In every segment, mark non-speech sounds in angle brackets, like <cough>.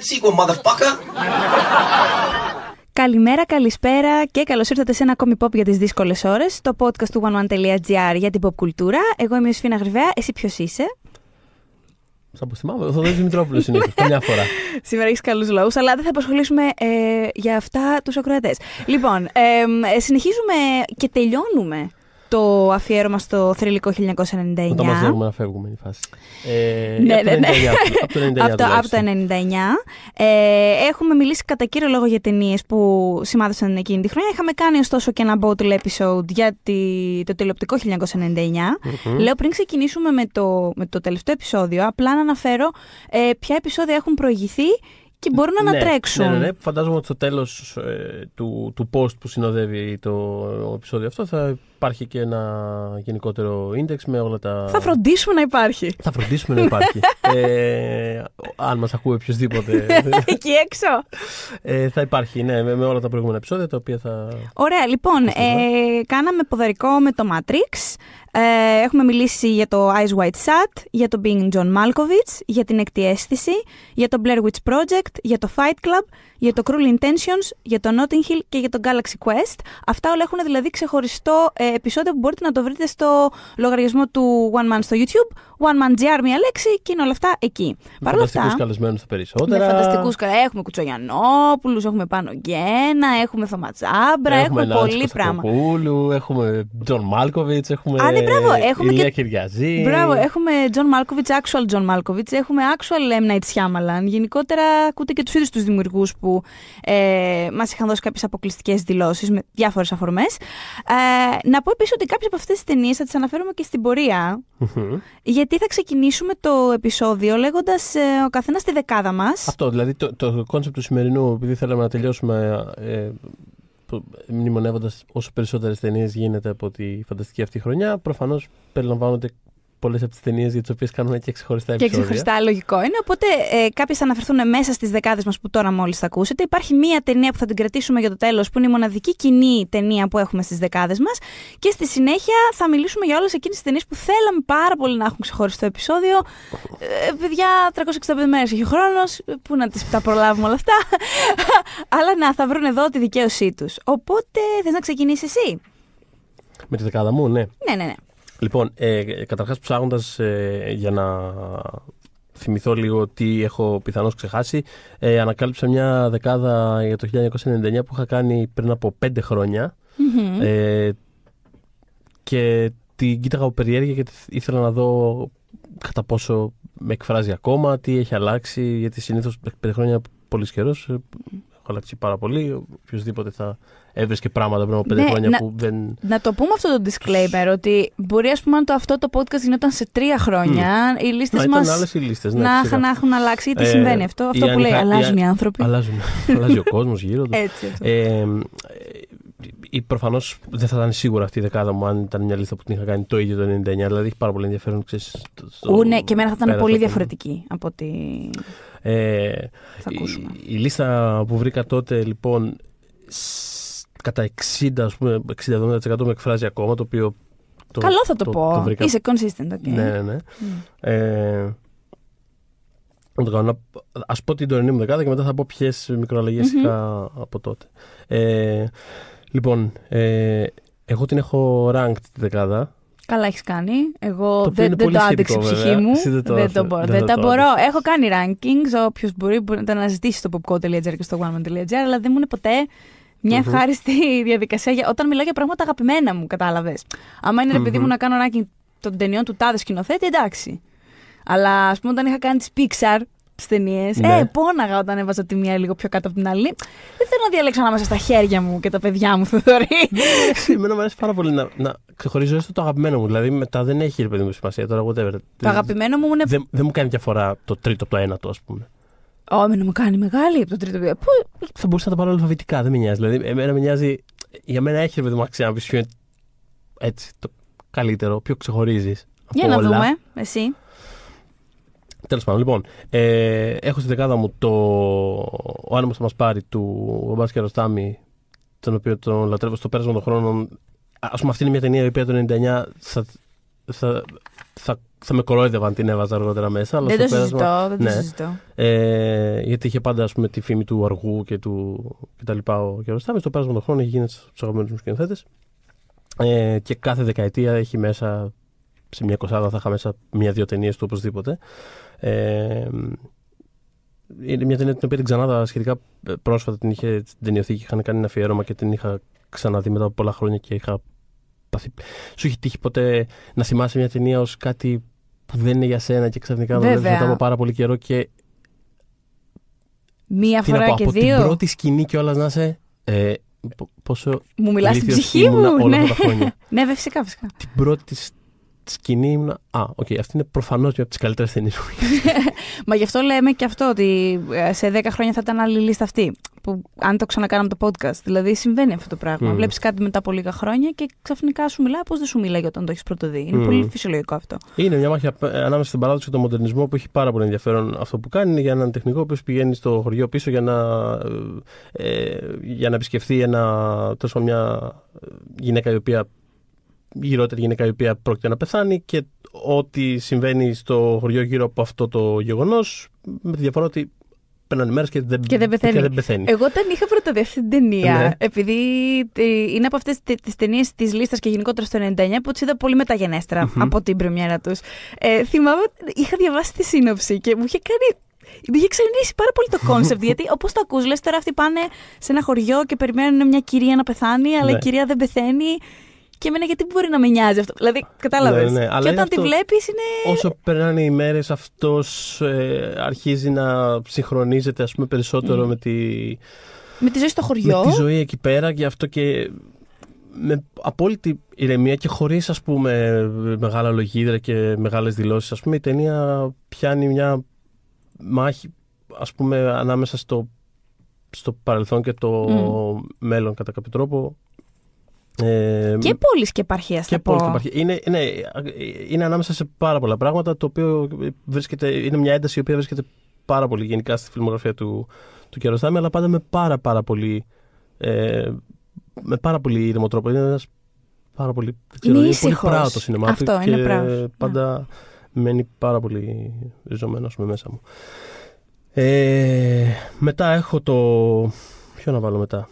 that sequel, motherfucker! Καλημέρα, καλησπέρα και καλώς ήρθατε σε ένα ακόμη pop για τις δύσκολες ώρες. Το podcast του oneone.gr για την pop κουλτούρα. Εγώ είμαι ο Σφίνα Γρυβαία. Εσύ ποιος είσαι. Σας πω θυμάμαι. Ο Θοδόρη Δημητρόπουλο είναι καμιά φορά. <laughs> Σήμερα έχεις καλούς λόγου, αλλά δεν θα απασχολήσουμε ε, για αυτά τους ακροατές. Λοιπόν, ε, συνεχίζουμε και τελειώνουμε το αφιέρωμα στο θρηλυκό 1999. Όταν μας να φεύγουμε η φάση. Ε, ναι, ναι, ναι. Από το 99. <laughs> Ε, έχουμε μιλήσει κατά κύριο λόγο για ταινίες που σημάδεσαν εκείνη τη χρονιά. Είχαμε κάνει ωστόσο και ένα bottle episode για το τηλεοπτικό 1999. Mm-hmm. Λέω πριν ξεκινήσουμε με το, το τελευταίο επεισόδιο, απλά να αναφέρω ε, ποια επεισόδια έχουν προηγηθεί και μπορούν να ναι, ναι ανατρέξουν. Ναι, ναι, ναι. Φαντάζομαι ότι στο τέλος ε, του, του post που συνοδεύει το επεισόδιο αυτό θα υπάρχει και ένα γενικότερο index με όλα τα. Θα φροντίσουμε να υπάρχει. Θα φροντίσουμε να υπάρχει. <laughs> ε, αν μας ακούει οποιοδήποτε. <laughs> Εκεί έξω. Ε, θα υπάρχει, ναι, με, όλα τα προηγούμενα επεισόδια τα οποία θα. Ωραία, λοιπόν. Ε, κάναμε ποδαρικό με το Matrix. Ε, έχουμε μιλήσει για το Eyes White Sat, για το Being John Malkovich, για την εκτιέστηση, για το Blair Witch Project, για το Fight Club για το Cruel Intentions, για το Notting Hill και για το Galaxy Quest. Αυτά όλα έχουν δηλαδή ξεχωριστό ε, επεισόδιο που μπορείτε να το βρείτε στο λογαριασμό του One Man στο YouTube. One Man GR, μία λέξη και είναι όλα αυτά εκεί. Παρ' όλα αυτά. καλεσμένου τα περισσότερα. Με φανταστικούς καλεσμένου. Έχουμε Κουτσογιανόπουλου, έχουμε Πάνο Γκένα, έχουμε Θωματζάμπρα, έχουμε, πολύ πράγμα. Έχουμε Τζον Μάλκοβιτ, έχουμε. Α, ναι, μπράβο, έχουμε. Ηλία και... Κυριαζή. Μπράβο, έχουμε Τζον Μάλκοβιτ, actual Τζον Μάλκοβιτ, έχουμε actual M. Shyamalan. Γενικότερα ακούτε και τους ίδιους τους δημιουργούς που που ε, μας είχαν δώσει κάποιες αποκλειστικές δηλώσεις με διάφορες αφορμές. Ε, να πω επίσης ότι κάποιες από αυτές τις ταινίες θα τις αναφέρουμε και στην πορεια Γιατί θα ξεκινήσουμε το επεισόδιο λέγοντας ε, ο καθένας τη δεκάδα μας. Αυτό, δηλαδή το, κόνσεπτ του σημερινού, επειδή θέλαμε να τελειώσουμε. Ε, ε, ε μνημονεύοντας όσο περισσότερες ταινίες γίνεται από τη φανταστική αυτή χρονιά, προφανώς περιλαμβάνονται πολλές από τις ταινίες για τις οποίες κάνουμε και ξεχωριστά επεισόδια. Και ξεχωριστά, λογικό είναι. Οπότε ε, κάποιες θα αναφερθούν μέσα στις δεκάδες μας που τώρα μόλις θα ακούσετε. Υπάρχει μία ταινία που θα την κρατήσουμε για το τέλος, που είναι η μοναδική κοινή ταινία που έχουμε στις δεκάδες μας. Και στη συνέχεια θα μιλήσουμε για όλες εκείνες τις ταινίες που θέλαμε πάρα πολύ να έχουν ξεχωριστό επεισόδιο. Ε, παιδιά, 365 μέρες έχει ο χρόνος. Πού να τις, τα προλάβουμε όλα αυτά. <laughs> Αλλά να, θα βρουν εδώ τη δικαίωσή τους. Οπότε θες να ξεκινήσεις εσύ. Με τη δεκάδα μου, Ναι, ναι, ναι. ναι. Λοιπόν, ε, καταρχάς ψάχνοντας ε, για να θυμηθώ λίγο τι έχω πιθανώς ξεχάσει, ε, ανακάλυψα μια δεκάδα για το 1999 που είχα κάνει πριν από πέντε ε, και την κοίταγα από περιέργεια γιατί ήθελα να δω κατά πόσο με εκφράζει ακόμα, τι έχει αλλάξει, γιατί συνήθως πέντε χρόνια πολύς καιρός. Ε, αλλάξει πάρα πολύ. Οποιοδήποτε θα έβρισκε πράγματα πριν από πέντε ναι, χρόνια που δεν. Να το πούμε αυτό το disclaimer, ότι μπορεί ας πούμε, αν το αυτό το podcast γινόταν σε τρία χρόνια, mm. οι λίστες μα. Να, μας... οι λίστες, ναι, να, έχουν αλλάξει, γιατί ε, συμβαίνει αυτό. Αυτό που λέει, αλλάζουν οι άνθρωποι. Αλλάζουν, αλλάζει ο κόσμος γύρω του. <laughs> Έτσι, ε, ή ε, προφανώς δεν θα ήταν σίγουρα αυτή η δεκάδα μου αν ήταν μια λίστα που την είχα κάνει το ίδιο το 99. Δηλαδή έχει πάρα πολύ ενδιαφέρον. Ξέρεις, το, ναι, και εμένα θα ήταν πολύ διαφορετική από ότι. Ε, Η, λίστα που βρήκα τότε λοιπόν κατά 60, 60 60-70% με εκφράζει ακόμα, το οποίο... Το, Καλό θα το, πω. Το Είσαι consistent, okay. Ναι, ναι, mm. Ε, ας πω την τωρινή μου δεκάδα και μετά θα πω ποιες μικροαλλαγές είχα από τότε. Ε, λοιπόν, ε, εγώ την έχω ranked τη δεκάδα. Καλά έχεις κάνει. Εγώ δεν, το άντεξε η ψυχή μου. δεν το, δεν το μπορώ. Δεν, δεν τα μπορώ. Έχω κάνει rankings. Όποιο μπορεί, μπορεί να τα αναζητήσει στο popco.gr και στο oneman.gr, αλλά δεν μου είναι ποτέ μια ευχαριστη <laughs> διαδικασία για, όταν μιλάω για πράγματα αγαπημένα μου, κατάλαβες. Άμα επειδή μου να κάνω ranking των ταινιών του τάδε σκηνοθέτη, εντάξει. Αλλά ας πούμε όταν είχα κάνει τη Pixar, τις ταινίε. Ναι. Ε, πόναγα όταν έβαζα τη μία λίγο πιο κάτω από την άλλη. Δεν θέλω να διαλέξω ανάμεσα στα χέρια μου και τα παιδιά μου, Θεοδωρή. Ναι, εμένα μου αρέσει πάρα πολύ να, να ξεχωρίζω έστω το αγαπημένο μου. Δηλαδή μετά δεν έχει ρε παιδί μου σημασία τώρα, whatever. Το αγαπημένο μου είναι. Δεν, δεν μου κάνει διαφορά το τρίτο από το ένατο, ας πούμε. Ω, εμένα μου κάνει μεγάλη από το τρίτο. Πού... Θα μπορούσα να τα πάρω αλφαβητικά, δεν με νοιάζει. Δηλαδή, εμένα με νοιάζει. Για μένα έχει ρε παιδί μου αξία να πεις έτσι, το καλύτερο, πιο ξεχωρίζεις. Για να όλα. δούμε, εσύ. Τέλος πάντων, λοιπόν, ε, έχω στη δεκάδα μου το Ο άνεμος θα μας πάρει του Μπάσκε Ροστάμι, τον οποίο τον λατρεύω στο πέρασμα των χρόνων. Α πούμε, αυτή είναι μια ταινία η οποία το 99 θα, θα, θα, θα με κορόιδευα αν την έβαζα αργότερα μέσα. Αλλά δεν το συζητώ, δεν το ναι. συζητώ. Ε, γιατί είχε πάντα ας πούμε, τη φήμη του αργού και, του, και τα λοιπά ο Καροστάμι. Στο πέρασμα των χρόνων έχει γίνει στου αγαπημένους μου σκηνοθέτες. Ε, και κάθε δεκαετία έχει μέσα σε μια κοσάδα θα είχα μέσα μια-δύο ταινίες του οπωσδήποτε. Ε, είναι μια ταινία την οποία την ξανάδα σχετικά ε, πρόσφατα την είχε την και είχαν κάνει ένα αφιέρωμα και την είχα ξαναδεί μετά από πολλά χρόνια και είχα πάθει. Σου έχει τύχει ποτέ να θυμάσαι μια ταινία ως κάτι που δεν είναι για σένα και ξαφνικά να μετά από πάρα πολύ καιρό και. Μία φορά πω, και από δύο. Από την πρώτη σκηνή κιόλας να είσαι. Ε, πόσο μου μιλάς στην ψυχή μου, ναι. <laughs> ναι, φυσικά, φυσικά. Την πρώτη, σκηνή ήμουν. Α, οκ, okay, αυτή είναι προφανώς μια από τις καλύτερες ταινίε Μα γι' αυτό λέμε και αυτό, ότι ε, σε 10 χρόνια θα ήταν άλλη λίστα αυτή. Που, αν το ξανακάναμε το podcast. Δηλαδή συμβαίνει αυτό το πράγμα. Mm. Βλέπεις κάτι μετά από λίγα χρόνια και ξαφνικά σου μιλάει πώς δεν σου μιλάει όταν το έχεις πρώτο δει. Είναι πολύ φυσιολογικό αυτό. Είναι μια μάχη ανάμεσα στην παράδοση και τον μοντερνισμό που έχει πάρα πολύ ενδιαφέρον. Αυτό που κάνει είναι για έναν τεχνικό που πηγαίνει στο χωριό πίσω για να, ε, ε για να επισκεφθεί ένα, τόσο μια γυναίκα η οποία γυρότερη γυναίκα η οποία πρόκειται να πεθάνει και ό,τι συμβαίνει στο χωριό γύρω από αυτό το γεγονός, με τη διαφορά ότι περνάνε μέρες και, δεν... πεθαίνει. δεν Εγώ όταν είχα πρωτοδιάσει την ταινία, ναι. επειδή είναι από αυτές τις ταινίες της λίστας και γενικότερα στο 99 που τις είδα πολύ από την πρεμιέρα τους. Ε, θυμάμαι είχα διαβάσει τη σύνοψη και μου είχε κάνει μου είχε ξενήσει πάρα πολύ το κόνσεπτ, <laughs> γιατί όπως το ακούς λες τώρα αυτοί πάνε σε ένα χωριό και περιμένουν μια κυρία να πεθάνει, αλλά η ναι. κυρία δεν πεθαίνει. Και εμένα γιατί μπορεί να με νοιάζει αυτό. Δηλαδή, κατάλαβες. Ναι, ναι, ναι, και όταν αυτό, τη βλέπεις είναι. Όσο περνάνε οι μέρες, αυτός ε, αρχίζει να συγχρονίζεται ας πούμε, περισσότερο mm. με τη. Με τη ζωή στο χωριό. Με τη ζωή εκεί πέρα και αυτό και με απόλυτη ηρεμία και χωρίς ας πούμε μεγάλα λογίδρα και μεγάλες δηλώσεις ας πούμε η ταινία πιάνει μια μάχη ας πούμε ανάμεσα στο, στο παρελθόν και το mm. μέλλον κατά κάποιο τρόπο ε, και πόλης και επαρχίας. Και πόλη και επαρχία. Είναι, είναι, είναι ανάμεσα σε πάρα πολλά πράγματα. Το οποίο βρίσκεται, είναι μια ένταση η οποία βρίσκεται πάρα πολύ γενικά στη φιλμογραφία του, του Κεροστάμι, αλλά πάντα με πάρα, πάρα πολύ. Ε, με πάρα πολύ ήρεμο τρόπο. Είναι ένας πάρα πολύ. Ξέρω, είναι, πολύ το Αυτό είναι και ναι. Πάντα μένει πάρα πολύ ριζωμένος μέσα μου. Ε, μετά έχω το. Ποιο να βάλω μετά.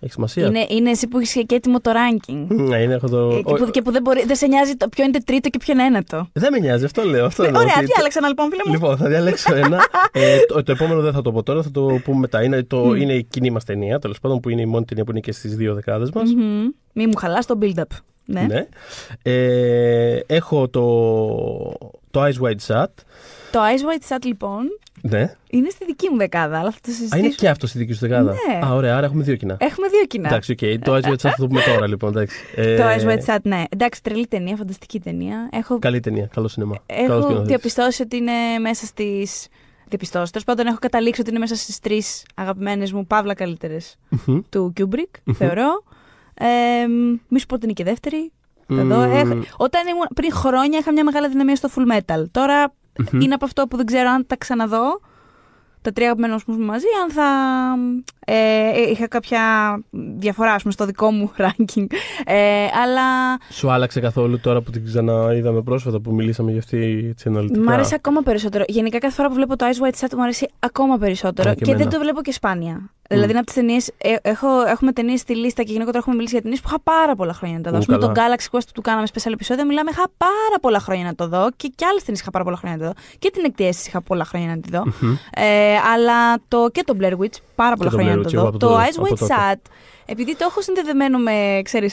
Έχει σημασία. Είναι, είναι εσύ που έχεις και έτοιμο το ranking. Ναι, είναι αυτό το. Ε, και, και που δεν, μπορεί, δεν σε νοιάζει το, ποιο είναι τρίτο και ποιο είναι ένατο. Δεν με νοιάζει, αυτό λέω. Αυτό ε, λέω Ωραία, διάλεξα ένα λοιπόν, φίλε μου. Λοιπόν, θα διαλέξω ένα. <laughs> ε, το, το, επόμενο δεν θα το πω τώρα, θα το πούμε μετά. Είναι, το, mm. είναι η κοινή μας ταινία, τέλος πάντων, που είναι η μόνη ταινία που είναι και στις δύο δεκάδες μας. Mm-hmm. Μη μου χαλάς το build-up. Ναι. ναι. Ε, έχω το, το Eyes Wide Shut. Το Eyes White Chat λοιπόν. Ναι. Είναι στη δική μου δεκάδα, αλλά θα το συζητήσουμε. Α, είναι και αυτό στη δική σου δεκάδα. Ναι. Α, ωραία, άρα έχουμε δύο κοινά. Έχουμε δύο κοινά. Εντάξει, οκ. Okay. Το Eyes White Chat θα το πούμε τώρα, λοιπόν. Εντάξει. <laughs> Ε... Το Eyes White Chat, ναι. Εντάξει, τρελή ταινία, φανταστική ταινία. Έχω... Καλή ταινία, καλό σινεμά. Έχω διαπιστώσει ότι είναι μέσα στις. Διαπιστώσεις. Τέλος πάντων, έχω καταλήξει ότι είναι μέσα στις τρεις αγαπημένες μου παύλα του κιουμπρικ θεωρώ. Ε, μη σου πω ότι είναι και δεύτερη. Mm. Εδώ, έχ... Όταν ήμουν πριν χρόνια είχα μια μεγάλη δυναμία στο full metal. Τώρα Mm-hmm. Είναι από αυτό που δεν ξέρω αν τα ξαναδώ. Τα τρία αγαπημένα μου μαζί, αν θα. Ε, ε είχα κάποια διαφορά, πούμε, στο δικό μου <laughs> ranking. Ε, αλλά... Σου άλλαξε καθόλου τώρα που την ξαναείδαμε πρόσφατα, που μιλήσαμε για αυτή την αναλυτικά. Μ' άρεσε ακόμα περισσότερο. Γενικά, κάθε φορά που βλέπω το Ice White μου αρέσει ακόμα περισσότερο. και, και δεν το βλέπω και σπάνια. Δηλαδή, είναι από τις ταινίες. Ε, έχουμε ταινίες στη λίστα και γενικότερα έχουμε μιλήσει για ταινίες που είχα πάρα πολλά χρόνια να το δω. Πούμε, τον Galaxy Quest που του κάναμε special επεισόδιο, μιλάμε, είχα πάρα πολλά χρόνια να το δω και, κι άλλες ταινίες είχα πάρα πολλά χρόνια να το δω. Και την εκτίεση είχα πολλά χρόνια να τη δω. Mm-hmm. Ε, αλλά το, και τον Blair Witch πάρα πολλά χρόνια να το δω. Το Ice White Sat, επειδή το έχω συνδεδεμένο με, ξέρεις,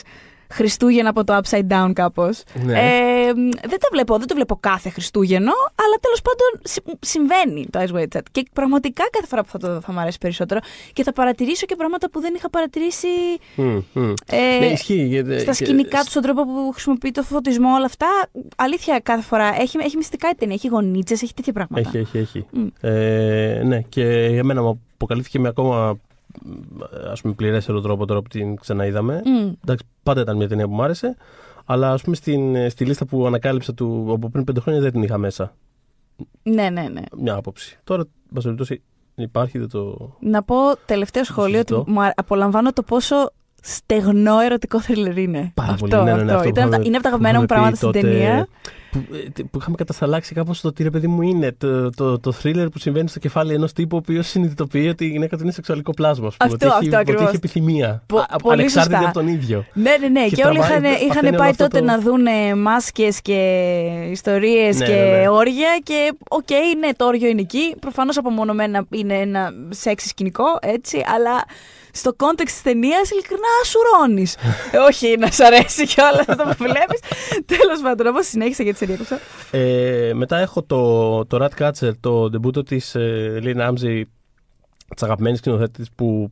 Χριστούγεννα από το Upside Down κάπως. Ναι. Ε, δεν τα βλέπω, δεν το βλέπω κάθε Χριστούγεννο, αλλά τέλος πάντων συμβαίνει το Ice White Και πραγματικά κάθε φορά που θα το δω θα μου αρέσει περισσότερο και θα παρατηρήσω και πράγματα που δεν είχα παρατηρήσει. Mm, Ε, ναι, Στα σκηνικά και... του, στον τρόπο που χρησιμοποιεί το φωτισμό, όλα αυτά. Αλήθεια κάθε φορά. Έχει, μυστικά η ταινία, έχει γονίτσες, έχει τέτοια πράγματα. Έχει, έχει, έχει. Ε, ναι, και για μένα μου αποκαλύφθηκε με ακόμα ας πούμε, πληρέστερο τρόπο τώρα που την ξαναείδαμε. Mm. Εντάξει, πάντα ήταν μια ταινία που μου άρεσε. Αλλά ας πούμε ε, στη λίστα που ανακάλυψα του από πριν πέντε χρόνια δεν την είχα μέσα. Ναι, ναι, ναι. Μια άποψη. Τώρα, μα περιπτώσει, υπάρχει δεν το. Να πω τελευταίο σχόλιο ότι απολαμβάνω το πόσο στεγνό ερωτικό θρυλερ είναι. Πάρα αυτό, ναι, ναι, ναι, αυτό, αυτό. είναι από τα αγαπημένα μου πράγματα στην ταινία που, ε, που είχαμε κατασταλάξει κάπως το τι ρε παιδί μου είναι το, το, το thriller που συμβαίνει στο κεφάλι ενός τύπου ο οποίος συνειδητοποιεί ότι η γυναίκα του είναι σεξουαλικό πλάσμα πούμε, αυτό, ότι, αυτό, έχει, ότι έχει επιθυμία Πο, α, από τον ίδιο ναι ναι ναι και, και όλοι είχαν, είχαν πάει τότε το... να δουν μάσκες και ιστορίες ναι, και ναι, ναι. όρια και οκ okay, ναι το όριο είναι εκεί προφανώς απομονωμένα είναι ένα σεξι σκηνικό έτσι αλλά στο κόντεξ της ταινίας, ειλικρινά σουρώνεις. ε, όχι να σ' αρέσει και όλα <laughs> αυτό που βλέπεις. Τέλος πάντων, όπως συνέχισε γιατί σε διέκοψα. μετά έχω το, το Catcher, το ντεμπούτο της Λίνα ε, Άμζη, της αγαπημένης σκηνοθέτης που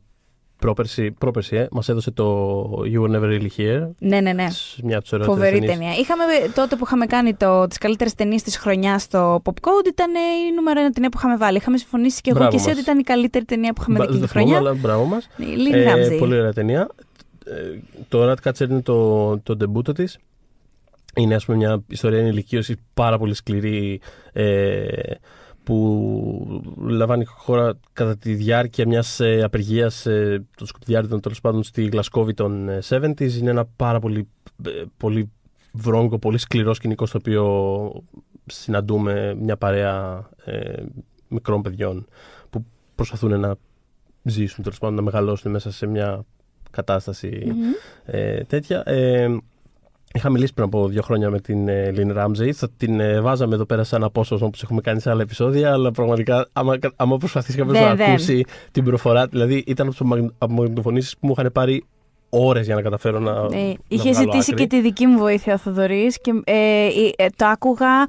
Πρόπερση, πρόπερση ε, μας έδωσε το You Were Never Really Here. Ναι, ναι, ναι. Μια από Φοβερή ταινίες. ταινία. Είχαμε, ε, τότε που είχαμε κάνει τις καλύτερες ταινίες της χρονιάς στο Pop Code, ήταν ε, η νούμερο ένα ταινία που είχαμε βάλει. Είχαμε συμφωνήσει και μπράβο εγώ και εσύ ότι ήταν η καλύτερη ταινία που είχαμε Μπα, δει την χρονιά. Αλλά, μπράβο Λίγη Ε, ε πολύ ωραία ταινία. το Rat Catcher είναι το, το ντεμπούτο της. Είναι, ας πούμε, μια ιστορία ενηλικίωσης πάρα πολύ σκληρή. Ε, που λαμβάνει χώρα κατά τη διάρκεια μιας ε, απεργίας ε, των σκουπιδιάρδων τέλος πάντων στη Γλασκόβη των 70s. Ε, Είναι ένα πάρα πολύ, πολύ πολύ σκληρό σκηνικό στο οποίο συναντούμε μια παρέα μικρών παιδιών που προσπαθούν να ζήσουν τέλος πάντων, να μεγαλώσουν μέσα σε μια κατασταση τέτοια. Είχα μιλήσει πριν από δύο χρόνια με την Λίν ε, Ράμζεϊ. Θα την ε, βάζαμε εδώ πέρα σαν απόσπασμα που έχουμε κάνει σε άλλα επεισόδια, αλλά πραγματικά, άμα, προσπαθήσει κάποιος ναι, να ναι. ακούσει την προφορά, δηλαδή ήταν από μαγνητοφωνήσει που μου είχαν πάρει ώρες για να καταφέρω να. Ε, είχε ζητήσει και τη δική μου βοήθεια ο Θοδωρής και ε, ε, το άκουγα.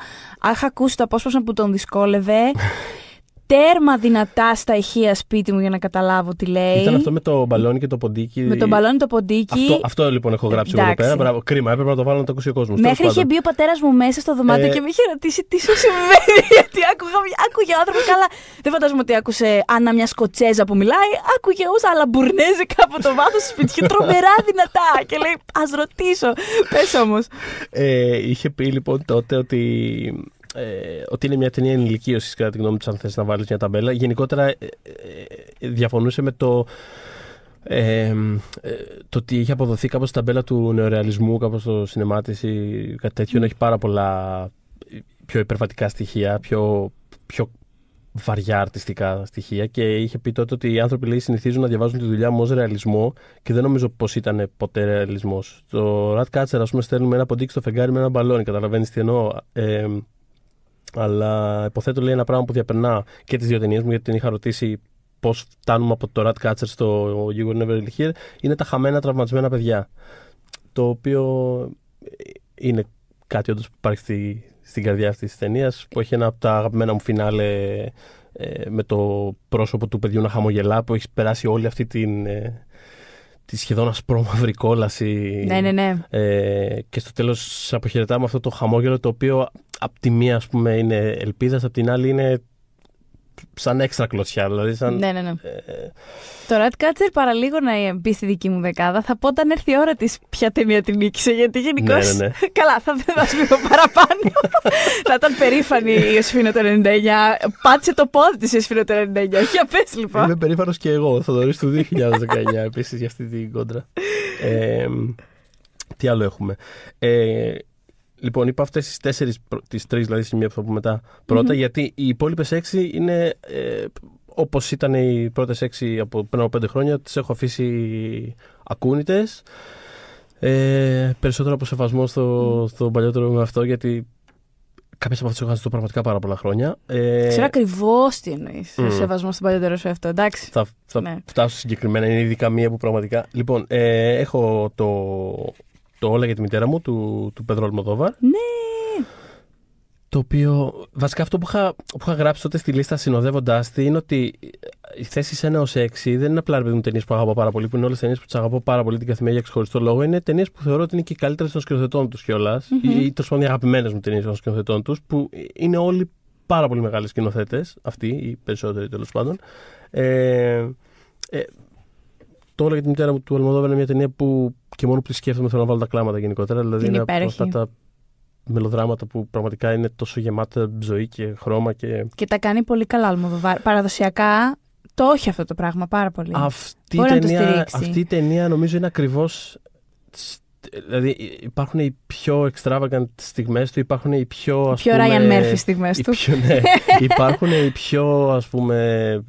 Είχα ακούσει το απόσπασμα που τον δυσκόλευε <laughs> τέρμα δυνατά στα ηχεία σπίτι μου για να καταλάβω τι λέει. Ήταν αυτό με το μπαλόνι και το ποντίκι. Με το μπαλόνι το ποντίκι. Αυτό, αυτό λοιπόν έχω γράψει εγώ εδώ πέρα. Μπράβο, κρίμα, έπρεπε να το βάλω να το ακούσει ο κόσμος. Μέχρι είχε μπει ο πατέρας μου μέσα στο δωμάτιο ε, και με είχε ρωτήσει τι σου συμβαίνει. <laughs> Γιατί άκουγα, άκουγε άνθρωπος καλά. Δεν φαντάζομαι ότι άκουσε Άννα μια Σκοτσέζα που μιλάει. Άκουγε ω αλαμπουρνέζικα από το βάθος του σπιτιού <laughs> τρομερά δυνατά. Και λέει, ας ρωτήσω. Πες όμως. Ε, είχε πει λοιπόν τότε ότι ε, ότι είναι μια ταινία ενηλικίωσης, κατά τη γνώμη τους, αν θες να βάλεις μια ταμπέλα. Γενικότερα, ε, ε, διαφωνούσε με το. Ε, ε το ότι έχει αποδοθεί κάπως στα ταμπέλα του νεορεαλισμού, κάπως στο σινεμά ή κάτι τέτοιο, mm. έχει πάρα πολλά ε, πιο υπερβατικά στοιχεία, πιο, πιο βαριά αρτιστικά στοιχεία και είχε πει τότε ότι οι άνθρωποι λέει, συνηθίζουν να διαβάζουν τη δουλειά μου ως ρεαλισμό και δεν νομίζω πως ήταν ποτέ ρεαλισμός. Το Rat Catcher ας πούμε στέλνουμε ένα ποντίκι στο φεγγάρι με ένα μπαλόνι, καταλαβαίνεις τι εννοώ. Ε, αλλά υποθέτω λέει ένα πράγμα που διαπερνά και τις δύο ταινίες μου, γιατί την είχα ρωτήσει πώς φτάνουμε από το Rat Catcher στο You Were Never Here, είναι τα χαμένα τραυματισμένα παιδιά. Το οποίο ε, είναι κάτι όντως που υπάρχει στη, στην καρδιά αυτής της ταινίας, που έχει ένα από τα αγαπημένα μου φινάλε ε, με το πρόσωπο του παιδιού να χαμογελά, που έχει περάσει όλη αυτή την. Ε, τη σχεδόν ασπρόμαυρη κόλαση. Ναι, ναι, ναι. Ε, και στο τέλος αποχαιρετάμε αυτό το χαμόγελο το οποίο απ' τη μία ας πούμε είναι ελπίδας, απ' την άλλη είναι σαν έξτρα κλωτσιά. Δηλαδή σαν... Ναι, ναι, ναι. Ε... Το Rat Catcher παραλίγο να μπει στη δική μου δεκάδα. Θα πω όταν έρθει η ώρα της ποια ταινία την νίκησε. Γιατί γενικώς. Ναι, ναι, ναι. <laughs> Καλά, θα μα λίγο παραπάνω. <laughs> θα ήταν περήφανη η Ιωσήφινα το 99. Πάτσε το πόδι της Ιωσήφινα το 99. όχι πες λοιπόν. Είμαι περήφανος και εγώ. Θα το 2019 επίσης για αυτή την κόντρα. <laughs> Ε, τι άλλο έχουμε. Ε, Λοιπόν, είπα αυτές τις τέσσερις, τις τρεις δηλαδή, σημεία που θα πούμε μετά πρώτα, mm-hmm. γιατί οι υπόλοιπες έξι είναι ε, όπως ήταν οι πρώτες έξι από πριν από πέντε χρόνια. Τις έχω αφήσει ακούνητες. Ε, περισσότερο από σεβασμό στο, στο παλιότερο με αυτό, γιατί Κάποιες από αυτές έχω χάσει πραγματικά πάρα πολλά χρόνια. Ε... Ξέρω ακριβώς τι εννοείς. Mm. Σεβασμό στον παλιότερο σου αυτό, εντάξει. Θα, θα ναι. φτάσω συγκεκριμένα, είναι ήδη καμία που πραγματικά. Λοιπόν, ε, έχω το το Όλα για τη μητέρα μου του, του Πεδρόλ Μοδόβαρ. Ναι. Το οποίο βασικά αυτό που είχα, που είχα γράψει τότε στη λίστα συνοδεύοντάς τη είναι ότι η θέση 1 έω 6 δεν είναι απλά μου ταινίες που αγαπάω πάρα πολύ, που είναι όλες ταινίες που τις αγαπώ πάρα πολύ την καθημερινή για ξεχωριστό λόγο. Είναι ταινίες που θεωρώ ότι είναι και οι καλύτερες των σκηνοθετών τους κιόλας, ή τέλο πάντων οι αγαπημένες μου ταινίες των σκηνοθετών τους, που είναι όλοι πάρα πολύ μεγάλοι σκηνοθέτες, αυτοί, οι περισσότεροι τέλος πάντων. ε, ε το όλο για τη μητέρα μου του Αλμοδόβα είναι μια ταινία που και μόνο που τη σκέφτομαι θέλω να βάλω τα κλάματα γενικότερα. Δηλαδή είναι, είναι από αυτά τα μελοδράματα που πραγματικά είναι τόσο γεμάτα ζωή και χρώμα. Και, και τα κάνει πολύ καλά ο Παραδοσιακά το όχι αυτό το πράγμα πάρα πολύ. Αυτή, ταινία, αυτή η ταινία νομίζω είναι ακριβώς Δηλαδή ε, υπάρχουν οι πιο extravagant στιγμές του, υπάρχουν οι πιο ας πιο πούμε... Ryan Murphy στιγμές του. Ναι. <laughs> υπάρχουν οι πιο ας πούμε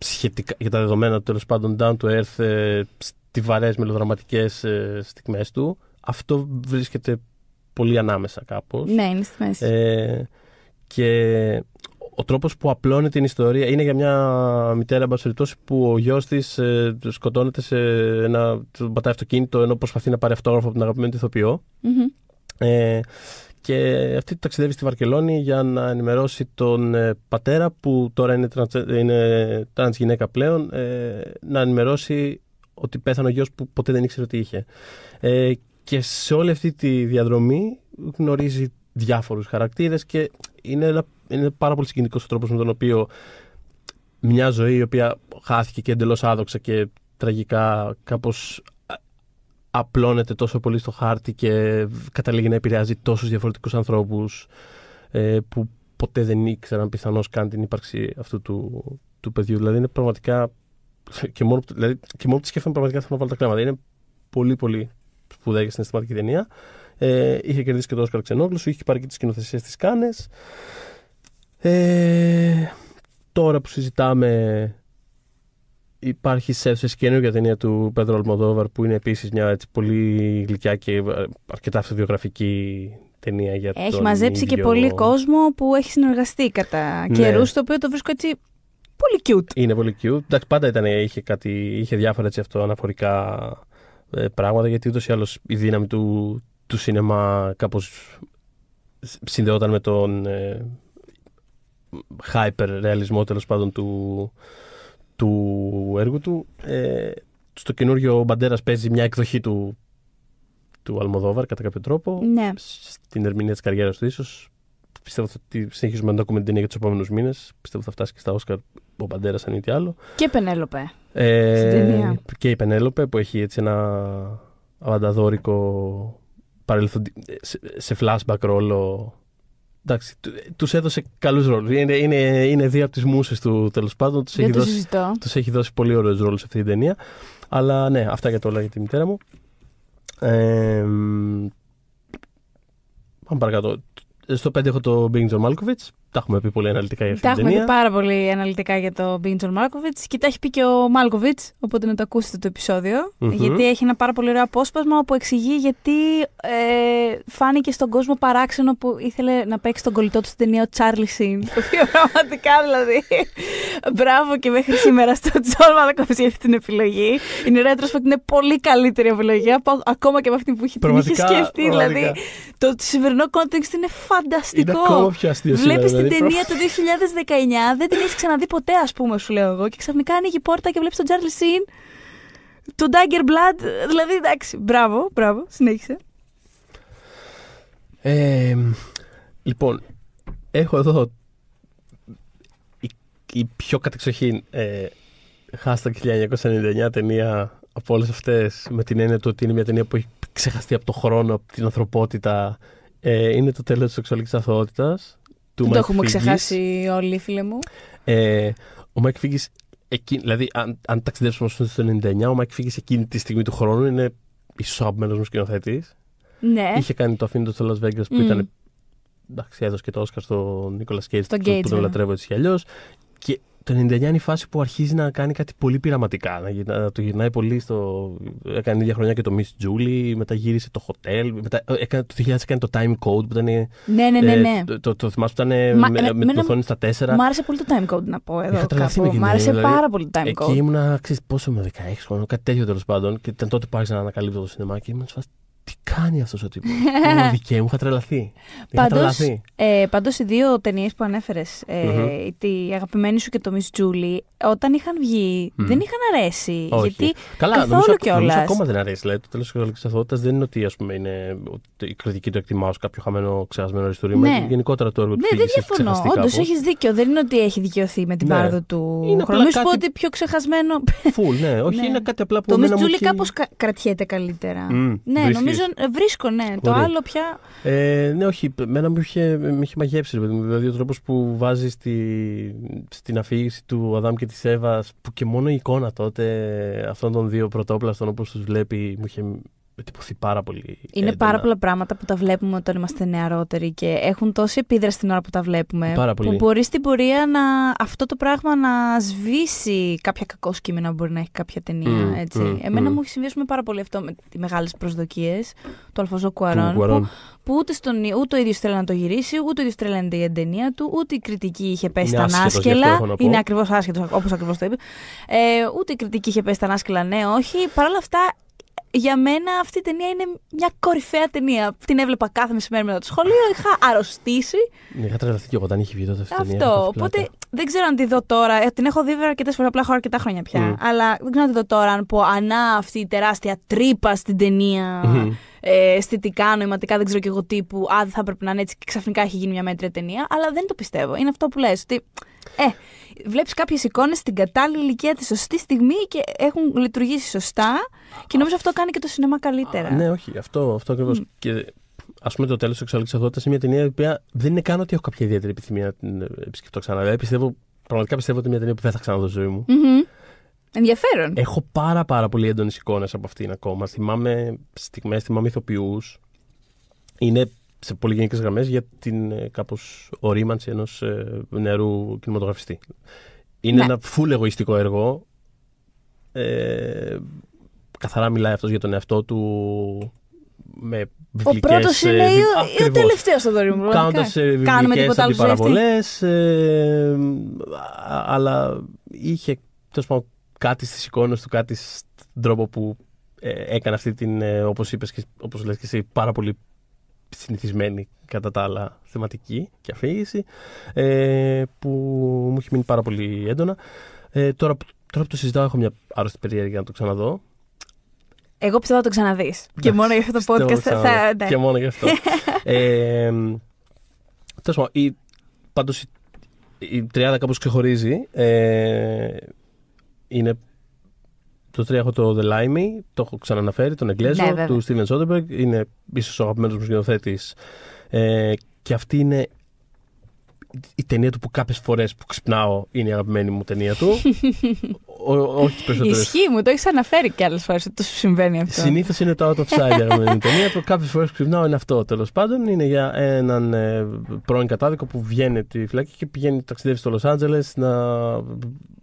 σχετικά για τα δεδομένα του τέλος πάντων down to earth ε, στιβαρές μελοδραματικές ε, στιγμές του. Αυτό βρίσκεται πολύ ανάμεσα κάπως. Ναι, είναι στη μέση. Ε, και ο τρόπος που απλώνει την ιστορία είναι για μια μητέρα, εν που ο γιος της ε, σκοτώνεται σε ένα. πατάει αυτοκίνητο ενώ προσπαθεί να πάρει αυτόγραφο από τον αγαπημένο του ηθοποιό. Mm-hmm. Ε, και αυτή ταξιδεύει στη Βαρκελόνη για να ενημερώσει τον ε, πατέρα που τώρα είναι τρανς, είναι τρανς γυναίκα πλέον ε, να ενημερώσει ότι πέθανε ο γιος που ποτέ δεν ήξερε ότι είχε. Ε, και σε όλη αυτή τη διαδρομή γνωρίζει διάφορους χαρακτήρες και είναι ένα είναι πάρα πολύ συγκινητικός ο τρόπος με τον οποίο μια ζωή η οποία χάθηκε και εντελώς άδοξα και τραγικά κάπως απλώνεται τόσο πολύ στο χάρτη και καταλήγει να επηρεάζει τόσους διαφορετικούς ανθρώπους ε, που ποτέ δεν ήξεραν πιθανώς καν την ύπαρξη αυτού του, του παιδιού. Δηλαδή είναι πραγματικά. Και μόνο, δηλαδή, και μόνο που τη σκέφτομαι, πραγματικά θα βάλω τα κλάματα. Είναι πολύ, πολύ σπουδαία και συναισθηματική ταινία. Ε, είχε κερδίσει και το Όσκαρ Ξενόγλου, είχε πάρει και τι κοινοθεσίε τη Κάνες. Ε, τώρα που συζητάμε υπάρχει Σεύσες καινούργια ταινία του Πέντρο Αλμοδόβαρ που είναι επίσης μια έτσι, πολύ γλυκιά και ε, αρκετά αυτοβιογραφική ταινία για Έχει μαζέψει ίδιο... και πολύ κόσμο που έχει συνεργαστεί κατά ναι. καιρούς το οποίο το βρίσκω έτσι πολύ cute. Είναι πολύ cute. Εντάξει, πάντα ήταν, είχε, κάτι, είχε διάφορα έτσι, αυτό, αναφορικά ε, πράγματα γιατί ούτως ή άλλως η δύναμη του, του σινεμά κάπως συνδεόταν με τον ε, hyper ρεαλισμό τέλος πάντων του, του έργου του. Ε, στο καινούριο ο Μπαντέρας παίζει μια εκδοχή του, του Αλμοδόβαρ κατά κάποιο τρόπο. Ναι. Στην ερμηνεία της καριέρας του ίσως. Πιστεύω ότι συνεχίζουμε να το ακούμε την ταινία για τους επόμενους μήνες. Πιστεύω ότι θα φτάσει και στα Όσκαρ ο Μπαντέρας αν τι άλλο. Και η Πενέλοπε. Ε, και η Πενέλοπε που έχει έτσι ένα αβανταδόρικο σε, σε flashback ρόλο Εντάξει, του έδωσε καλούς ρόλους. Είναι, είναι, είναι δύο από τις μουσες του τέλος πάντων. Τους έχει, δώσει, τους έχει δώσει πολύ ωραίους ρόλους αυτή την ταινία. Αλλά ναι, αυτά για το όλα για τη μητέρα μου. Ε, πάμε παρακάτω. Στο 5 έχω το Μπίνγκ Τζον Μάλκοβιτ. Τα έχουμε πει πολύ αναλυτικά για αυτήν την ταινία. Τα έχουμε πει πάρα πολύ αναλυτικά για το Μπίντζον Μάλκοβιτ και τα έχει πει και ο Μάλκοβιτ. Οπότε να το ακούσετε το επεισόδιο. Mm-hmm. Γιατί έχει ένα πάρα πολύ ωραίο απόσπασμα Που εξηγεί γιατί ε, φάνηκε στον κόσμο παράξενο που ήθελε να παίξει τον κολλητό του στην ταινία ο Τσάρλι Σιν. Το οποίο <laughs> πραγματικά δηλαδή. Μπράβο και μέχρι σήμερα στο Τζον Μάλκοβιτ για αυτή την επιλογή. Είναι ρέτρο που είναι πολύ καλύτερη επιλογή ακόμα και από αυτή που την είχε σκεφτεί. Δηλαδή το σημερινό κόντεξ είναι φανταστικό. Είναι ακόμα πιο αστείο την ταινία του 2019, δεν την έχεις ξαναδεί ποτέ, ας πούμε, σου λέω εγώ. Και ξαφνικά ανοίγει η πόρτα και βλέπεις τον Τζάρλι Σιν, τον Ντάγκερ Μπλαντ. Δηλαδή, εντάξει, μπράβο, μπράβο, συνέχισε. λοιπόν, έχω εδώ η, πιο κατεξοχήν ε, hashtag 1999 ταινία από όλες αυτές, με την έννοια του ότι είναι μια ταινία που έχει ξεχαστεί από τον χρόνο, από την ανθρωπότητα. Ε, είναι το τέλος της σεξουαλικής αθωότητας του Δεν το έχουμε ξεχάσει όλοι, φίλε μου. Ε, ο Μάικ Φίγη, δηλαδή, αν, αν ταξιδέψουμε στο 99, ο Μάικ Φίγη εκείνη τη στιγμή του χρόνου είναι ίσως ο μου σκηνοθέτης. Ναι. Είχε κάνει το αφήνιτο στο Las Vegas που ήταν. Εντάξει, έδωσε και το Όσκα στον Νίκολα Κέιτ, που τον ναι. λατρεύω έτσι κι αλλιώς. Και το 99 είναι η φάση που αρχίζει να κάνει κάτι πολύ πειραματικά. Να το γυρνάει πολύ στο. Έκανε ίδια χρονιά και το Miss Julie, μετά γύρισε το Hotel. Μετά, ε, έκανε, το 2000 έκανε το Time Code που ήταν. Ναι, ναι, ναι. ναι. Ε, ναι. το, το, το θυμάσαι που ήταν Μα, με, ε, με, με, το οθόνη στα 4. Μ' άρεσε πολύ το Time Code να πω εδώ. Είχα Μ' άρεσε δηλαδή, πάρα πολύ το Time Code. Εκεί ήμουν, ξέρεις πόσο με 16 χρόνια, κάτι τέτοιο τέλος πάντων. Και ήταν τότε που άρχισα να ανακαλύπτω το σινεμά και ήμουν φάση τι κάνει αυτός ο τύπος. Είναι <laughs> δικαίωμα είχα τρελαθεί. Πάντω, ε, οι δύο ταινίες που ανέφερες, ε, αγαπημένη σου και το Miss Julie, όταν είχαν βγει, δεν είχαν αρέσει. Γιατί Καλά, καθόλου νομίζω, κιόλας. ακόμα δεν αρέσει. το τέλος της χρονική δεν είναι ότι ας πούμε, η κριτική του εκτιμάς ω κάποιο χαμένο, ξεχασμένο ιστορία. Ναι. γενικότερα το έργο του ναι, Δεν, δεν διαφωνώ. Όντω έχεις δίκιο. Δεν είναι ότι έχει δικαιωθεί με την ναι. πάρδο του Νομίζω ότι πιο ξεχασμένο. Φουλ, ναι. Όχι, ναι. είναι κάτι απλά που. Το Miss Julie κάπω κρατιέται καλύτερα. Ναι, νομίζω Νομίζω ε, βρίσκω, ναι. Το άλλο πια. Ε, ναι, όχι. Μένα μου είχε, μου είχε μαγεύσει. Δηλαδή, ο τρόπο που βάζει στη, στην αφήγηση του Αδάμ και της Εύας, που και μόνο η εικόνα τότε αυτών των δύο πρωτόπλαστων, όπως τους βλέπει, μου είχε πάρα πολύ. Είναι έντονα. πάρα πολλά πράγματα που τα βλέπουμε όταν είμαστε νεαρότεροι και έχουν τόση επίδραση την ώρα που τα βλέπουμε. Πάρα πολύ. Που μπορείς στην πορεία να, αυτό το πράγμα να σβήσει κάποια κακό σκήμενα που μπορεί να έχει κάποια ταινία. Mm, έτσι. Εμένα mm. μου έχει συμβεί πάρα πολύ αυτό με τις μεγάλες προσδοκίες του Αλφόζο Κουαρών. Που, που, ούτε, στον, ο ίδιος θέλει να το γυρίσει, ούτε ο ίδιος θέλει να είναι η ταινία του, ούτε η κριτική είχε πέσει τα ανάσκελα. Είναι ακριβώς άσχετος, όπως ακριβώς το είπε. Ε, ούτε η κριτική είχε πέσει τα ανάσκελα, ναι, όχι. Παρ' όλα αυτά για μένα αυτή η ταινία είναι μια κορυφαία ταινία. Την έβλεπα κάθε μεσημέρι μετά το σχολείο, είχα αρρωστήσει. Ναι, είχα τρελαθεί και εγώ όταν είχε βγει τότε αυτή η ταινία. Αυτό. Οπότε δεν ξέρω αν τη δω τώρα. Ε, την έχω δει αρκετές φορές, απλά έχω αρκετά χρόνια πια. Αλλά δεν ξέρω αν τη δω τώρα, αν πω ανά αυτή η τεράστια τρύπα στην ταινία. Ε, αισθητικά, νοηματικά, δεν ξέρω κι εγώ τι που. Α, δεν θα έπρεπε να είναι έτσι και ξαφνικά έχει γίνει μια μέτρια ταινία. Αλλά δεν το πιστεύω. Είναι αυτό που λες. Ότι ε, βλέπεις κάποιες εικόνες στην κατάλληλη ηλικία της σωστή στιγμή και έχουν λειτουργήσει σωστά. Και νομίζω αυτό κάνει και το σινεμά καλύτερα. Ναι, όχι, αυτό, αυτό ακριβώς. Και ας πούμε το τέλος της Εξαλίξη είναι μια ταινία η οποία δεν είναι καν ότι έχω κάποια ιδιαίτερη επιθυμία να την επισκεφτώ ξανά. Δηλαδή, πιστεύω, πραγματικά πιστεύω ότι είναι μια ταινία που δεν θα ξαναδώ ζωή μου. Ενδιαφέρον. Έχω πάρα πάρα πολύ έντονες εικόνες από αυτήν ακόμα. Θυμάμαι στιγμές, θυμάμαι ηθοποιούς. Είναι σε πολύ γενικέ γραμμές για την ε, κάπως ορίμανση ενός ε, νεαρού κινηματογραφιστή. Είναι ναι. ένα φουλ εγωιστικό έργο. Ε, καθαρά μιλάει αυτός για τον εαυτό του. Με ο πρώτο είναι ή ο, ο τελευταίο θα το μου. Κάνοντα βιβλικέ αντιπαραβολέ. αλλά είχε τέλος κάτι στις εικόνες του, κάτι στον τρόπο που έκανε αυτή την, όπως είπες, και, και εσύ, πάρα πολύ συνηθισμένη κατά τα άλλα θεματική και αφήγηση ε, που μου έχει μείνει πάρα πολύ έντονα. Ε, τώρα, τώρα που το συζητάω έχω μια άρρωστη περιέργεια να το ξαναδώ. Εγώ πιστεύω να το ξαναδείς. Ναι. Και μόνο για αυτό το podcast θα. Και μόνο γι' αυτό. ε, Τέλος πάντων, πάντως η, η τριάδα κάπως ξεχωρίζει. Ε, είναι το 3 έχω το The Limey, το έχω ξαναναφέρει, τον Εγγλέζο, ναι, του Steven Soderbergh. Είναι ίσως ο αγαπημένος μου σκηνοθέτης. Ε, και αυτή είναι η ταινία του που κάποιες φορές που ξυπνάω είναι η αγαπημένη μου ταινία του. Ό, <laughs> όχι τις περισσότερες. Ισχύει, μου το έχεις αναφέρει κι άλλες φορές ότι σου συμβαίνει αυτό. Συνήθως είναι το Out of Sight η αγαπημένη ταινία του. Κάποιες φορές που ξυπνάω είναι αυτό. Τέλος πάντων, είναι για έναν ε, πρώην κατάδικο που βγαίνει τη φυλακή και πηγαίνει ταξιδεύει στο Λο Άντζελε να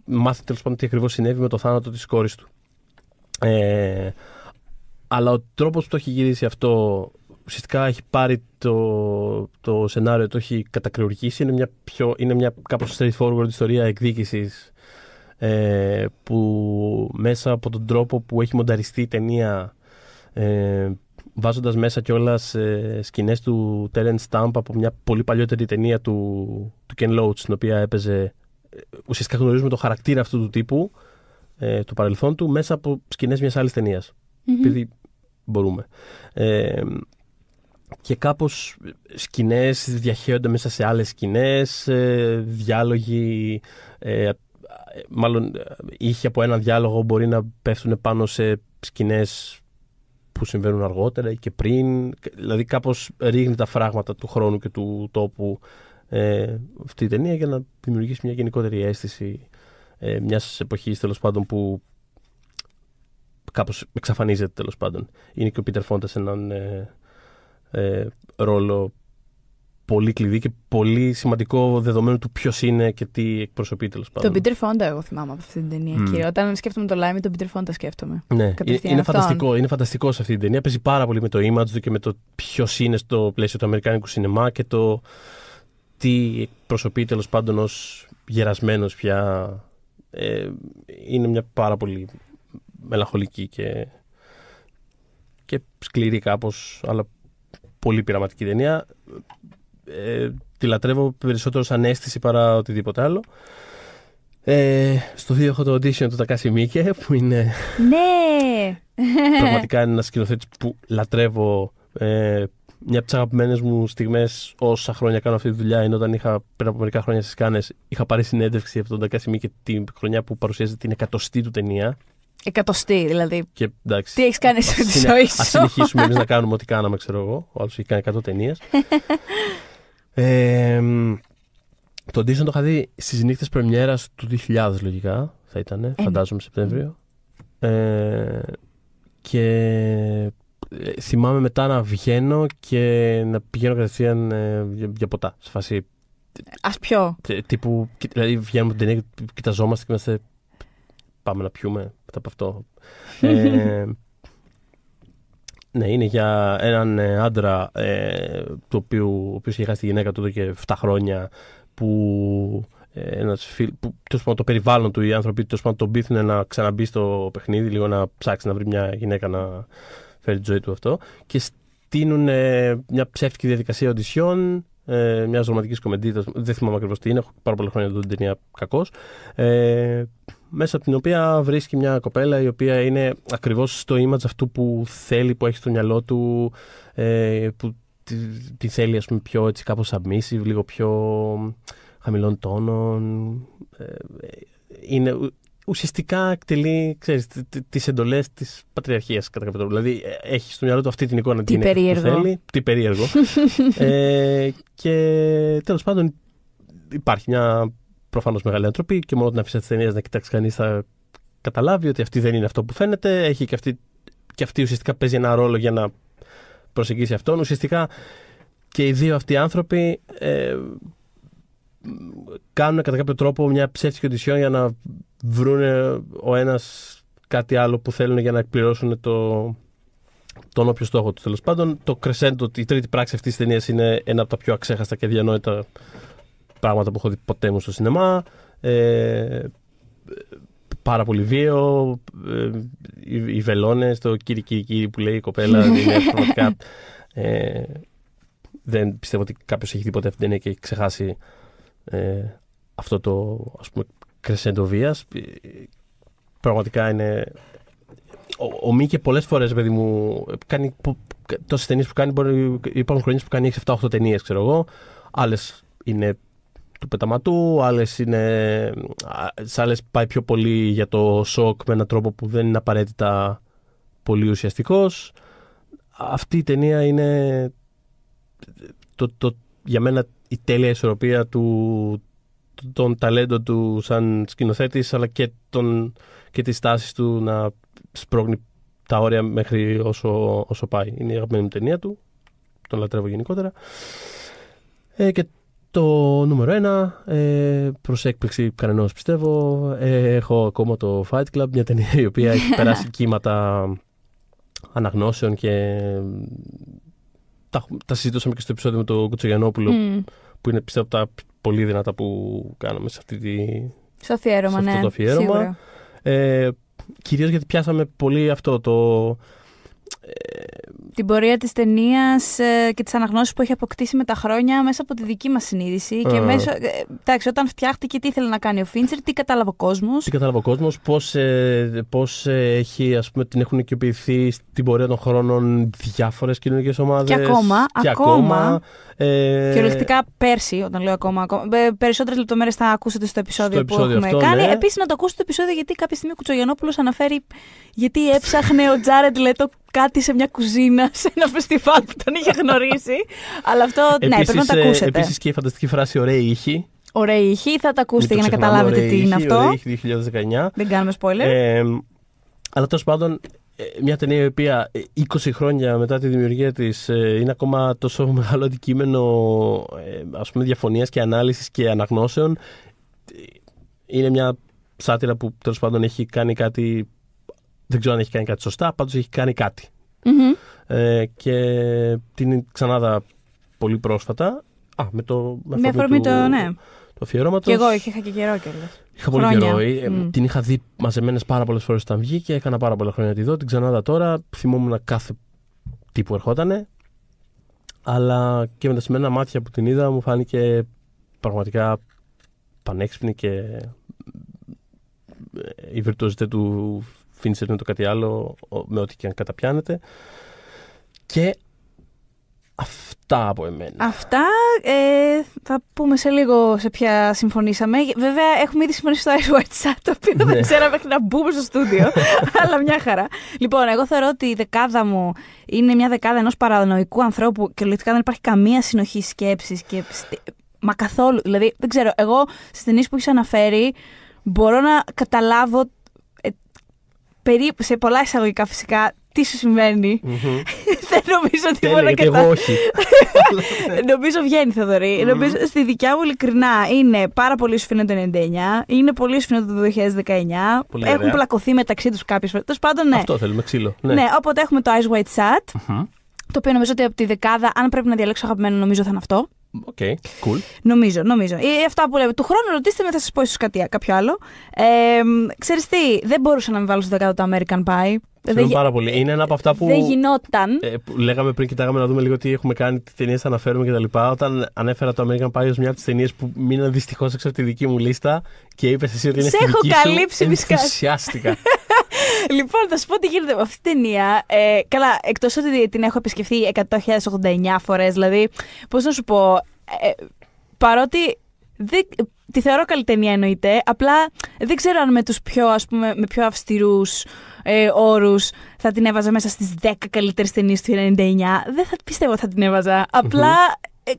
μάθει τέλος πάντων τι ακριβώς συνέβη με το θάνατο της κόρης του. Ε, αλλά ο τρόπος που το έχει γυρίσει αυτό ουσιαστικά έχει πάρει το, το σενάριο, το έχει κατακριουργήσει. Είναι μια, πιο, είναι μια κάπως straightforward ιστορία εκδίκησης ε, που μέσα από τον τρόπο που έχει μονταριστεί η ταινία ε, βάζοντας μέσα όλα ε, σκηνές του Τέρεν Stamp από μια πολύ παλιότερη ταινία του, του Ken Loach στην οποία έπαιζε ε, ουσιαστικά γνωρίζουμε το χαρακτήρα αυτού του τύπου ε, του παρελθόν του μέσα από σκηνές μιας αλλης ταινίας, επειδή μπορούμε. Ε, και κάπως σκηνές διαχέονται μέσα σε άλλες σκηνές, ε, διάλογοι, ε, ε μάλλον ήχοι από ένα διάλογο μπορεί να πέφτουν πάνω σε σκηνές που συμβαίνουν αργότερα και πριν, δηλαδή κάπως ρίχνει τα φράγματα του χρόνου και του τόπου ε, αυτή η ταινία για να δημιουργήσει μια γενικότερη αίσθηση ε, μιας εποχής τέλος πάντων που κάπως εξαφανίζεται τέλος πάντων. Είναι και ο Πίτερ Φόντα έναν ε, ε, ρόλο πολύ κλειδί και πολύ σημαντικό δεδομένο του ποιος είναι και τι εκπροσωπεί τέλος πάντων. Τον Πίτερ Φόντα, εγώ θυμάμαι από αυτή την ταινία. Mm. Κύριε. Όταν σκέφτομαι το Λάιμι, τον Πίτερ Φόντα σκέφτομαι. Ναι, είναι, φανταστικό, είναι φανταστικό σε αυτή την ταινία. Παίζει πάρα πολύ με το image του και με το ποιος είναι στο πλαίσιο του Αμερικάνικου σινεμά και το τι εκπροσωπεί τέλος πάντων ως γερασμένος πια ε, είναι μια πάρα πολύ μελαγχολική και, και σκληρή κάπως, αλλά πολύ πειραματική ταινία. Ε, τη λατρεύω περισσότερο σαν αίσθηση παρά οτιδήποτε άλλο. Ε, στο δύο έχω το audition του Τακάση Μίκε που είναι... Ναι! πραγματικά είναι ένας σκηνοθέτης που λατρεύω ε, μια από τις αγαπημένες μου στιγμές όσα χρόνια κάνω αυτή τη δουλειά είναι όταν είχα πριν από μερικά χρόνια στις Κάνες, είχα πάρει συνέντευξη από τον Τακάσιμι και την χρονιά που παρουσιάζεται την εκατοστή του ταινία. Εκατοστή, δηλαδή. Και, εντάξει, τι έχεις κάνει τη ζωή σου. Α συνεχίσουμε εμείς να κάνουμε ό,τι κάναμε, ξέρω εγώ. Ο άλλος έχει κάνει 100 ταινίε. ε, το Disney το είχα δει στις νύχτες Πρεμιέρας του 2000, λογικά θα ήταν, ε, ναι. φαντάζομαι Σεπτέμβριο. Ε, και θυμάμαι μετά να βγαίνω και να πηγαίνω κατευθείαν ε, για, για ποτά. Σε φάση. Ας πιω. Τύπου, δηλαδή βγαίνουμε από την ταινία, κοιταζόμαστε και είμαστε. Πάμε να πιούμε μετά από αυτό. <laughs> ε, ναι, είναι για έναν ε, άντρα ε, του οποίου, ο οποίος είχε χάσει τη γυναίκα του εδώ και 7 χρόνια που ε, φιλ, που πάνω, το περιβάλλον του, οι άνθρωποι τόσο πάνω, τον πείθουν να ξαναμπεί στο παιχνίδι, λίγο να ψάξει να βρει μια γυναίκα να, φέρει τη ζωή του αυτό. Και στείλουν ε, μια ψεύτικη διαδικασία οντισιών ε, μιας ρομαντική κομμεντίδα. Δεν θυμάμαι ακριβώς τι είναι, έχω πάρα πολλά χρόνια δω την ταινία κακώς. Ε, μέσα από την οποία βρίσκει μια κοπέλα η οποία είναι ακριβώς στο image αυτού που θέλει, που έχει στο μυαλό του, ε, που τη, θέλει, ας πούμε, πιο έτσι κάπως λίγο πιο χαμηλών τόνων. Ε, είναι ουσιαστικά εκτελεί τις εντολές της πατριαρχίας κατά κάποιο τρόπο. Δηλαδή ε, έχει στο μυαλό του αυτή την εικόνα την περίεργο. που θέλει. Τι περίεργο. <laughs> ε, και τέλος πάντων υπάρχει μια προφανώς μεγάλη άνθρωπη και μόνο την αφήσα της ταινίας να κοιτάξει κανείς θα καταλάβει ότι αυτή δεν είναι αυτό που φαίνεται. Έχει και αυτή, και αυτή ουσιαστικά παίζει ένα ρόλο για να προσεγγίσει αυτόν. Ουσιαστικά και οι δύο αυτοί άνθρωποι ε, κάνουν κατά κάποιο τρόπο μια ψεύτικη οντισιόν για να βρούνε ο ένας κάτι άλλο που θέλουν για να εκπληρώσουν το, τον όποιο στόχο του. Τέλος πάντων, το κρεσέντο, η τρίτη πράξη αυτής της ταινίας είναι ένα από τα πιο αξέχαστα και διανόητα πράγματα που έχω δει ποτέ μου στο σινεμά. Ε, πάρα πολύ βίαιο. Ε, οι, οι βελόνες, το κύριε κύριε που λέει η κοπέλα. <laughs> είναι πραγματικά. Ε, δεν πιστεύω ότι κάποιος έχει δει ποτέ αυτή την ταινία και έχει ξεχάσει ε, αυτό το ας πούμε, κρεσεντοβία. Ε, πραγματικά είναι ο, ο Μίκε πολλές φορές, παιδί μου, κάνει τόσες ταινίες που κάνει. Μπορεί, υπάρχουν χρονιές που κάνει 6-7-8 ταινίες, ξέρω εγώ. Άλλες είναι του πεταματού, άλλες είναι. Σε άλλες πάει πιο πολύ για το σοκ με έναν τρόπο που δεν είναι απαραίτητα πολύ ουσιαστικός. Αυτή η ταινία είναι το, το, για μένα η τέλεια ισορροπία του, τον ταλέντο του σαν σκηνοθέτης, αλλά και, τον, και τις τάσεις του να σπρώγνει τα όρια μέχρι όσο, όσο πάει. Είναι η αγαπημένη μου ταινία του, τον λατρεύω γενικότερα. Ε, και το νούμερο ένα, ε, προς έκπληξη κανενός πιστεύω, ε, έχω ακόμα το Fight Club, μια ταινία η οποία έχει <laughs> περάσει κύματα αναγνώσεων και τα, τα συζητούσαμε και στο επεισόδιο με τον Κουτσογιανόπουλο, mm. που είναι πιστεύω από τα πολύ δυνατά που κάναμε σε αυτή τη... Στο αφιέρωμα, αυτό ναι, το ε, κυρίως γιατί πιάσαμε πολύ αυτό το... Ε, την πορεία της ταινίας ε, και τις αναγνώσεις που έχει αποκτήσει με τα χρόνια μέσα από τη δική μας συνείδηση. Και ε. μέσω, ε, εντάξει, όταν φτιάχτηκε τι ήθελε να κάνει ο Φίντσερ, τι κατάλαβε ο κόσμος. Τι κατάλαβε ο κόσμος, πώς, πώς έχει, ας πούμε, την έχουν οικειοποιηθεί στην πορεία των χρόνων διάφορες κοινωνικές ομάδες. Και ακόμα. Και ακόμα. ακόμα ε... Κυριολεκτικά πέρσι, όταν λέω ακόμα, ακόμα περισσότερες λεπτομέρειες θα ακούσετε στο επεισόδιο στο που επεισόδιο έχουμε αυτό, κάνει. Ναι. Επίσης, να το ακούσετε το επεισόδιο γιατί κάποια στιγμή ο Κουτσογενόπουλο αναφέρει γιατί έψαχνε ο Τζάρετ Λέτο κάτι σε μια κουζίνα, σε ένα φεστιβάλ που τον είχε γνωρίσει. Αλλά αυτό, ναι, πρέπει να τα ε, ακούσετε. Επίσης και η φανταστική φράση ωραία ήχη. Ωραία ήχη, θα τα ακούσετε για να καταλάβετε τι είναι αυτό. Ωραία ήχη 2019. Δεν κάνουμε spoiler. Ε, αλλά τέλος πάντων, μια ταινία η οποία 20 ε, χρόνια μετά τη δημιουργία της ε, είναι ακόμα τόσο <laughs> μεγάλο αντικείμενο ας πούμε διαφωνίας και ανάλυσης και αναγνώσεων είναι μια σάτυρα που τέλος πάντων έχει κάνει κάτι δεν ξέρω αν έχει κάνει κάτι σωστά, πάντως έχει κάνει ε, και την ξανάδα πολύ πρόσφατα. Α, με το με αφορμή το, του, ναι. το αφιερώματος. Και εγώ είχα και καιρό κιόλας. Είχα πολύ καιρό. Ε, ε, την είχα δει μαζεμένες πάρα πολλές φορές όταν βγήκε. Έκανα πάρα πολλά χρόνια τη δω. Την ξανάδα τώρα. Θυμόμουν κάθε τι που ερχόταν, Αλλά και με τα σημεία μάτια που την είδα μου φάνηκε πραγματικά πανέξυπνη και η βιρτουαζιτέ του είναι το κάτι άλλο με ό,τι και αν καταπιάνετε. Και Αυτά από εμένα. Αυτά ε, θα πούμε σε λίγο σε ποια συμφωνήσαμε. Βέβαια, έχουμε ήδη συμφωνήσει στο Ice White το οποίο δεν ναι. ξέραμε μέχρι να μπούμε στο στούντιο. <laughs> αλλά μια χαρά. Λοιπόν, εγώ θεωρώ ότι η δεκάδα μου είναι μια δεκάδα ενός παρανοϊκού ανθρώπου και λογικά δεν υπάρχει καμία συνοχή σκέψης. Μα καθόλου. Δηλαδή, δεν ξέρω, εγώ στις ταινίες που έχεις αναφέρει, μπορώ να καταλάβω περίπου, σε πολλά εισαγωγικά φυσικά, τι σου σημαίνει <laughs> Δεν νομίζω ότι μπορεί να εγώ οχι όχι. <laughs> νομίζω βγαίνει, Θεοδωρή. Νομίζω στη δικιά μου, ειλικρινά, είναι πάρα πολύ φαίνεται το 99, είναι πολύ φαίνεται το 2019. έχουν πλακωθεί μεταξύ τους κάποιες φορές. Τέλος πάντων, ναι. Αυτό θέλουμε, ξύλο. Ναι, ναι οπότε έχουμε το Ice White Sat. Το οποίο νομίζω ότι από τη δεκάδα, αν πρέπει να διαλέξω αγαπημένο, νομίζω θα είναι αυτό okay, cool. Νομίζω, νομίζω. Ε, αυτά που λέμε. Του χρόνου ρωτήστε με, θα σας πω ίσως κάτι κάποιο άλλο. Ε, ξέρεις τι, δεν μπορούσα να με βάλω στο δεκάτο το American Pie. Δεν πάρα πολύ. Είναι ένα από αυτά που. Δεν γινόταν. Ε, που λέγαμε πριν, κοιτάγαμε να δούμε λίγο τι έχουμε κάνει, τι ταινίες θα αναφέρουμε κτλ. Όταν ανέφερα το American Pie ως μια από τις ταινίες που μείναν δυστυχώς έξω από τη δική μου λίστα και είπες εσύ ότι είναι. Σε έχω καλύψει, φυσικά. Ενθουσιάστηκα. <laughs> λοιπόν, θα σου πω τι γίνεται με αυτή την ταινία. Ε, καλά, εκτός ότι την έχω επισκεφθεί 100.089 φορές, δηλαδή, πώς να σου πω. Ε, παρότι τη θεωρώ καλή ταινία εννοείται, απλά δεν ξέρω αν με τους πιο, ας πούμε, πιο αυστηρούς ε, θα την έβαζα μέσα στις 10 καλύτερες ταινίες του 1999, Δεν θα πιστεύω θα την έβαζα. Ε,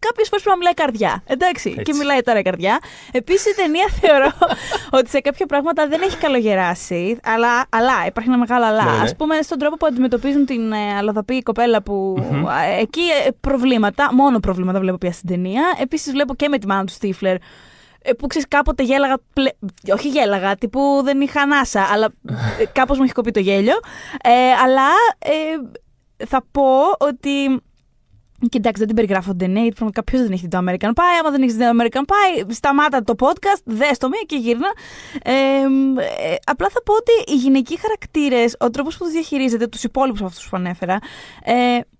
Κάποιε φορέ πρέπει να μιλάει καρδιά. Εντάξει, και μιλάει τώρα η καρδιά. Επίσης η ταινία <laughs> θεωρώ ότι σε κάποια πράγματα δεν έχει καλογεράσει, αλλά, αλλά υπάρχει ένα μεγάλο αλλά. Α ναι, ναι, ναι. πούμε στον τρόπο που αντιμετωπίζουν την ε, αλλοδαπή κοπέλα που ε, εκεί ε, προβλήματα, μόνο προβλήματα βλέπω πια στην ταινία. Επίσης, βλέπω και με τη μάνα του Στίφλερ που ξέρεις, κάποτε γέλαγα. Όχι γέλαγα, τύπου δεν είχα ανάσα, αλλά κάπως μου έχει κοπεί το γέλιο. αλλά θα πω ότι και δεν την περιγράφω την Πραγματικά ποιος δεν έχει δει το American Pie. Άμα δεν έχεις δει το American Pie, σταμάτα το podcast, δες το μία και γύρνα. Ε, απλά θα πω ότι οι γυναικοί χαρακτήρες, ο τρόπος που τους διαχειρίζεται, τους υπόλοιπους αυτούς που ανέφερα, ε,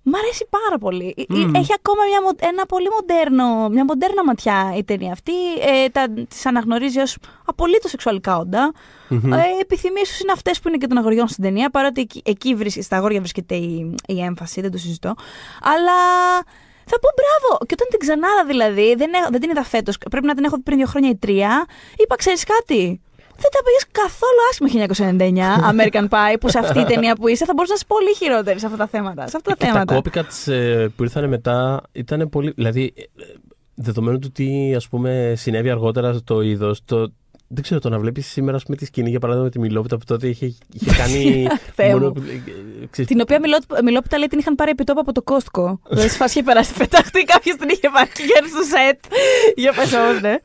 Μ' αρέσει πάρα πολύ. Ε, ε, έχει ακόμα μια, ένα πολύ μοντέρνο, μια μοντέρνα ματιά η ταινία αυτή. Ε, τα, τις αναγνωρίζει ως απολύτως σεξουαλικα σεξουαλικά όντα. Mm-hmm. Ε, επιθυμίες είναι αυτές που είναι και των αγοριών στην ταινία, παρότι εκεί, εκεί στα αγόρια βρίσκεται η, έμφαση, δεν το συζητώ. Αλλά θα πω μπράβο. Και όταν την ξανάδα δηλαδή, δεν, δεν την είδα φέτος, πρέπει να την έχω πριν δύο χρόνια ή τρία, είπα, ξέρεις κάτι δεν τα πήγες καθόλου άσχημα 1999 <laughs> American Pie, που σε αυτή η ταινία που είσαι θα μπορούσες να είσαι πολύ χειρότερη σε αυτά τα θέματα. Σε αυτά τα, ε, και θέματα. τα copycats ε, που ήρθαν μετά ήταν πολύ. Δηλαδή, ε, δεδομένου του τι ας πούμε, συνέβη αργότερα στο είδος, το, δεν ξέρω το να βλέπεις σήμερα πούμε, τη σκηνή για παράδειγμα με τη Μιλόπιτα που τότε είχε, είχε <laughs> κάνει. μόνο... Ε, ε, την οποία Μιλόπιτα λέει την είχαν πάρει επί από το Κόστκο. <laughs> Δεν σα είχε περάσει πεταχτή, κάποιος την είχε πάρει στο σετ. για πες όμως, ναι. Ε,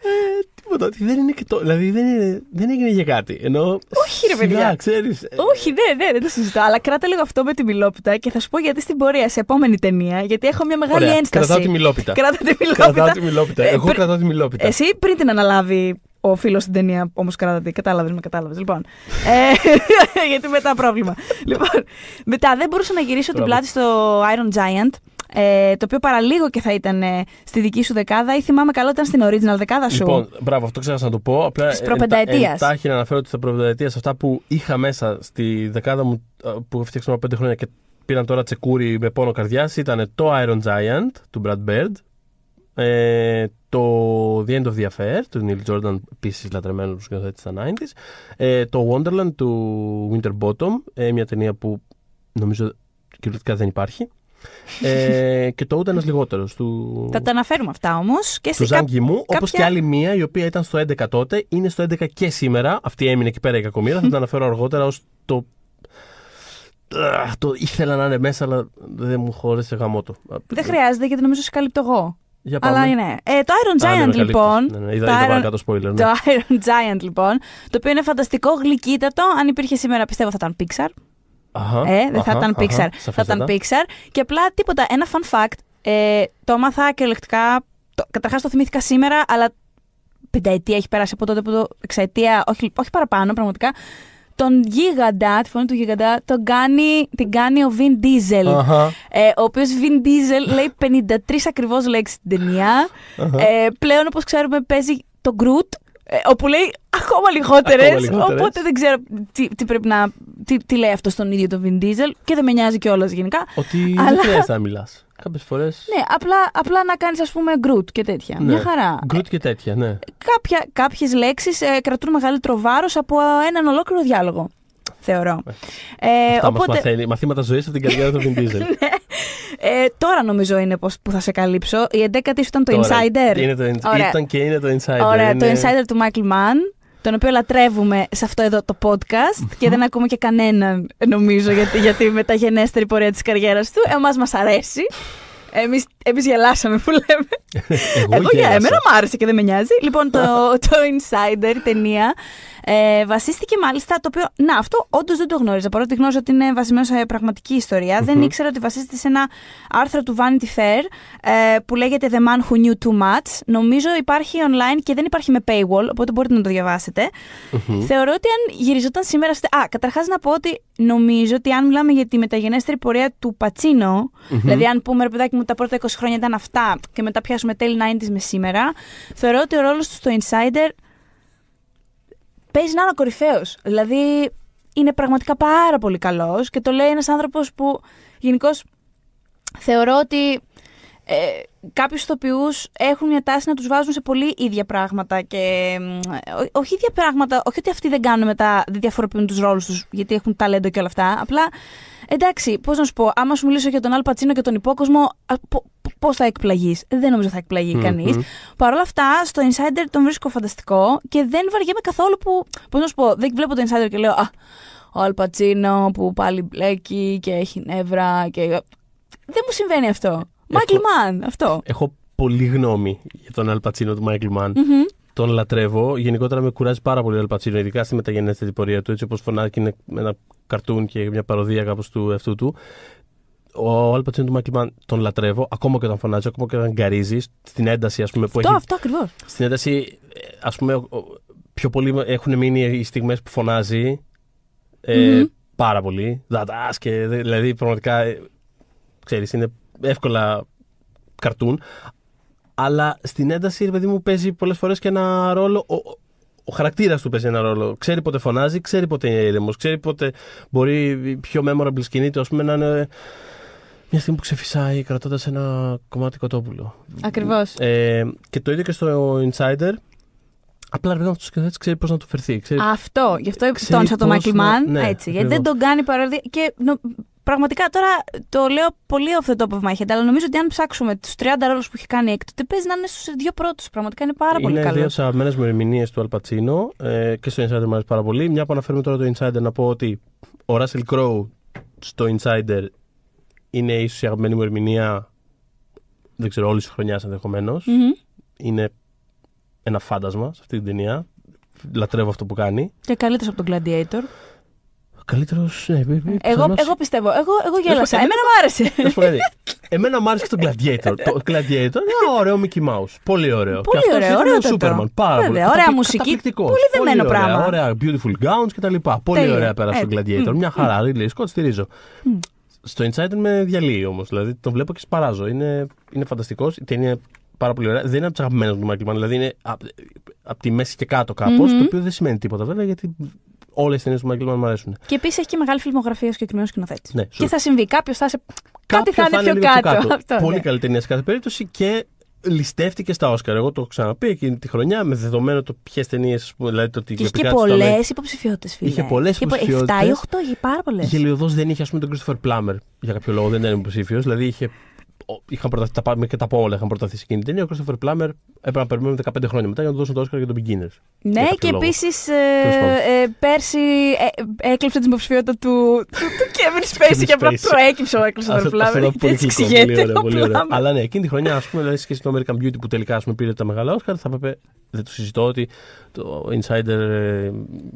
τίποτα. Δεν είναι και το. Δηλαδή δεν, είναι, δεν έγινε για κάτι. Ενώ, Όχι, ρε παιδιά. Ξέρεις... Όχι, ναι, ναι, δεν το συζητώ. Αλλά κράτα λίγο αυτό με τη Μιλόπιτα και θα σου πω γιατί στην πορεία, σε επόμενη ταινία, γιατί έχω μια μεγάλη Ωραία, ένσταση. Κρατάω τη Μιλόπιτα. Κράτα τη Μιλόπιτα. Εγώ κρατάω τη Μιλόπιτα. Εσύ πριν την αναλάβει ο φίλος στην ταινία όμως κράτατε. Κατάλαβες, με κατάλαβες. Λοιπόν. Ε, <laughs> γιατί μετά πρόβλημα. λοιπόν, μετά δεν μπορούσα να γυρίσω την πλάτη στο Iron Giant. Ε, το οποίο παραλίγο και θα ήταν ε, στη δική σου δεκάδα ή θυμάμαι καλό ήταν στην original δεκάδα σου. Λοιπόν, μπράβο, αυτό ξέχασα να το πω. Απλά Της προπενταετίας. Εντάχει να αναφέρω ότι στα προπενταετίας αυτά που είχα μέσα στη δεκάδα μου ε, που φτιάξαμε πέντε χρόνια και πήραν τώρα τσεκούρι με πόνο καρδιάς ήταν το Iron Giant του Brad Bird ε, το The End of the Affair του Neil Jordan, επίσης λατρεμένο του σκηνοθέτη στα 90s. Ε, το Wonderland του Winterbottom, ε, μια ταινία που νομίζω κυριολεκτικά δεν υπάρχει. Ε, <laughs> και το ούτε ένας λιγότερος. Του... Θα τα αναφέρουμε αυτά όμως. Του Ζάγκη μου, κάποια... όπω και άλλη μία η οποία ήταν στο 11 τότε, είναι στο 11 και σήμερα. Αυτή έμεινε εκεί πέρα η κακομοίρα. θα <laughs> τα αναφέρω αργότερα ως το το ήθελα να είναι μέσα, αλλά δεν μου χώρεσε γαμό Δεν χρειάζεται γιατί νομίζω σε καλύπτω εγώ. Αλλά είναι ε, το Iron Giant λοιπόν. το, Iron... Giant λοιπόν. Το οποίο είναι φανταστικό, γλυκύτατο. Αν υπήρχε σήμερα πιστεύω θα ήταν Pixar. Αχα, ε, δεν θα ήταν Pixar. θα ήταν Pixar. Και απλά τίποτα. Ένα fun fact. Ε, το έμαθα κυριολεκτικά. Καταρχάς το θυμήθηκα σήμερα, αλλά πενταετία έχει περάσει από τότε που το εξαετία, όχι, όχι παραπάνω πραγματικά τον γίγαντα, τη φωνή του γίγαντα, τον κάνει, την κάνει ο Βιν Ντίζελ. ο οποίος Βιν Ντίζελ λέει 53 ακριβώς λέξεις την ταινια ε, πλέον, όπως ξέρουμε, παίζει το Γκρουτ. Ε, όπου λέει ακόμα λιγότερες. Οπότε δεν ξέρω τι, πρέπει να. Τι, λέει αυτό στον ίδιο τον Βιν Ντίζελ και δεν με νοιάζει κιόλας γενικά. Ότι δεν χρειάζεται να μιλάς. Κάποιες φορές. Ναι, απλά, απλά να κάνεις, ας πούμε, γκρουτ και τέτοια. Ναι. Μια χαρά. Γκρουτ και τέτοια, ναι. Κάποιες λέξεις ε, κρατούν μεγαλύτερο βάρος από ε, έναν ολόκληρο διάλογο. Θεωρώ. Ε, ε Αυτά μαθαίνει. Μαθήματα ζωής από την καριέρα του Vin <laughs> ναι. Diesel. ε, τώρα νομίζω είναι πως, που θα σε καλύψω. Η 11η ήταν το Insider. Είναι το, Ήταν και είναι το Insider. Ωραία, το Insider του Michael Mann τον οποίο λατρεύουμε σε αυτό εδώ το podcast και δεν ακούμε και κανέναν νομίζω γιατί τη, μεταγενέστερη πορεία της καριέρας του. Εμάς μας αρέσει. Εμείς Εμείς γελάσαμε που λέμε. <laughs> Εγώ, Εγώ για εμένα μου άρεσε και δεν με νοιάζει. Λοιπόν, το, <laughs> το Insider, η ταινία, ε, βασίστηκε μάλιστα το οποίο. Να, αυτό όντως δεν το γνώριζα. Παρότι γνώριζα ότι είναι βασισμένο σε πραγματική δεν ήξερα ότι βασίζεται σε ένα άρθρο του Vanity Fair ε, που λέγεται The Man Who Knew Too Much. Νομίζω υπάρχει online και δεν υπάρχει με paywall, οπότε μπορείτε να το διαβασετε Θεωρώ ότι αν γυριζόταν σήμερα. Α, καταρχάς να πω ότι νομίζω ότι αν μιλάμε για τη μεταγενέστερη πορεία του πατσινο δηλαδή αν πούμε ρε παιδάκι μου τα πρώτα 20 χρόνια ήταν αυτά και μετά πιάσουμε τέλη 90s με σήμερα, θεωρώ ότι ο ρόλος του στο Insider παίζει να είναι κορυφαίος. Δηλαδή είναι πραγματικά πάρα πολύ καλός και το λέει ένας άνθρωπος που γενικώς θεωρώ ότι... Ε, κάποιους ηθοποιούς έχουν μια τάση να τους βάζουν σε πολύ ίδια πράγματα. Και, ό, όχι ίδια πράγματα, όχι ότι αυτοί δεν κάνουν μετά, δεν διαφοροποιούν τους ρόλους τους γιατί έχουν ταλέντο και όλα αυτά. Απλά εντάξει, πώς να σου πω, άμα σου μιλήσω για τον Αλ Πατσίνο και τον υπόκοσμο, πώς θα εκπλαγείς. Δεν νομίζω θα εκπλαγεί mm-hmm. κανείς. Παρ' όλα αυτά, στο Insider τον βρίσκω φανταστικό και δεν βαριέμαι καθόλου που. Πώς να σου πω, δεν βλέπω το Insider και λέω Α, ο Αλ Πατσίνο που πάλι μπλέκει και έχει νεύρα και. Δεν μου συμβαίνει αυτό. Μάικλ Μαν, αυτό. Έχω πολύ γνώμη για τον Αλπατσίνο του Μάικλ Μαν. Τον λατρεύω. Γενικότερα με κουράζει πάρα πολύ ο Αλπατσίνο, ειδικά στη μεταγενέστερη πορεία του, έτσι όπως φωνάζει και είναι ένα καρτούν και μια παροδία κάπως του εαυτού του. Ο Αλπατσίνο του Μάικλ Μαν τον λατρεύω, ακόμα και όταν φωνάζει, ακόμα και όταν γκαρίζει, στην ένταση ας πούμε που αυτό, έχει. Αυτό ακριβώς. Στην ένταση, ε, ας πούμε, πιο πολύ έχουν μείνει οι στιγμές που φωνάζει. Ε, πάρα πολύ. και δηλαδή πραγματικά ε, ξέρεις, είναι εύκολα καρτούν. Αλλά στην ένταση, ρε παιδί μου, παίζει πολλές φορές και ένα ρόλο. Ο, ο χαρακτήρας του παίζει ένα ρόλο. Ξέρει πότε φωνάζει, ξέρει πότε είναι ήρεμος, ξέρει πότε μπορεί η πιο memorable σκηνή του, ας πούμε, να είναι μια στιγμή που ξεφυσάει κρατώντας ένα κομμάτι κοτόπουλο. Ακριβώς. Ε, και το ίδιο και στο Insider. Απλά ρε παιδί μου, σκηνοθέτης ξέρει πώς να του φερθεί. Ξέρει... Αυτό. Γι' αυτό τόνισα το Μάικλ ναι, Μαν. έτσι. Γιατί δεν τον κάνει παρόλο. Και νο... Πραγματικά τώρα το λέω πολύ off the top αλλά νομίζω ότι αν ψάξουμε τους 30 ρόλους που έχει κάνει έκτοτε, παίζει να είναι στους δύο πρώτους. Πραγματικά είναι πάρα πολύ καλό. Είναι δύο αγαπημένε μου ερμηνείε του Αλπατσίνο ε, και στο Insider μου αρέσει πάρα πολύ. Μια που αναφέρουμε τώρα το Insider, να πω ότι ο Ράσελ Κρόου στο Insider είναι ίσως η αγαπημένη μου ερμηνεία, δεν ξέρω, όλης της χρονιάς ενδεχομένως. Είναι ένα φάντασμα σε αυτή την ταινία. Λατρεύω αυτό που κάνει. Και καλύτερος από τον Gladiator. Καλύτερος. Ναι, εγώ, εγώ πιστεύω. Εγώ, εγώ γέλασα. Εμένα μου άρεσε. Εμένα μου άρεσε το Gladiator. το Gladiator είναι ωραίο Mickey Mouse. Πολύ ωραίο. Πολύ και ωραίο. ωραίο Superman. Πάρα πολύ. Ωραία μουσική. Πολύ δεμένο πράγμα. Ωραία, beautiful gowns και τα λοιπά Πολύ ωραία πέρασε το Gladiator. Μια χαρά. Ρίλι Σκοτ στηρίζω. Στο Insider με διαλύει όμως. Δηλαδή το βλέπω και σπαράζω. Είναι, είναι φανταστικός. Η ταινία είναι πάρα πολύ ωραία. Δεν είναι από τους αγαπημένους μου Δηλαδή είναι από τη μέση και κάτω κάπως. Το οποίο δεν σημαίνει τίποτα βέβαια γιατί όλες τι ταινίες του Μάικλ Μαν μου αρέσουν. Και επίσης έχει και μεγάλη φιλμογραφία ο συγκεκριμένος σκηνοθέτης. Ναι, και θα συμβεί. Κάποιος θα σε. Κάτι θα, είναι πιο κάτω. κάτω. Αυτό, Πολύ ναι. καλή ταινία σε κάθε περίπτωση και ληστεύτηκε στα Όσκαρ. Εγώ το έχω ξαναπεί εκείνη τη χρονιά με δεδομένο το ποιες ταινίες. Δηλαδή, το ότι και είχε πολλές υποψηφιότητες, φίλε. Είχε πολλές υποψηφιότητε. 7 ή 8, είχε πάρα πολλές. Γελιοδός δεν είχε, ας πούμε, τον Κρίστοφερ Πλάμερ για κάποιο λόγο, δεν ήταν υποψήφιος. Δηλαδή είχε είχαν προταθεί, τα, και τα πόλα είχαν προταθεί σε εκείνη την ταινία. Ο Κρίστοφερ Πλάμερ έπρεπε να περιμένουμε 15 χρόνια μετά για να του δώσουν το Όσκαρ για τον Beginners. Ναι, και επίσης ε, ε, πέρσι ε, έκλειψε την υποψηφιότητα του, του, του Kevin Spacey και απλά προέκυψε ο Κρίστοφερ Πλάμερ. έτσι εξηγείται. Αλλά ναι, εκείνη τη χρονιά, ας πούμε, δηλαδή σχέση με το American Beauty που τελικά πούμε, πήρε τα μεγάλα Όσκαρ, θα έπρεπε. Δεν το συζητώ ότι το Insider ε,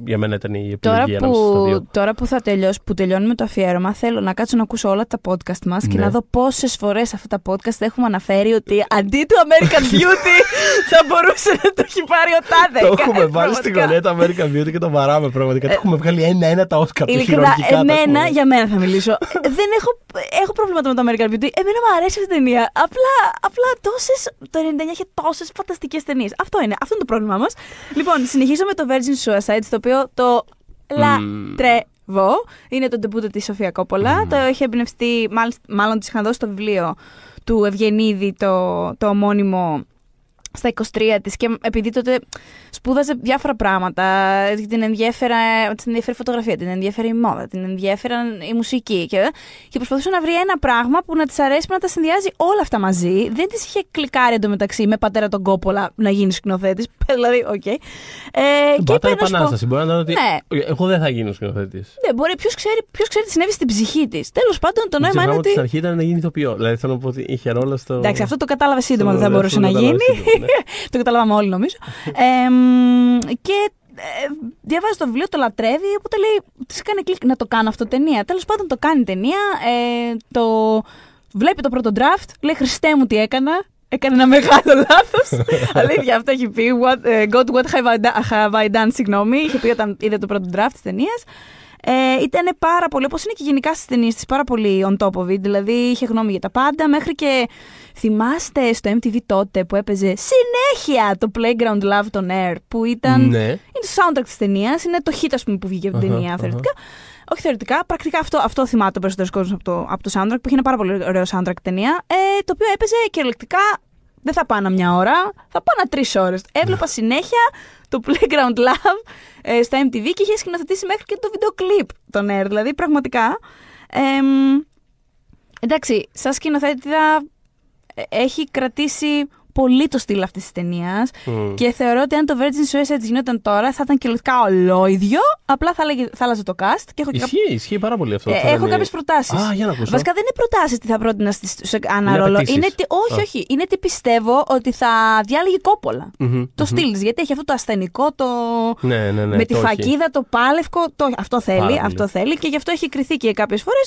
για μένα ήταν η επιλογή τώρα που, δύο. Τώρα που θα τελειώσει, που τελειώνουμε το αφιέρωμα, θέλω να κάτσω να ακούσω όλα τα podcast μας και ναι. να δω πόσες φορές αυτά τα podcast έχουμε αναφέρει ότι αντί του American Beauty <laughs> θα μπορούσε να το έχει πάρει ο Τάδε. Το έχουμε ε, βάλει στην γωνία του American Beauty και το βαράμε πραγματικά. Το ε, έχουμε βγάλει ένα-ένα τα Oscar του χειρολογικά. Εμένα, για μένα θα μιλήσω. <laughs> Δεν έχω, προβλήματα με το American Beauty. Εμένα μου αρέσει αυτή η ταινία. Απλά, απλά τόσες, το 99 είχε τόσες φανταστικές ταινίες. Αυτό είναι. Αυτό είναι το πρόβλημά μας. Λοιπόν, συνεχίζω με το Virgin Suicide, το οποίο το λατρεύω. Είναι το ντεμπούτο της Σοφία Κόπολα. Το έχει εμπνευστεί, μάλλον της είχαν δώσει το βιβλίο του Ευγενίδη το, το ομώνυμο στα 23 της και επειδή τότε σπούδαζε διάφορα πράγματα, την ενδιέφερα, την η φωτογραφία, την ενδιέφερα η μόδα, την ενδιέφερα η μουσική και, και προσπαθούσε να βρει ένα πράγμα που να της αρέσει που να τα συνδυάζει όλα αυτά μαζί. Δεν της είχε κλικάρει εντωμεταξύ με πατέρα τον Κόπολα να γίνει σκηνοθέτης, <laughs> δηλαδή, οκ. Okay. Ε, επανάσταση, μπορεί να ήταν ότι ναι. εγώ δεν θα γίνω σκηνοθέτης. Ναι, μπορεί, ποιος ξέρει, ποιος ξέρει τι συνέβη στην ψυχή της. Τέλος πάντων το νόημα είναι ότι... Στην αρχή ήταν να γίνει ηθοποιό, δηλαδή θέλω να πω ότι στο... Εντάξει, αυτό το κατάλαβε σύντομα ότι θα μπορούσε να γίνει. <laughs> το καταλάβαμε όλοι νομίζω. και ε, διαβάζει το βιβλίο, το λατρεύει, οπότε λέει, τι κάνει κλικ να το κάνω αυτό ταινία. Τέλος πάντων το κάνει ταινία, ε, το... βλέπει το πρώτο draft, λέει Χριστέ μου τι έκανα, έκανε ένα μεγάλο λάθος. <laughs> Αλήθεια, αυτό έχει πει. What, ε, go what have I done, have I done συγγνώμη. Είχε πει όταν είδε το πρώτο draft της ταινίας. Ε, ήταν πάρα πολύ, όπως είναι και γενικά στις ταινίες της, πάρα πολύ on top of it. Δηλαδή είχε γνώμη για τα πάντα, μέχρι και θυμάστε στο MTV τότε που έπαιζε συνέχεια το Playground Love των Air, που ήταν. Ναι. Είναι το soundtrack της ταινίας, είναι το hit, ας πούμε, που βγήκε από την ταινία uh-huh, θεωρητικά. θεωρητικά, πρακτικά αυτό, αυτό θυμάται ο περισσότερος κόσμος από το, από το soundtrack, που είχε ένα πάρα πολύ ωραίο soundtrack ταινία, ε, το οποίο έπαιζε κυριολεκτικά δεν θα πάνα μια ώρα, θα πάνα τρεις ώρες. Έβλεπα συνέχεια το Playground Love ε, στα MTV και είχε σκηνοθετήσει μέχρι και το βίντεο κλιπ τον Air. Δηλαδή, πραγματικά. Ε, εντάξει, σαν σκηνοθέτητα ε, έχει κρατήσει πολύ το στυλ αυτής της ταινίας. Mm. Και θεωρώ ότι αν το Virgin Suicide γινόταν τώρα, θα ήταν και λογικά ολόιδιο. Απλά θα, λέγε, θα άλλαζε το cast. Και έχω ισχύει, κάπου... ισχύει πάρα πολύ αυτό. Ε, έχω είναι... κάποιες προτάσεις. Βασικά δεν είναι προτάσεις τι θα πρότεινα σε ένα ρόλο. Είναι τι... Όχι, όχι. Είναι τι πιστεύω ότι θα διάλεγε το mm-hmm. Γιατί έχει αυτό το ασθενικό, το. Ναι, ναι, ναι, με τη φακίδα, το πάλευκο. Το... Αυτό θέλει. Αυτό θέλει. Και γι' αυτό έχει κριθεί και κάποιες φορές.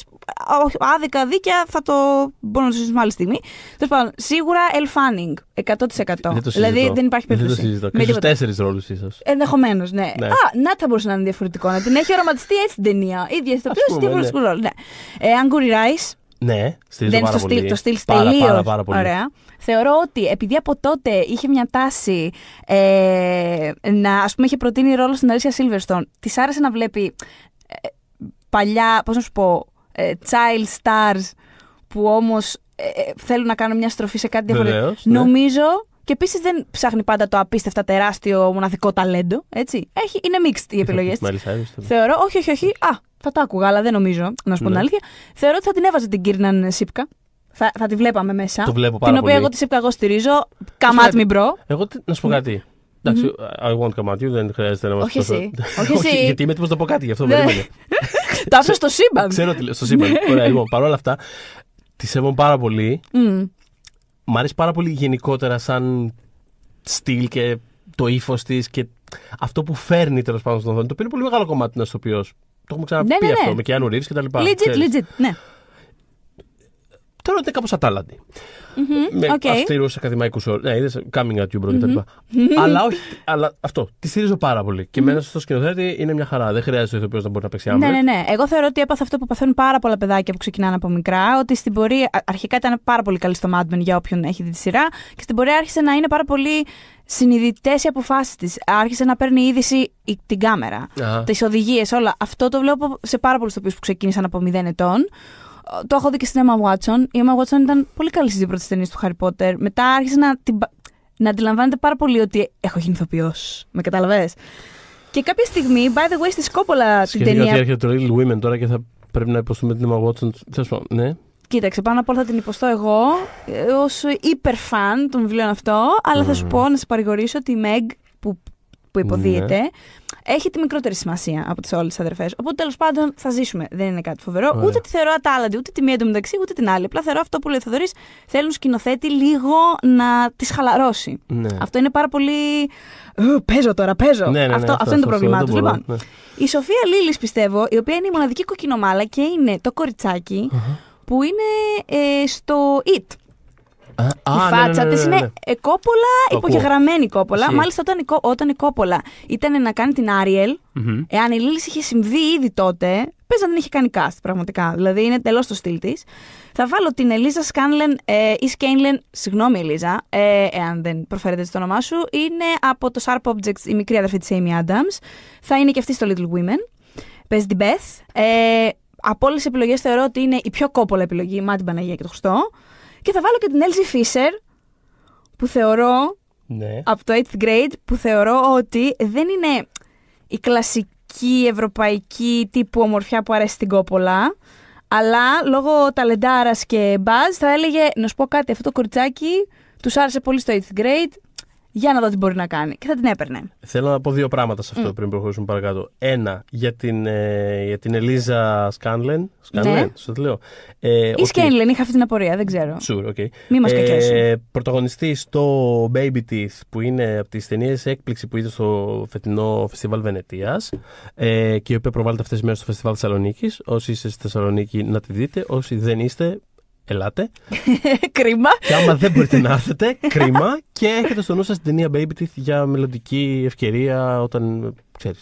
Άδικα δίκαια θα το. Μπορώ να το συζητήσουμε άλλη στιγμή. Τέλος πάντων, σίγουρα Ελφάνινγκ. 100%. Δεν το δηλαδή δεν υπάρχει περίπτωση. Με του τέσσερις ρόλους, ίσως. Ενδεχομένως, ναι. ναι. Α, να θα μπορούσε να είναι διαφορετικό. Να την έχει οραματιστεί έτσι την ταινία. Η διαστοπία είναι διαφορετικό ναι. ρόλου. Ναι. Ε, Angry Ράι. Ναι, στηρίζω δεν πάρα πολύ. Το στυλ πάρα, πάρα, πάρα, πάρα πολύ. Ωραία. Θεωρώ ότι επειδή από τότε είχε μια τάση ε, να ας πούμε είχε προτείνει ρόλο στην Αλίσια Σίλβερστον, της άρεσε να βλέπει ε, παλιά, πώς να σου πω, ε, child stars που όμως ε, ε, θέλουν να κάνουν μια στροφή σε κάτι διαφορετικό. Ναι. Νομίζω και επίσης δεν ψάχνει πάντα το απίστευτα τεράστιο μοναδικό ταλέντο. Έτσι. Έχει, είναι mixed οι επιλογές ναι. Θεωρώ, όχι, όχι, όχι. Α, θα το άκουγα, αλλά δεν νομίζω, να σου πω την ναι. αλήθεια. Θεωρώ ότι θα την έβαζε την Κίρναν Σίπκα. Θα, θα τη βλέπαμε μέσα. Το βλέπω πάρα την πολύ. οποία εγώ τη Σίπκα εγώ στηρίζω. Καμάτ μη μπρο. Εγώ να σου πω κάτι. Εντάξει, I want come at you, δεν χρειάζεται να μας πει. <laughs> Όχι, εσύ. Γιατί είμαι έτοιμος να πω κάτι γι' αυτό. Το άφησα στο σύμπαν. Ξέρω τι λέω, στο σύμπαν. Ωραία, λοιπόν, παρόλα αυτά, τη σέβομαι πάρα πολύ. Mm. Μ' αρέσει πάρα πολύ γενικότερα σαν στυλ και το ύφος της και αυτό που φέρνει τέλος πάντων στον οθόνη. Το οποίο είναι πολύ μεγάλο κομμάτι να πει. Το έχουμε ξαναπεί ναι, ναι, ναι. αυτό με Κιάνου Ρίβ και τα λοιπά. Legit, ξέρεις. ναι. Τώρα είναι κάπως ατάλλαντη mm Με okay. αυστηρούς ακαδημαϊκούς όρου. Ναι, είδες coming at you, bro, κτλ. Αλλά όχι. Αλλά αυτό. Τη στηρίζω πάρα πολύ. Και mm-hmm. μένα στο σκηνοθέτη είναι μια χαρά. Δεν χρειάζεται ο ηθοποιός να μπορεί να παίξει άμυνα. Ναι, ναι, ναι. Εγώ θεωρώ ότι έπαθα αυτό που παθαίνουν πάρα πολλά παιδάκια που ξεκινάνε από μικρά. Ότι στην πορεία. Αρχικά ήταν πάρα πολύ καλή στο Mad για όποιον έχει δει τη σειρά. Και στην πορεία άρχισε να είναι πάρα πολύ συνειδητές οι αποφάσεις της. Άρχισε να παίρνει είδηση την κάμερα, τις οδηγίες, όλα. Αυτό το βλέπω σε πάρα πολλούς τοπίου που ξεκίνησαν από 0 ετών το έχω δει και στην Emma Watson. Η Emma Watson ήταν πολύ καλή στις πρώτες ταινίες του Harry Potter. Μετά άρχισε να, την, αντιλαμβάνεται πάρα πολύ ότι έχω γίνει ηθοποιό. Με καταλαβες. Και κάποια στιγμή, by the way, στη Σκόπολα την ταινία... Γιατί έρχεται το Little Women τώρα και θα πρέπει να υποστούμε την Emma Watson. Θα σου πω, ναι. Κοίταξε, πάνω απ' όλα θα την υποστώ εγώ, ε, ως υπερφαν των βιβλίων αυτό, αλλά θα σου πω να σε παρηγορήσω ότι η Meg που υποδίεται, ναι. έχει τη μικρότερη σημασία από τις όλες τις αδερφές. Οπότε τέλος πάντων θα ζήσουμε. Δεν είναι κάτι φοβερό. Ούτε τη θεωρώ ατάλλαντη, ούτε τη μία εντωμεταξύ, ούτε την άλλη. Απλά θεωρώ αυτό που λέει ο Θεοδωρή. θέλουν σκηνοθέτη λίγο να τη χαλαρώσει. Ναι. Αυτό είναι πάρα πολύ. Παίζω τώρα, παίζω. Ναι, αυτό, αυτό, είναι το πρόβλημά τους. Λοιπόν, η Σοφία Λίλης, πιστεύω, η οποία είναι η μοναδική κοκκινομάλα και είναι το κοριτσακι που είναι ε, στο It η ναι, φάτσα ναι, ναι, της είναι κόπολα, υπογεγραμμένη κόπολα. Μάλιστα, όταν η κόπολα ήταν να κάνει την Άριελ, εάν η Λίλης είχε συμβεί ήδη τότε, πες να την είχε κάνει cast πραγματικά. Δηλαδή είναι τελώ το στυλ της. Θα βάλω την Ελίζα Σκάνλεν ε, ή Σκέινλεν, συγγνώμη Ελίζα, ε, εάν δεν προφέρετε το όνομά σου, είναι από το Sharp Objects, η μικρή αδερφή της Amy Adams. Θα είναι και αυτή στο Little Women. Παίζει την Beth. Ε, από όλες τις επιλογές θεωρώ ότι είναι η πιο κόπολα επιλογή, μάτι Παναγία και το Χριστό. Και θα βάλω και την Έλζη Φίσερ που θεωρώ. Από το 8th grade, που θεωρώ ότι δεν είναι η κλασική ευρωπαϊκή τύπου ομορφιά που αρέσει στην Κόπολα. Αλλά λόγω ταλεντάρας και μπαζ θα έλεγε να σου πω κάτι, αυτό το κοριτσάκι τους άρεσε πολύ στο 8th grade για να δω τι μπορεί να κάνει. Και θα την έπαιρνε. Θέλω να πω δύο πράγματα σε αυτό mm. πριν προχωρήσουμε παρακάτω. Ένα, για την, ε, για την Ελίζα Σκάνλεν. Σκάνλεν, ναι. σου το λέω. Ε, Ή okay. Σκένλεν, είχα αυτή την απορία, δεν ξέρω. Sure, okay. Μη μας ε, Πρωταγωνιστή στο Baby Teeth, που είναι από τις ταινίες έκπληξη που είδε στο φετινό φεστιβάλ Βενετίας ε, και η οποία προβάλλεται αυτές τις μέρες στο φεστιβάλ Θεσσαλονίκης. Όσοι είστε στη Θεσσαλονίκη, να τη δείτε. Όσοι δεν είστε, ελάτε. <laughs> κρίμα. Και άμα δεν μπορείτε να έρθετε, κρίμα. Και έχετε στο νου σας την ταινία Baby Teeth για μελλοντική ευκαιρία όταν ξέρεις.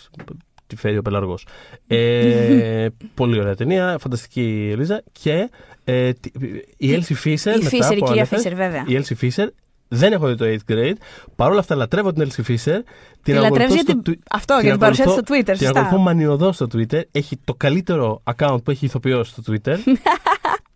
Τη φέρει ο πελαργός. Ε, <laughs> πολύ ωραία ταινία, φανταστική η Ελίζα. Και ε, η Έλση Φίσερ. Η Φίσερ, η κυρία Φίσερ, βέβαια. Η Έλση Φίσερ δεν έχω δει το 8th grade. Παρ' όλα αυτά λατρεύω την Έλση Fisher. Την λατρεύω για την... Αυτό, την για την παρουσία στο Twitter. Την ακολουθώ μανιωδώς στο Twitter. Έχει το καλύτερο account που έχει ηθοποιώσει στο Twitter. <laughs>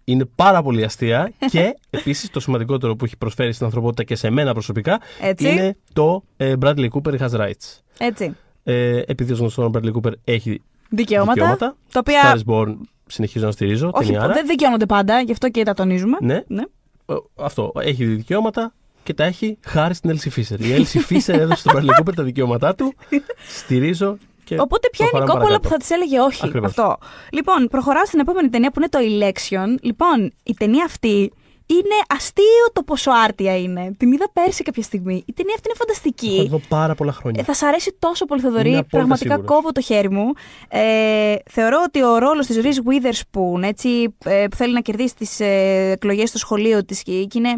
είναι πάρα πολύ αστεία και <laughs> επίσης το σημαντικότερο που έχει προσφέρει στην ανθρωπότητα και σε μένα προσωπικά είναι το ε, Bradley Cooper has rights. Έτσι. Ε, επειδή ο γνωστό Bradley Cooper έχει δικαιώματα. δικαιώματα τα οποία. Stars Born συνεχίζω να στηρίζω. Όχι, δεν δικαιώνονται πάντα, γι' αυτό και τα τονίζουμε. Ναι. ναι. Ε, αυτό. Έχει δικαιώματα και τα έχει χάρη στην Elsie Fisher. Η Elsie Fisher έδωσε στον Bradley Cooper τα δικαιώματά του. <laughs> Στηρίζω Οπότε ποια είναι η κόπολα που θα της έλεγε όχι. Αυτό. Λοιπόν, προχωράω στην επόμενη ταινία που είναι το Election. Λοιπόν, η ταινία αυτή είναι αστείο το πόσο άρτια είναι. Την είδα πέρσι κάποια στιγμή. Η ταινία αυτή είναι φανταστική. Θα δω πάρα πολλά χρόνια. Ε, θα σ' αρέσει τόσο πολύ, Θεοδωρή Πραγματικά κόβω το χέρι μου. Ε, θεωρώ ότι ο ρόλος της Ρι Witherspoon, έτσι, ε, που θέλει να κερδίσει τις ε, εκλογές στο σχολείο της και, είναι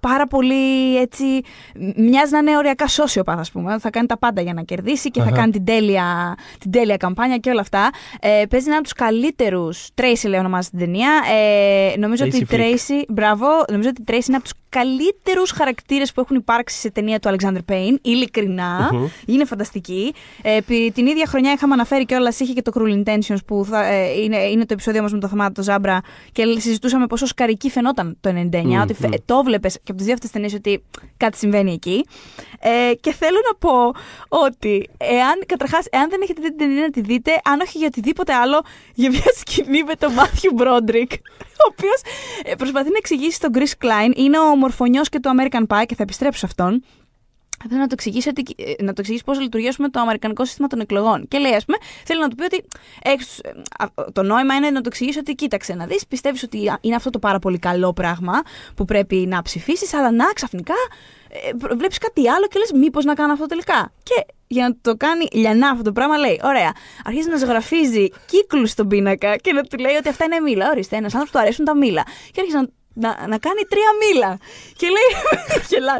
πάρα πολύ έτσι. Μοιάζει να είναι οριακά σόσιοπαθ, ας πούμε. Θα κάνει τα πάντα για να κερδίσει και θα κάνει την τέλεια, την τέλεια καμπάνια και όλα αυτά. Ε, παίζει έναν από τους καλύτερους. Τρέισι, λέει, ονομάζεται την ταινία. Ε, νομίζω ότι η Τρέισι. Μπράβο εγώ νομίζω ότι η Τρέση είναι από τους καλύτερους χαρακτήρες που έχουν υπάρξει σε ταινία του Αλεξάνδρ Πέιν. Ειλικρινά. Είναι φανταστική. Ε, επί την ίδια χρονιά είχαμε αναφέρει κιόλας, είχε και το Cruel Intentions που θα, ε, είναι, είναι το επεισόδιο μας με το θεμάτο το Ζάμπρα και συζητούσαμε πόσο σκαρική φαινόταν το 99. Ότι το βλέπες και από τις δύο αυτές ταινίες ότι κάτι συμβαίνει εκεί. Ε, και θέλω να πω ότι εάν, καταρχάς, εάν δεν έχετε δει την ταινία να τη δείτε, αν όχι για οτιδήποτε άλλο, για μια σκηνή με τον Μάθιου Μπρόντρικ, ο οποίος ε, προσπαθεί να εξηγήσει τον Chris Klein, είναι ο μορφωνιό και του American Pie και θα επιστρέψω σε αυτόν. Θέλω να το εξηγήσει, ε, να το εξηγήσει πώς λειτουργεί το αμερικανικό σύστημα των εκλογών. Και λέει, ας πούμε, θέλει να του πει ότι ε, έχεις, ε, το νόημα είναι να το εξηγήσει ότι κοίταξε να δεις, πιστεύεις ότι είναι αυτό το πάρα πολύ καλό πράγμα που πρέπει να ψηφίσεις, αλλά να ξαφνικά ε, βλέπεις κάτι άλλο και λες, μήπως να κάνω αυτό τελικά. Και για να το κάνει λιανά αυτό το πράγμα, λέει: Ωραία, αρχίζει να ζωγραφίζει κύκλους στον πίνακα και να του λέει ότι αυτά είναι μήλα. Ορίστε, ένας άνθρωπος του αρέσουν τα μήλα. Και άρχισε να να, να κάνει τρία μήλα. Και λέει, <laughs> γελάς.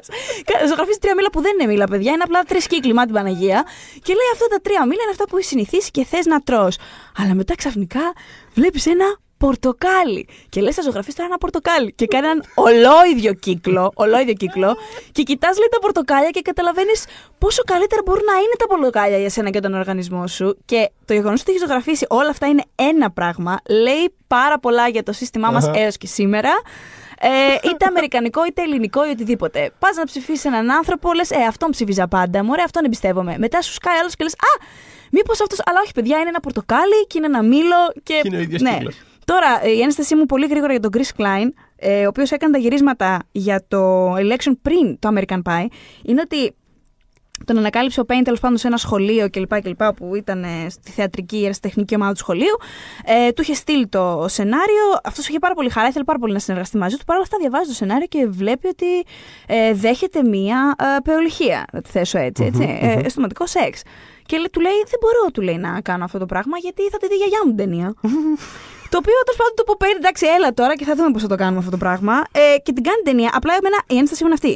Ζωγραφίζει τρία μήλα που δεν είναι μήλα, παιδιά. Είναι απλά τρεις κύκλοι, μα την Παναγία. Και λέει, αυτά τα τρία μήλα είναι αυτά που έχεις συνηθίσει και θες να τρώ. Αλλά μετά ξαφνικά βλέπεις ένα πορτοκάλι. Και λες, θα ζωγραφείς τώρα ένα πορτοκάλι. Και κάνει έναν ολόιδιο κύκλο, ολόιδιο κύκλο και κοιτάς λέει τα πορτοκάλια και καταλαβαίνεις πόσο καλύτερα μπορούν να είναι τα πορτοκάλια για σένα και τον οργανισμό σου. Και το γεγονός ότι έχει ζωγραφίσει όλα αυτά είναι ένα πράγμα. Λέει πάρα πολλά για το σύστημά μας έως και σήμερα. Ε, είτε αμερικανικό, είτε ελληνικό, ή οτιδήποτε. Πας να ψηφίσεις έναν άνθρωπο, λες, Ε, αυτόν ψήφιζα πάντα. Μωρέ, αυτόν εμπιστεύομαι. Μετά σου σκάει άλλος και λες, Α, μήπως αυτός. Αλλά όχι, παιδιά, είναι ένα πορτοκάλι και είναι ένα μήλο. Και, είναι ο ίδιος ναι. Τώρα, ε, η ένστασή μου πολύ γρήγορα για τον Chris Klein, ε, ο οποίος έκανε τα γυρίσματα για το election πριν το American Pie, είναι ότι τον ανακάλυψε ο Πέιν τέλος πάντων σε ένα σχολείο κλπ. κλπ που ήταν ε, στη θεατρική τεχνική ομάδα του σχολείου. Ε, του είχε στείλει το σενάριο. Αυτός είχε πάρα πολύ χαρά, ήθελε πάρα πολύ να συνεργαστεί μαζί του. Παρ' όλα αυτά, διαβάζει το σενάριο και βλέπει ότι ε, δέχεται μία ε, πεολυχία. Να τη θέσω έτσι. ε, στοματικό σεξ. Και του λέει: Δεν μπορώ, του λέει, να κάνω αυτό το πράγμα γιατί θα τη δει γιαγιά μου την ταινία. <laughs> το οποίο τέλος πάντων πω είπε: Εντάξει, έλα τώρα και θα δούμε πώς θα το κάνουμε αυτό το πράγμα. Ε, και την κάνει ταινία. Απλά εμένα η ένσταση είναι αυτή.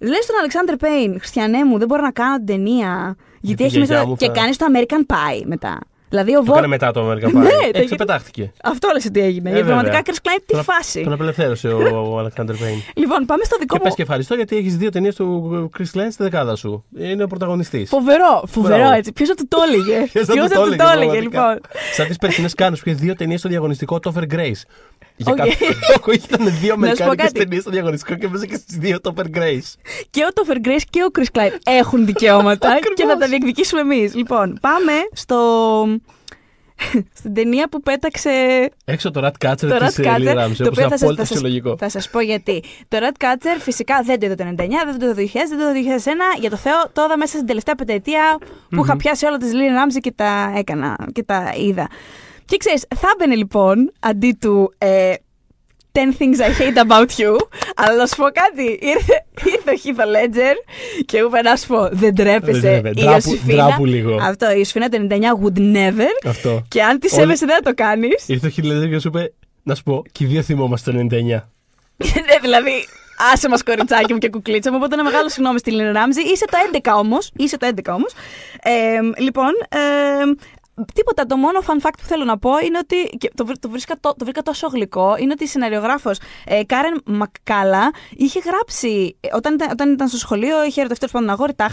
Λε τον Αλεξάνδρ Πέιν, Χριστιανέ μου, δεν μπορώ να κάνω την ταινία. Γιατί, έχει μέσα. Και κάνει το American Pie μετά. Δηλαδή ο Βόλ. μετά το American Pie. ναι, ε, Έξω πετάχτηκε. Αυτό λες τι έγινε. Ε, πραγματικά Chris Klein τι φάση. Τον απελευθέρωσε ο Αλεξάνδρ Πέιν. Λοιπόν, πάμε στο δικό μου. Και πες και ευχαριστώ γιατί έχεις δύο ταινίες του Chris Klein στη δεκάδα σου. Είναι ο πρωταγωνιστής. Φοβερό, φοβερό έτσι. Ποιος θα του το έλεγε. Ποιος θα του το έλεγε, λοιπόν. Σαν τις περσινές κάνε που είχε δύο ταινίες στο διαγωνιστικό Toffer Grace. Για okay. κάποιο λόγο ήταν δύο Αμερικάνικε ταινίες στο διαγωνιστικό και μέσα και στις δύο το Grace. Και ο Topper Grace και ο Chris Clyde έχουν δικαιώματα <laughs> και να τα διεκδικήσουμε εμείς. Λοιπόν, πάμε στο. Στην ταινία που πέταξε. Έξω το Rat Catcher τη Lily Ramsey. Το ε, οποίο θα σας θα σας, πω γιατί. Το Rat Catcher φυσικά δεν το είδα το 99, δεν το είδα το το είδα το 2001. Για το Θεό, το είδα μέσα στην τελευταία πενταετία που mm είχα πιάσει όλα τη Lily Ramsey και τα έκανα και τα είδα. Και ξέρεις, θα έμπαινε λοιπόν αντί του ε, 10 things I hate about you. Αλλά να σου πω κάτι. Ήρθε, ήρθε ο Heath Ledger και μου είπε να σου πω: Δεν τρέπεσαι. η Ιωσήφινα. λίγο. Αυτό. Η Ιωσήφινα το 99 would never. Αυτό. Και αν της σέβεσαι, δεν θα το κάνεις. Ήρθε ο Heath Ledger και σου είπε: Να σου πω, και οι δύο θυμόμαστε το 99. <laughs> ναι, δηλαδή. Άσε μας κοριτσάκι μου και κουκλίτσα μου. Οπότε ένα μεγάλο συγγνώμη στη Λίνα Ράμζη. Είσαι το 11 όμως. Είσαι τα 11 όμω. Ε, λοιπόν, ε, Τίποτα. Το μόνο fun fact που θέλω να πω είναι ότι. το, το, βρίσκα, το, το βρήκα τόσο γλυκό. Είναι ότι η σεναριογράφος ε, Κάρεν Μακκάλα είχε γράψει. Ε, όταν ήταν, όταν ήταν στο σχολείο, είχε ερωτευτεί πάνω αγόρι, τα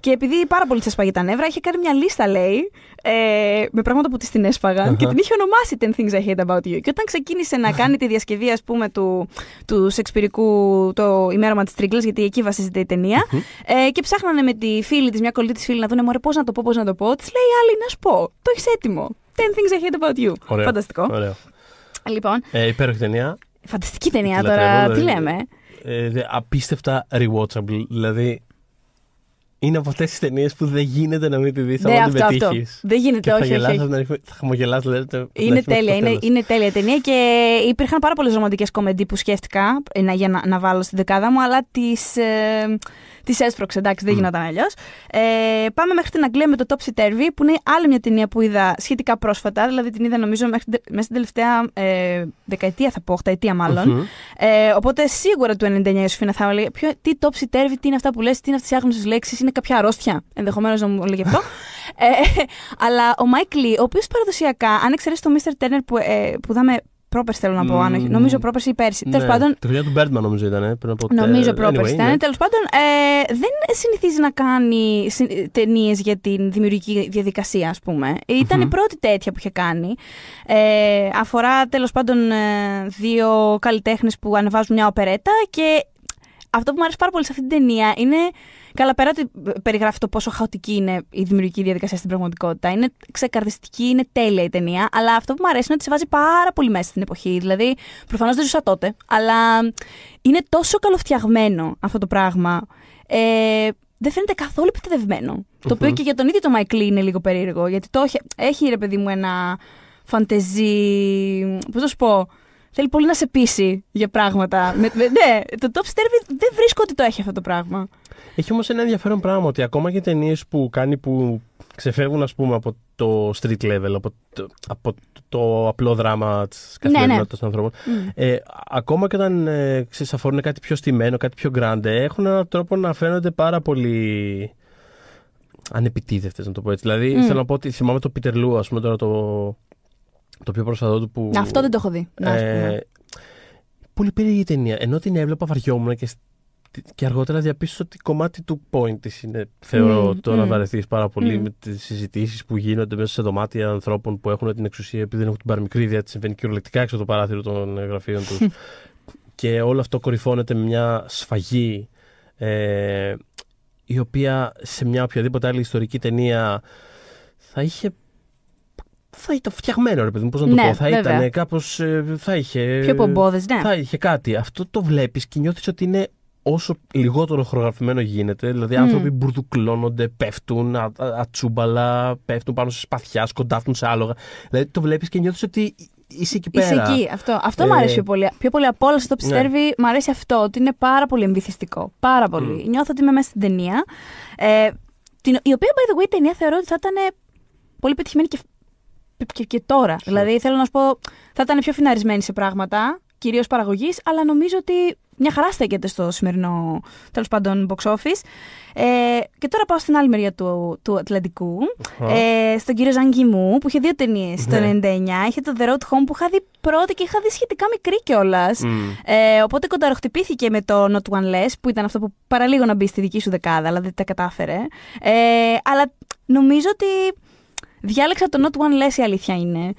Και επειδή πάρα πολύ τη έσπαγε τα νεύρα, είχε κάνει μια λίστα, λέει, ε, με πράγματα που της την εσπαγαν και την είχε ονομάσει Ten Things I Hate About You. Και όταν ξεκίνησε να κάνει τη διασκευή, ας πούμε, του, του σεξπυρικού το ημέρωμα της Τρίγκλας, γιατί εκεί βασίζεται η ταινια και ψάχνανε με τη φίλη της, μια κολλή της φίλη, να δούνε Μωρέ, πώς να το πω, πώς να το πω. Της λέει άλλη να πω το έχεις έτοιμο. Ten things I hate about you. Ωραίο, Φανταστικό. Ωραίο. Λοιπόν, ε, υπέροχη ταινία. Φανταστική ταινία τώρα, τι δηλαδή. λέμε. Ε, απίστευτα rewatchable. Δηλαδή, είναι από αυτές τις ταινίες που δεν γίνεται να μην τη δεις ναι, άμα την Δεν γίνεται, όχι. Θα, γελάς, χαμογελά, λέτε. Δηλαδή, είναι τέλεια, είναι, είναι τέλεια ταινία και υπήρχαν πάρα πολλές ρομαντικές κομμεντί που σκέφτηκα ε, να, για να, να βάλω στη δεκάδα μου, αλλά τις ε, τις έσπρωξε. Εντάξει, δεν mm. γινόταν αλλιώς. Ε, πάμε μέχρι την Αγγλία με το Topsy Turvy, που είναι άλλη μια ταινία που είδα σχετικά πρόσφατα. Δηλαδή την είδα νομίζω μέχρι, μέσα στην τελευταία ε, δεκαετία, θα πω, οχταετία μάλλον. Mm-hmm. ε, οπότε σίγουρα του 99 η Σοφίνα θα έλεγε τι Topsy Turvy, τι είναι αυτά που λες, τι είναι αυτές οι άγνωσε λέξεις, είναι κάποια αρρώστια. Ενδεχομένως να μου λέγει αυτό. Ε, αλλά ο Μάικ Λί, ο οποίος παραδοσιακά, αν εξαιρέσεις το Μίστερ Turner που, ε, που δάμε Πρόπερ θέλω να πω, Νομίζω πρόπερ ή πέρσι. Ναι. Τέλο πάντων. Τη του Μπέρντμαν νομίζω ήταν. Πριν από νομίζω πρόπερ anyway, ήταν. Ναι. Τέλος πάντων, ε, δεν συνηθίζει να κάνει ταινίες για την δημιουργική διαδικασία, ας πούμε. η πρώτη τέτοια που είχε κάνει. Ε, αφορά τέλος πάντων δύο καλλιτέχνες που ανεβάζουν μια οπερέτα και αυτό που μου αρέσει πάρα πολύ σε αυτή την ταινία είναι Καλά, πέρα ότι περιγράφει το πόσο χαοτική είναι η δημιουργική διαδικασία στην πραγματικότητα. Είναι ξεκαρδιστική, είναι τέλεια η ταινία. Αλλά αυτό που μου αρέσει είναι ότι σε βάζει πάρα πολύ μέσα στην εποχή. Δηλαδή, προφανώς δεν ζούσα τότε, αλλά είναι τόσο καλοφτιαγμένο αυτό το πράγμα. Ε, δεν φαίνεται καθόλου Το οποίο και για τον ίδιο το Μάικλ είναι λίγο περίεργο. Γιατί το έχει, έχει ρε παιδί μου ένα φαντεζή. Πώς να σου πω. Θέλει πολύ να σε πείσει για πράγματα. ναι, το Top turvy δεν βρίσκω ότι το έχει αυτό το πράγμα. Έχει όμως ένα ενδιαφέρον πράγμα ότι ακόμα και ταινίες που κάνει που ξεφεύγουν ας πούμε από το street level, από το, από το απλό δράμα της ναι, καθημερινότητας ναι. των ανθρώπων. Mm. Ε, ακόμα και όταν ε, ξεσαφορούν κάτι πιο στημένο, κάτι πιο grande, ε, έχουν έναν τρόπο να φαίνονται πάρα πολύ ανεπιτίδευτες να το πω έτσι. Δηλαδή mm. θέλω να πω ότι θυμάμαι το Peter Lou, ας πούμε τώρα το το πιο πρόσφατο του που. Αυτό δεν το έχω δει. Ναι. Ε, πολύ περίεργη ταινία. Ενώ την έβλεπα, βαριόμουν και, και αργότερα διαπίστωσα ότι κομμάτι του point της είναι, θεωρώ, mm, το mm, να βαρεθείς πάρα πολύ με τις συζητήσεις που γίνονται μέσα σε δωμάτια ανθρώπων που έχουν την εξουσία επειδή δεν έχουν την παραμικρή ιδέα τη συμβαίνει κυριολεκτικά έξω το παράθυρο των ε, γραφείων τους. <laughs> και όλο αυτό κορυφώνεται με μια σφαγή ε, η οποία σε μια οποιαδήποτε άλλη ιστορική ταινία θα είχε θα ήταν φτιαγμένο, ρε παιδί μου, πώς να το ναι, πω. Θα βέβαια. ήταν κάπως. Ε, θα είχε. Πιο πομπόδες, ναι. Θα είχε κάτι. Αυτό το βλέπεις και νιώθεις ότι είναι όσο λιγότερο χορογραφημένο γίνεται. Δηλαδή, mm. άνθρωποι μπουρδουκλώνονται, πέφτουν, α, ατσούμπαλα, πέφτουν πάνω σε σπαθιά, σκοντάφτουν σε άλογα. Δηλαδή, το βλέπεις και νιώθεις ότι είσαι εκεί πέρα. Είσαι εκεί. Αυτό, αυτό ε... μου αρέσει πιο πολύ. Πιο πολύ από όλα που ναι. πιστεύει, ναι. μου αρέσει αυτό ότι είναι πάρα πολύ εμβυθιστικό. Πάρα πολύ. Mm. Νιώθω ότι είμαι μέσα στην ταινία. Ε, την, η οποία, by the way, η ταινία θεωρώ ότι θα ήταν πολύ πετυχημένη και και, και τώρα. Δηλαδή, θέλω να σου πω, θα ήταν πιο φιναρισμένη σε πράγματα, κυρίως παραγωγής, αλλά νομίζω ότι μια χαρά στέκεται στο σημερινό τέλος πάντων box office. Ε, και τώρα πάω στην άλλη μεριά του, του ατλαντικου Ε, στον κύριο Ζαγκη μου, που είχε δύο ταινίες το 99. Ναι. Είχε το The Road Home που είχα δει πρώτη και είχα δει σχετικά μικρή κιόλας. Ε, οπότε κονταροχτυπήθηκε με το Not One Less, που ήταν αυτό που παραλίγο να μπει στη δική σου δεκάδα, αλλά δεν τα κατάφερε. Ε, αλλά νομίζω ότι Διάλεξα το Not One Less, η αλήθεια είναι.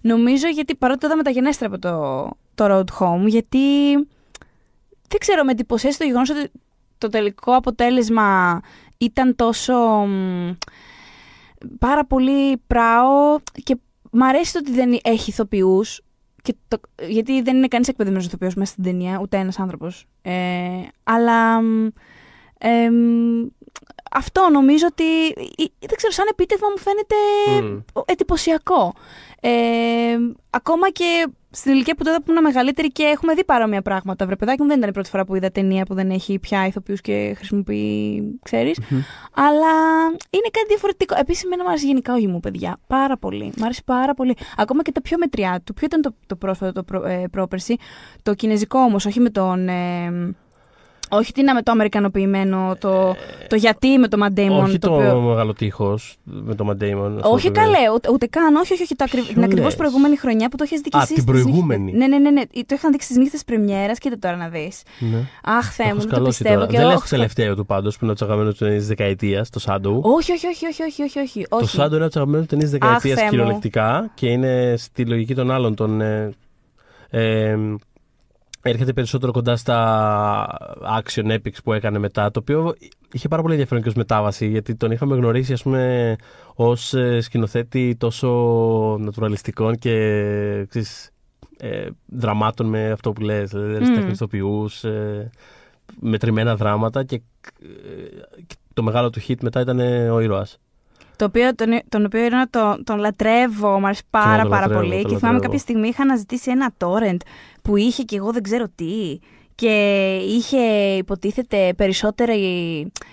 Νομίζω γιατί παρότι το μεταγενέστερα από το, το Road Home, γιατί δεν ξέρω, με εντυπωσίασε το γεγονός ότι το τελικό αποτέλεσμα ήταν τόσο πάρα πολύ πράο και μ' αρέσει το ότι δεν έχει ηθοποιούς. γιατί δεν είναι κανείς εκπαιδευμένος ηθοποιός μέσα στην ταινία, ούτε ένας άνθρωπος. Ε, αλλά ε, αυτό νομίζω ότι. Ε, δεν ξέρω, σαν επίτευγμα μου φαίνεται mm. εντυπωσιακό. Ε, ακόμα και στην ηλικία που τότε που ήμουν μεγαλύτερη και έχουμε δει παρόμοια πράγματα. Βρε παιδάκι μου, δεν ήταν η πρώτη φορά που είδα ταινία που δεν έχει πια ηθοποιούς και χρησιμοποιεί, Αλλά είναι κάτι διαφορετικό. Επίσης, εμένα μου αρέσει γενικά ο μου, παιδιά. Πάρα πολύ. Μ' άρεσε πάρα πολύ. Ακόμα και τα πιο μετριά του. Ποιο ήταν το, το πρόσφατο το πρό, ε, Το κινέζικο όμως, όχι με τον. Ε, όχι τι είναι με το αμερικανοποιημένο, το, το γιατί με το Μαντέιμον. Όχι το, μεγάλο τείχο με το Μαντέιμον. Όχι καλέ, ούτε, ούτε καν. Όχι, όχι, όχι το την ακριβώς προηγούμενη χρονιά που το έχει δει και εσύ. Α, την προηγούμενη. Ναι, ναι, ναι, ναι, Το είχαν δείξει στις νύχτες Πρεμιέρας, κοίτα τώρα να δεις. Ναι. Αχ, θέλω μου, το πιστεύω. Και δεν έχω τελευταίο του πάντως που είναι ο τσαγαμένος της δεκαετίας, το Σάντο. Όχι, όχι, όχι, όχι, όχι, όχι, όχι. Το σάντο είναι ο τσαγαμένος τη δεκαετία κυριολεκτικά και είναι στη λογική των άλλων των. Ε, ε, έρχεται περισσότερο κοντά στα action epics που έκανε μετά, το οποίο είχε πάρα πολύ ενδιαφέρον και ως μετάβαση, γιατί τον είχαμε γνωρίσει ας πούμε ως ε, σκηνοθέτη τόσο νατουραλιστικών και ξέρεις, ε, δραμάτων με αυτό που λες, δηλαδή mm. μετρημένα δράματα ε, και, το μεγάλο του hit μετά ήταν ο ήρωας. Το οποίο, τον, τον οποίο ήρωα τον, τον λατρεύω, μου αρέσει πάρα, πάρα λατρεύω, πολύ. Και θυμάμαι κάποια στιγμή είχα αναζητήσει ένα torrent που είχε και εγώ δεν ξέρω τι και είχε υποτίθεται περισσότερα,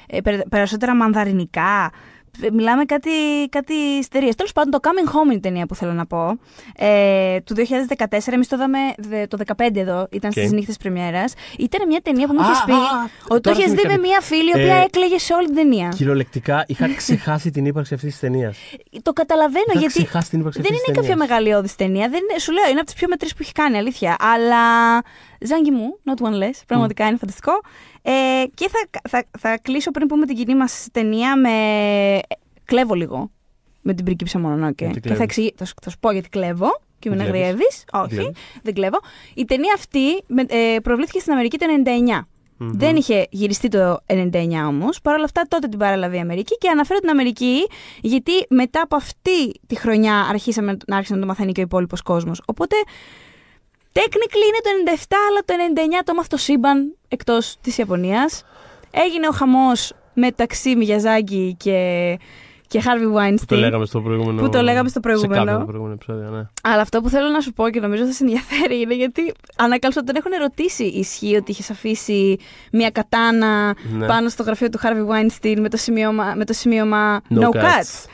ε, περισσότερα μανδαρινικά Μιλάμε κάτι, κάτι ιστερίες. Τέλος πάντων, το Coming Home είναι η ταινία που θέλω να πω. Ε, του 2014, εμείς το είδαμε το 2015 εδώ, ήταν στις νύχτες Πρεμιέρας. Ήταν μια ταινία που μου είχε πει ότι το είχε δει με μια φίλη, η οποία ε, έκλαιγε σε όλη την ταινία. Κυριολεκτικά είχα <laughs> ξεχάσει την ύπαρξη αυτής της ταινίας. Το καταλαβαίνω γιατί. Δεν είναι κάποια μεγαλειώδης ταινία. Σου λέω, είναι από τις πιο μετρήσεις που έχει κάνει, αλήθεια. Αλλά Ζάγκη μου, not one less, πραγματικά mm. είναι φανταστικό. Ε, και θα, θα, θα κλείσω πριν πούμε την κοινή μας ταινία με. Κλέβω λίγο. Με την πριγκίψα okay. Και θα, εξηγη... θα, θα σου πω γιατί κλέβω. Και μην αγριεύει. Όχι, δεν κλέβω. Η ταινία αυτή ε, προβλήθηκε στην Αμερική το 99. Δεν είχε γυριστεί το 99 όμως. Παρ' όλα αυτά, τότε την παραλαβεί η Αμερική και αναφέρω την Αμερική γιατί μετά από αυτή τη χρονιά αρχίσαμε να να το μαθαίνει και ο υπόλοιπος κόσμος. Οπότε Technically είναι το 97, αλλά το 99 το έμαθα το σύμπαν εκτός της Ιαπωνίας. Έγινε ο χαμός μεταξύ Μιγιαζάκη και και Harvey Weinstein. Που το λέγαμε στο προηγούμενο. Που το λέγαμε στο προηγούμενο. προηγούμενο επεισόδιο, ναι. Αλλά αυτό που θέλω να σου πω και νομίζω θα σε ενδιαφέρει είναι γιατί ανακάλυψα ότι τον έχουν ερωτήσει ισχύει ότι είχες αφήσει μια κατάνα ναι. πάνω στο γραφείο του Harvey Weinstein με το σημείωμα, με το no, cuts.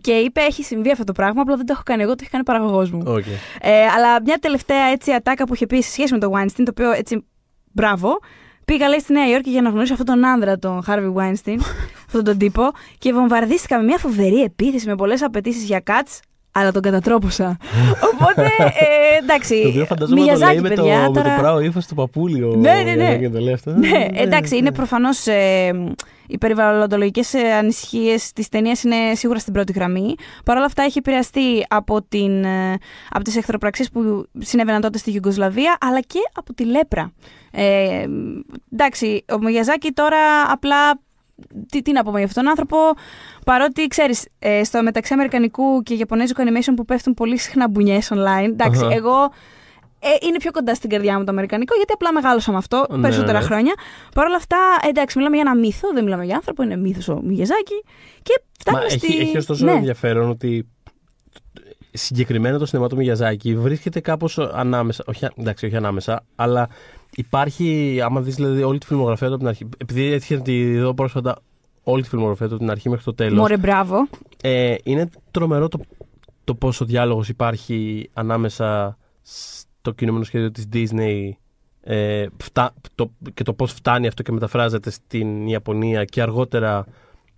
Και είπε: Έχει συμβεί αυτό το πράγμα, απλά δεν το έχω κάνει εγώ, το έχει κάνει παραγωγός μου. Okay. Ε, αλλά μια τελευταία έτσι ατάκα που είχε πει σε σχέση με το Weinstein, το οποίο έτσι. Μπράβο. Πήγα λέει στη Νέα Υόρκη για να γνωρίσω αυτόν τον άνδρα, τον Harvey Weinstein, <laughs> αυτόν τον τύπο, και βομβαρδίστηκα με μια φοβερή επίθεση με πολλές απαιτήσεις για cuts αλλά τον κατατρόπωσα. <laughs> Οπότε, ε, εντάξει. Το οποίο φαντάζομαι να το λέει με το, παιδιά, με ύφος του παπούλιο. Ναι, ναι, ναι. Και το ναι, ναι, εντάξει, ναι. είναι προφανώς. οι ε, περιβαλλοντολογικέ ε, ανησυχίες της ταινίας είναι σίγουρα στην πρώτη γραμμή. Παρ' όλα αυτά, έχει επηρεαστεί από, την, ε, από τις εχθροπραξίες που συνέβαιναν τότε στη Γιουγκοσλαβία, αλλά και από τη λέπρα. εντάξει, ο Μιαζάκη τώρα απλά τι, τι να πω για αυτόν τον άνθρωπο. Παρότι ξέρεις, ε, στο μεταξύ Αμερικανικού και Ιαπωνέζικου animation που πέφτουν πολύ συχνά μπουνιές online. Εντάξει, uh-huh. εγώ ε, είναι πιο κοντά στην καρδιά μου το Αμερικανικό, γιατί απλά μεγάλωσα με αυτό ναι. ναι. περισσότερα χρόνια. Παρ' όλα αυτά, εντάξει, μιλάμε για ένα μύθο, δεν μιλάμε για άνθρωπο, είναι μύθος ο Μιγεζάκη. Και φτάνουμε στη... Έχει, έχει ωστόσο ναι. ενδιαφέρον ότι συγκεκριμένα το σινεμά του Μιγεζάκη βρίσκεται κάπως ανάμεσα. Όχι, εντάξει, όχι ανάμεσα, αλλά Υπάρχει, άμα δεις δηλαδή, όλη τη φιλμογραφία του από την αρχή. Επειδή έτυχε να τη δω πρόσφατα όλη τη φιλμογραφία του από την αρχή μέχρι το τέλος. Μωρέ, μπράβο. Ε, είναι τρομερό το, το πόσο διάλογος υπάρχει ανάμεσα στο κινούμενο σχέδιο της Disney ε, φτα, το, και το πώς φτάνει αυτό και μεταφράζεται στην Ιαπωνία και αργότερα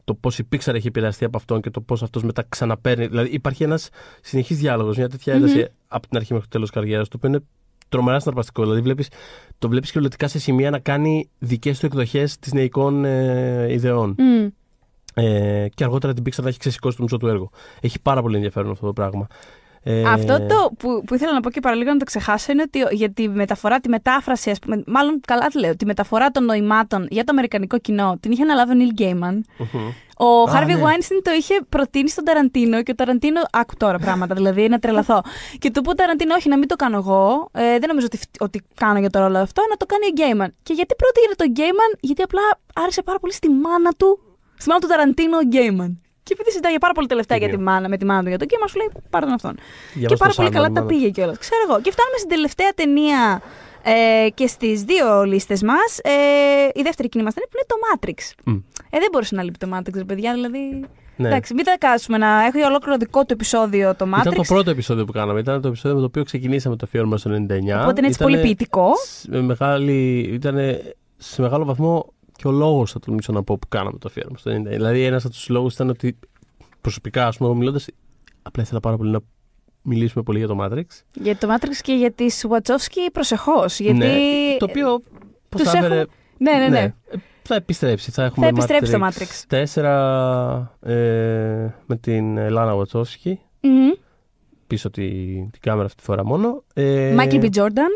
το πώ η Pixar έχει επηρεαστεί από αυτόν και το πώς αυτός μετά ξαναπαίρνει. Δηλαδή υπάρχει ένας συνεχής διάλογος, μια τέτοια από την αρχή μέχρι το τέλος καριέρας του, που είναι τρομερά συναρπαστικό. Δηλαδή, βλέπεις, το βλέπεις κυριολεκτικά σε σημεία να κάνει δικές του εκδοχές της νεϊκών ε, ιδεών. Mm. Ε, και αργότερα την πίξα να έχει ξεσηκώσει το μισό του έργο. Έχει πάρα πολύ ενδιαφέρον αυτό το πράγμα. Ε, αυτό το που, που ήθελα να πω και παραλίγο να το ξεχάσω είναι ότι για τη μεταφορά, τη μετάφραση, ας πούμε, μάλλον καλά τη λέω, τη μεταφορά των νοημάτων για το αμερικανικό κοινό την είχε αναλάβει ο Νίλ ο Χάρβι ναι. το είχε προτείνει στον Ταραντίνο και ο Ταραντίνο. Άκου τώρα πράγματα, δηλαδή να τρελαθώ. και του είπε ο Ταραντίνο, όχι, να μην το κάνω εγώ. Ε, δεν νομίζω ότι, ότι κάνω για το ρόλο αυτό, να το κάνει ο Γκέιμαν. Και γιατί πρότεινε τον Γκέιμαν, γιατί απλά άρεσε πάρα πολύ στη μάνα του. Στη μάνα του Ταραντίνο ο Γκέιμαν. Και επειδή συντάγει πάρα πολύ τελευταία για τη μάνα, με τη μάνα του για τον Γκέιμαν, σου λέει πάρε τον αυτόν. και πάρα πολύ καλά τα πήγε κιόλας. Ξέρω εγώ. Και φτάνουμε στην τελευταία ταινία ε, και στις δύο λίστες μας, ε, η δεύτερη κοινή μα που είναι το Matrix. Mm. Ε, δεν μπορούσε να λείπει το Matrix, ρε παιδιά, δηλαδή. Ναι. Εντάξει, μην τα κάσουμε να έχει ολόκληρο δικό του επεισόδιο το Matrix. Ήταν το πρώτο επεισόδιο που κάναμε. Ήταν το επεισόδιο με το οποίο ξεκινήσαμε το αφιέρωμα στο 99. Οπότε είναι έτσι πολύ ποιητικό. Με μεγάλη, ήταν σε μεγάλο βαθμό και ο λόγος, θα τολμήσω να πω, που κάναμε το αφιέρωμα στο 99. Δηλαδή, ένας από τους λόγους ήταν ότι προσωπικά, ας πούμε, μιλώντας, απλά ήθελα πάρα πολύ να μιλήσουμε πολύ για το Matrix. Για το Matrix και για τη Σουατσόφσκι προσεχώς. Ναι, γιατί... Ναι, το οποίο. Ε, πώς θα έφερε... Ναι, ναι, ναι, ναι. Θα επιστρέψει. Θα, έχουμε θα επιστρέψει Matrix το Matrix. Τέσσερα ε, με την λανα Βατσόφσκη Βατσόφσκι. Mm-hmm. Πίσω τη, την κάμερα αυτή τη φορά μόνο. Μάικλ Μπι Τζόρνταν.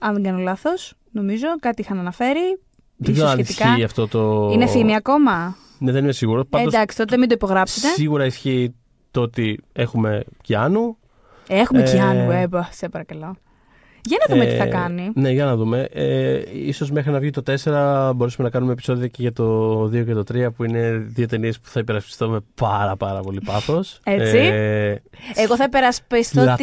Αν δεν κάνω λάθος, νομίζω κάτι είχαν αναφέρει. Δεν ξέρω αν ισχύει αυτό το. Είναι φήμη ακόμα. Ναι, δεν είμαι σίγουρος. Πάντως, Εντάξει, τότε μην το υπογράψετε. Σίγουρα ισχύει το ότι έχουμε Κιάνου. Έχουμε ε, Κιάνου, έμπα, ε, σε παρακαλώ. Για να δούμε τι θα ε, κάνει. Ναι, για να δούμε. Ε, ίσως μέχρι να βγει το 4 μπορέσουμε να κάνουμε επεισόδια και για το 2 και το 3 που είναι δύο ταινίες που θα υπερασπιστώ με πάρα πάρα πολύ πάθος. Έτσι. Ε, Εγώ θα υπερασπιστώ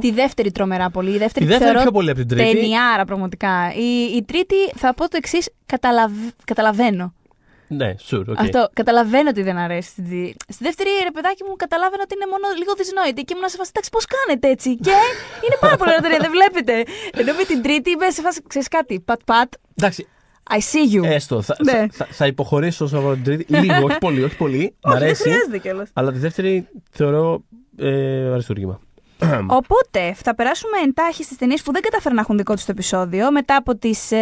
τη, δεύτερη τρομερά πολύ. Η δεύτερη, η δεύτερη θεωρώ πιο πολύ από την τρίτη. Ταινιάρα πραγματικά. Η, τρίτη θα πω το εξής. καταλαβαίνω. Ναι, sure, okay. Αυτό. Καταλαβαίνω ότι δεν αρέσει Στη δεύτερη, ρε παιδάκι μου, καταλάβαινα ότι είναι μόνο λίγο δυσνόητη και ήμουν σε φάση, εντάξει, πώς κάνετε έτσι. Και είναι πάρα πολύ ωραία, δεν βλέπετε. Ενώ με την τρίτη είμαι σε φάση, ξέρεις κάτι, πατ-πατ. Εντάξει, I see you. Έστω. Θα, ναι. θα, υποχωρήσω όσο αφορά την τρίτη. Λίγο, όχι πολύ, όχι πολύ. Μ' αρέσει. χρειάζεται Αλλά τη δεύτερη θεωρώ ε, αριστούργημα. <clears throat> Οπότε θα περάσουμε εντάχει στις ταινίες που δεν καταφέρουν να έχουν δικό τους το επεισόδιο. Μετά από τις 10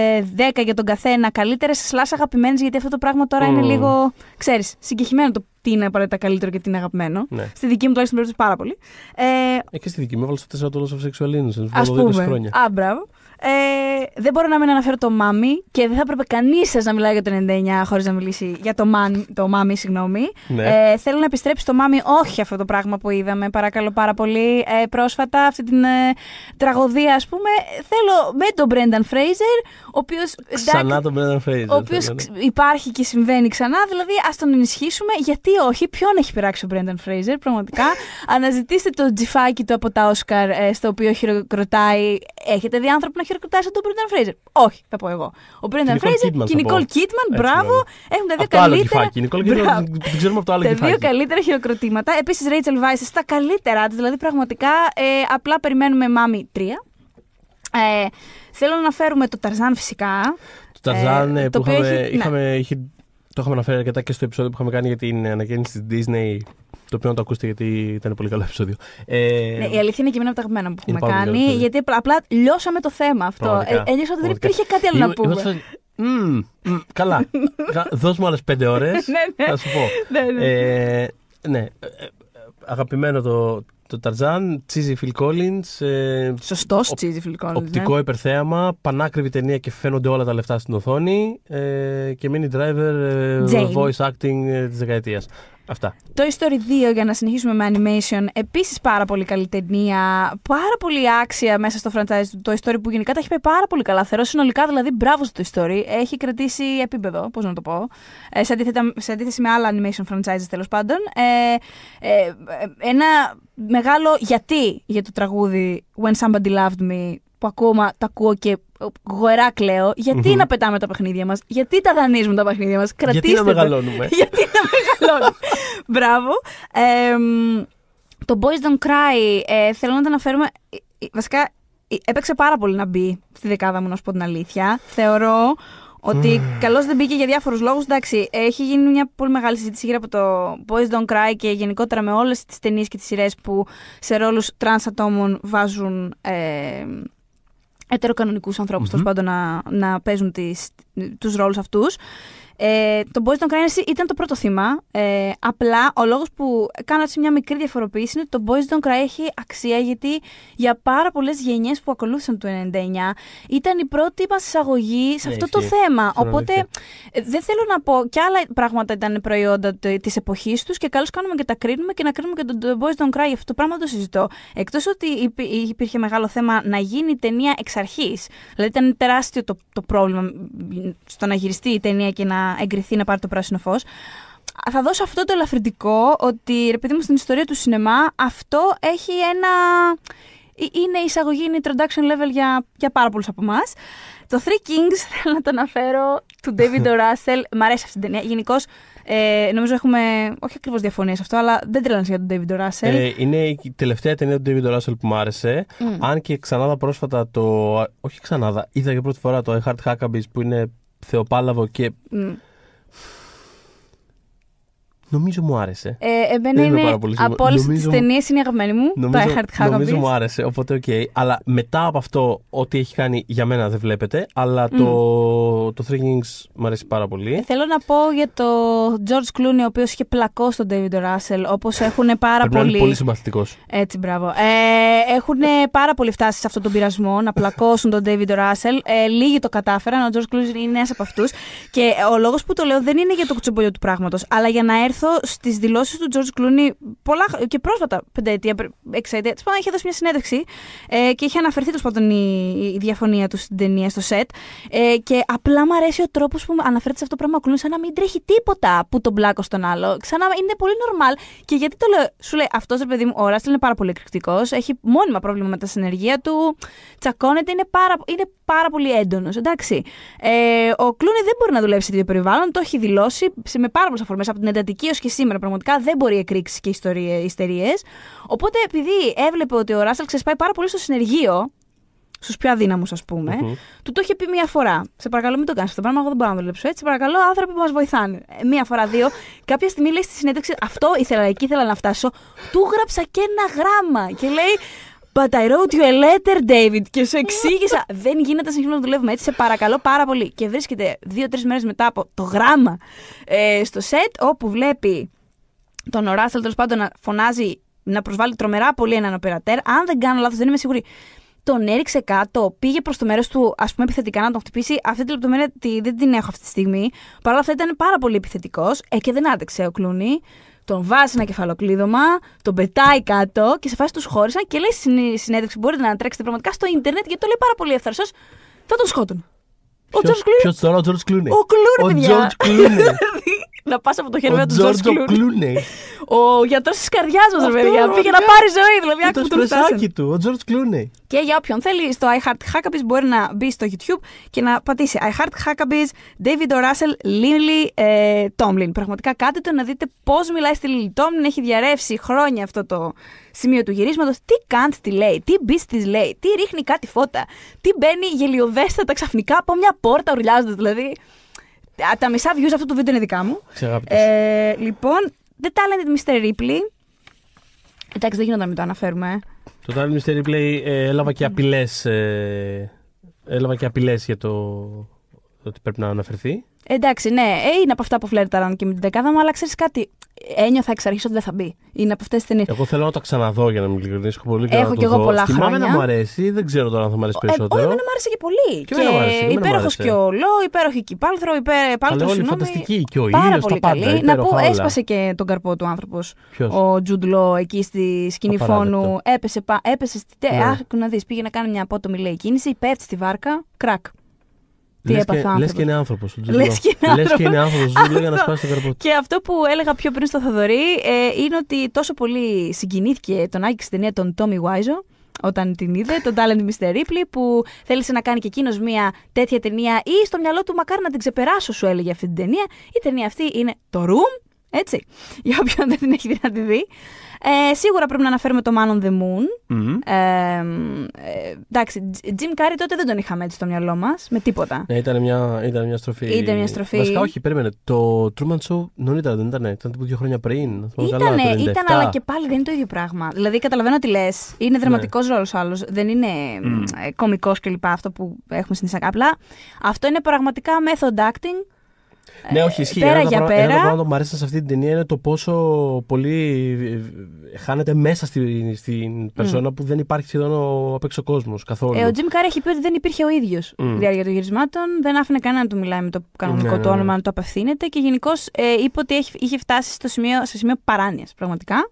ε, για τον καθένα, καλύτερες σλά αγαπημένες, γιατί αυτό το πράγμα τώρα είναι mm. λίγο. ξέρεις, συγκεχημένο το τι είναι απαραίτητα καλύτερο και τι είναι αγαπημένο. Ναι. Στη δική μου τουλάχιστον περίπτωση πάρα πολύ. Ε, ε και στη δική μου έβαλε το 4 το Α πούμε. Α, μπράβο. Ε, δεν μπορώ να μην αναφέρω το μάμι και δεν θα έπρεπε κανείς σας να μιλάει για το 99 χωρίς να μιλήσει για το, μαν, το μάμι. Συγγνώμη. Ναι. Ε, θέλω να επιστρέψει το μάμι, όχι αυτό το πράγμα που είδαμε, παρακαλώ πάρα πολύ ε, πρόσφατα, αυτή την ε, τραγωδία, ας πούμε. Θέλω με τον Μπρένταν Φρέιζερ, ο οποίος. Ξανά τον Μπρένταν Φρέιζερ. Ο οποίο υπάρχει και συμβαίνει ξανά, δηλαδή ας τον ενισχύσουμε. Γιατί όχι, ποιον έχει πειράξει ο Μπρένταν Φρέιζερ, πραγματικά. <laughs> Αναζητήστε το τζιφάκι του από τα Όσκαρ, ε, στο οποίο χειροκροτάει έχετε δει άνθρωπο να χειροκροτάει τον Μπρένταν Φρέιζερ. Όχι, θα πω εγώ. Ο Μπρένταν Φρέιζερ και η Νικόλ Κίτμαν, μπράβο. Έχουν τα δύο από καλύτερα. Η Νικόλ Κίτμαν ξέρουμε από το άλλο Τα δύο καλύτερα χειροκροτήματα. Επίσης, Ρέιτσελ Βάισε, στα καλύτερά της, δηλαδή πραγματικά ε, απλά περιμένουμε μάμη τρία. Ε, θέλω να αναφέρουμε το Ταρζάν φυσικά. Το ε, Ταρζάν που το είχαμε, ναι. το είχαμε αναφέρει αρκετά και στο επεισόδιο που είχαμε κάνει για την ανακαίνιση της Disney το οποίο να το ακούσετε γιατί ήταν πολύ καλό επεισόδιο. Ε, ναι, η αλήθεια είναι και μένα από τα αγαπημένα που έχουμε κάνει, γιατί απλά λιώσαμε το θέμα αυτό. Ε, ένιωσα ότι δεν υπήρχε κάτι άλλο να πούμε. Mm, mm, καλά. <laughs> Δώσ' μου άλλες πέντε ώρες. ναι, ναι. Θα σου πω. ναι, ναι. Ε, ναι. Ε, ε, αγαπημένο το, το Ταρζάν, Τσίζι Φιλ Κόλλιν. Σωστό Τσίζι Φιλ Κόλλιν. Οπτικό ναι. υπερθέαμα, πανάκριβη ταινία και φαίνονται όλα τα λεφτά στην οθόνη. Ε, και mini driver, ε, voice acting της δεκαετίας. Το Story 2, για να συνεχίσουμε με animation, επίσης πάρα πολύ καλή ταινία. Πάρα πολύ άξια μέσα στο franchise του ιστορι Story που γενικά τα έχει πάει πάρα πολύ καλά. Θεωρώ συνολικά δηλαδή μπράβο στο ιστορι Story. Έχει κρατήσει επίπεδο, πώς να το πω. Ε, σε, αντίθετα, σε αντίθεση με άλλα animation franchises τέλος πάντων. Ε, ε, ε, ένα μεγάλο γιατί για το τραγούδι When Somebody Loved Me που ακόμα τα ακούω και ε, γοερά κλαιω κλαίω, να πετάμε τα παιχνίδια μας, γιατί τα δανείζουμε τα παιχνίδια μας, κρατήστε. Γιατί να μεγαλώνουμε. <laughs> γιατί να μεγαλώνουμε. Μπράβο. Ε, το Boys Don't Cry, ε, θέλω να τα αναφέρουμε. Ε, ε, βασικά, έπαιξε πάρα πολύ να μπει στη δεκάδα μου, να σου πω την αλήθεια. Θεωρώ ότι mm. καλώς δεν μπήκε για διάφορους λόγους. Εντάξει, έχει γίνει μια πολύ μεγάλη συζήτηση γύρω από το Boys Don't Cry και γενικότερα με όλες τις ταινίες και τις σειρές που σε ρόλους τραν ατόμων βάζουν ε, ετεροκανονικούς ανθρώπους mm-hmm. τέλος πάντων να, να παίζουν τις, τους ρόλους αυτούς ε, το Boys Don't Cry ήταν το πρώτο θύμα. Ε, απλά ο λόγος που κάνω έτσι μια μικρή διαφοροποίηση είναι ότι το Boys Don't Cry έχει αξία γιατί για πάρα πολλές γενιές που ακολούθησαν το 99 ήταν η πρώτη μας εισαγωγή σε αυτό το θέμα. Οπότε ε, δεν θέλω να πω και άλλα πράγματα ήταν προϊόντα της εποχής τους και καλώς κάνουμε και τα κρίνουμε και να κρίνουμε και το Boys Don't Cry. Αυτό το πράγμα το συζητώ. Εκτός ότι υπήρχε μεγάλο θέμα να γίνει ταινία εξ αρχής. Δηλαδή ήταν τεράστιο το, το πρόβλημα στο να γυριστεί η ταινία και να εγκριθεί να πάρει το πράσινο φως. Θα δώσω αυτό το ελαφρυντικό ότι επειδή παιδί μου στην ιστορία του σινεμά αυτό έχει ένα. Ε, είναι εισαγωγή, είναι introduction level για, για πάρα πολλούς από εμάς. Το Three Kings <laughs> θέλω να το αναφέρω του David <laughs> O'Russell. Μ' αρέσει αυτή την ταινία. Γενικώ ε, νομίζω έχουμε όχι ακριβώς διαφωνίες αυτό, αλλά δεν τρέλανε για τον David O'Russell. Ε, είναι η τελευταία ταινία του David O'Russell που μου άρεσε. Mm. Αν και ξανάδα πρόσφατα το. Όχι ξανάδα, είδα για πρώτη φορά το Hard που είναι Θεοπάλαβο και. Νομίζω μου άρεσε. Ε, εμένα είναι από όλες τις ταινίες είναι η αγαπημένη μου. Νομίζω, Hard Νομίζω μου άρεσε, οπότε οκ. Okay. Αλλά μετά από αυτό, ό,τι έχει κάνει για μένα δεν βλέπετε. Αλλά το, mm. το Three Kings μου αρέσει πάρα πολύ. Ε, θέλω να πω για το George Clooney, ο οποίος είχε πλακό στον David Russell, όπως έχουν πάρα πολύ. Είναι πολύ συμπαθητικός. Έτσι, μπράβο. Ε, έχουν πάρα πολύ φτάσει σε αυτόν τον πειρασμό να πλακώσουν τον David Russell. Ε, λίγοι το κατάφεραν. Ο George Clooney είναι ένας από αυτούς. Και ο λόγος που το λέω δεν είναι για το κουτσομπολιό του πράγματος, αλλά για να έρθω στις δηλώσεις του George Clooney πολλά, και πρόσφατα, πενταετία, εξαετία. πάνω είχε δώσει μια συνέντευξη ε, και είχε αναφερθεί τόσο πάντων η, διαφωνία του στην ταινία, στο σετ. Ε, και απλά μου αρέσει ο τρόπος που αναφέρεται σε αυτό το πράγμα ο Clooney, σαν να μην τρέχει τίποτα που τον μπλάκω στον άλλο. Ξανά είναι πολύ normal. Και γιατί το λέω, σου λέει αυτός ρε παιδί μου, ο Ράστιλ είναι πάρα πολύ εκρηκτικός, έχει μόνιμα πρόβλημα με τα συνεργεία του, τσακώνεται, είναι πάρα, είναι πάρα πολύ έντονος, εντάξει. Ε, ο Κλούνι δεν μπορεί να δουλεύει σε τέτοιο περιβάλλον, το έχει δηλώσει με πάρα πολλές αφορμές από την εντατική και σήμερα πραγματικά δεν μπορεί εκρήξει και ιστερίες. Οπότε επειδή έβλεπε ότι ο Ράσελ ξεσπάει πάρα πολύ στο συνεργείο, στους πιο αδύναμους, ας πουμε του το είχε πει μία φορά. Σε παρακαλώ, μην το κάνεις αυτό το πράγμα. Εγώ δεν μπορώ να δουλέψω έτσι. Σε παρακαλώ, άνθρωποι που μας βοηθάνε. Ε, μία φορά, δύο. Κάποια στιγμή λέει στη συνέντευξη, αυτό ήθελα, εκεί ήθελα να φτάσω. Του γράψα και ένα γράμμα. Και λέει, But I wrote you a letter, David. Και σου εξήγησα. <laughs> Δεν γίνεται συγχρόνω να δουλεύουμε έτσι. Σε παρακαλώ πάρα πολύ. Και βρίσκεται δύο-τρει μέρες μετά από το γράμμα ε, στο σετ, όπου βλέπει τον Οράθελ τέλος πάντων να φωνάζει να προσβάλλει τρομερά πολύ έναν οπερατέρ. Αν δεν κάνω λάθος, δεν είμαι σίγουρη. Τον έριξε κάτω, πήγε προς το μέρος του, ας πούμε, επιθετικά να τον χτυπήσει. Αυτή τη λεπτομέρεια δεν την έχω αυτή τη στιγμή. Παρ' όλα αυτά ήταν πάρα πολύ επιθετικός ε, και δεν άντεξε ο Κλούνι τον βάζει ένα κεφαλοκλείδωμα, τον πετάει κάτω και σε φάση τους χώρισαν και λέει στην συνέντευξη μπορείτε να τρέξετε πραγματικά στο ίντερνετ γιατί το λέει πάρα πολύ εύθραστο. Θα τον σκότουν. Ο Τζορτ Κλούνι. Ποιος τώρα ο Τζορτ Κλούνι. Ο Κλούνι, παιδιά. Ο Τζορτ Κλούνι. <laughs> να πας από το με του Τζόρτζο Κλούνε. Ο γιατρός της καρδιάς μας, παιδιά. Ναι. Πήγε να πάρει ζωή, δηλαδή. Άκου το σπρεσάκι του, ο Τζορτζ Κλούνε. Και για όποιον θέλει, στο iHeart μπορεί να μπει στο YouTube και να πατήσει iHeart David O'Russell, Lily ε, Tomlin. Πραγματικά κάντε το να δείτε πώς μιλάει στη Lily Tomlin. Έχει διαρρεύσει χρόνια αυτό το σημείο του γυρίσματος. Τι καντ τη λέει, τι μπει της λέει, τι ρίχνει κάτι φώτα, τι μπαίνει γελιοδέστατα ξαφνικά από μια πόρτα ουρλιάζοντας δηλαδή. Τα μισά views αυτού του βίντεο είναι δικά μου. Ε, λοιπόν, The Talented Mr. Ripley. Εντάξει, δεν γίνονταν να μην το αναφέρουμε. Το Talented Mr. Ripley ε, έλαβα και απειλές. Ε, έλαβα και απειλές για το ότι πρέπει να αναφερθεί. Εντάξει, ναι, ε, είναι από αυτά που φλέρταραν και με την δεκάδα μου, αλλά ξέρεις κάτι. Ένιωθα εξ αρχής ότι δεν θα μπει. Είναι από αυτές τις ταινίες. Εγώ θέλω να τα ξαναδώ για να μην ειλικρινή. πολύ καλά. Έχω και εγώ δω. πολλά Θυμάμαι χρόνια. Θυμάμαι να μου αρέσει, δεν ξέρω τώρα αν θα μου αρέσει ε, περισσότερο. όχι, εμένα μου άρεσε και πολύ. Και, και υπέροχο και ολό, υπέροχη και πάλθρο, και πάλθρο Είναι φανταστική και ο ήλιο. Πάρα πολύ Να πω, έσπασε και τον καρπό του άνθρωπος. Ο Τζουντλό εκεί στη σκηνή φόνου. Έπεσε στη. Ναι. να δεις, πήγε να κάνει μια απότομη λέει κίνηση, πέφτει στη βάρκα, κρακ. Τι λες έπαθα. Λε και είναι άνθρωπος. Λες και είναι άνθρωπο. για να σπάσει το καρπό. Και αυτό που έλεγα πιο πριν στο Θοδωρή ε, είναι ότι τόσο πολύ συγκινήθηκε τον Άγγιξ στην ταινία των Τόμι Βάιζο όταν την είδε, τον Talent Mr. Ripley, που θέλησε να κάνει και εκείνος μια τέτοια ταινία ή στο μυαλό του μακάρι να την ξεπεράσω, σου έλεγε αυτή την ταινία. Η ταινία αυτή είναι το Room, έτσι, για όποιον δεν την έχει δει να τη δει. Ε, σίγουρα πρέπει να αναφέρουμε το Man on the Moon. Mm-hmm. Ε, εντάξει, Jim Carrey τότε δεν τον είχαμε έτσι στο μυαλό μας με τίποτα. Ναι, ήταν μια, ήταν μια στροφή. Ήταν μια στροφή. Βασικά, όχι, περίμενε. Το Truman Show νωρίτερα δεν ήταν. Ήταν τύπου δύο χρόνια πριν. ήταν, αλλά και πάλι δεν είναι το ίδιο πράγμα. Δηλαδή, καταλαβαίνω τι λες. Είναι δραματικό ναι. ρόλο άλλος. Δεν είναι mm. Ε, κωμικός κλπ. αυτό που έχουμε συνηθίσει. Απλά αυτό είναι πραγματικά method acting ναι, όχι, ε, ισχύει. Πέρα ένα για πέρα. πράγμα που μου αρέσει σε αυτή την ταινία είναι το πόσο πολύ ε, ε, χάνεται μέσα στην, στην περσόνα που δεν υπάρχει σχεδόν ο απ' έξω κόσμος καθόλου. ο Τζιμ Κάρι έχει πει ότι δεν υπήρχε ο ίδιος mm. διάρκεια των γυρισμάτων. Δεν άφηνε κανέναν να του μιλάει με το κανονικό ναι, του ναι, ναι. όνομα, να το απευθύνεται και γενικώς ε, είπε ότι είχε φτάσει στο σημείο, σε σημείο παράνοιας πραγματικά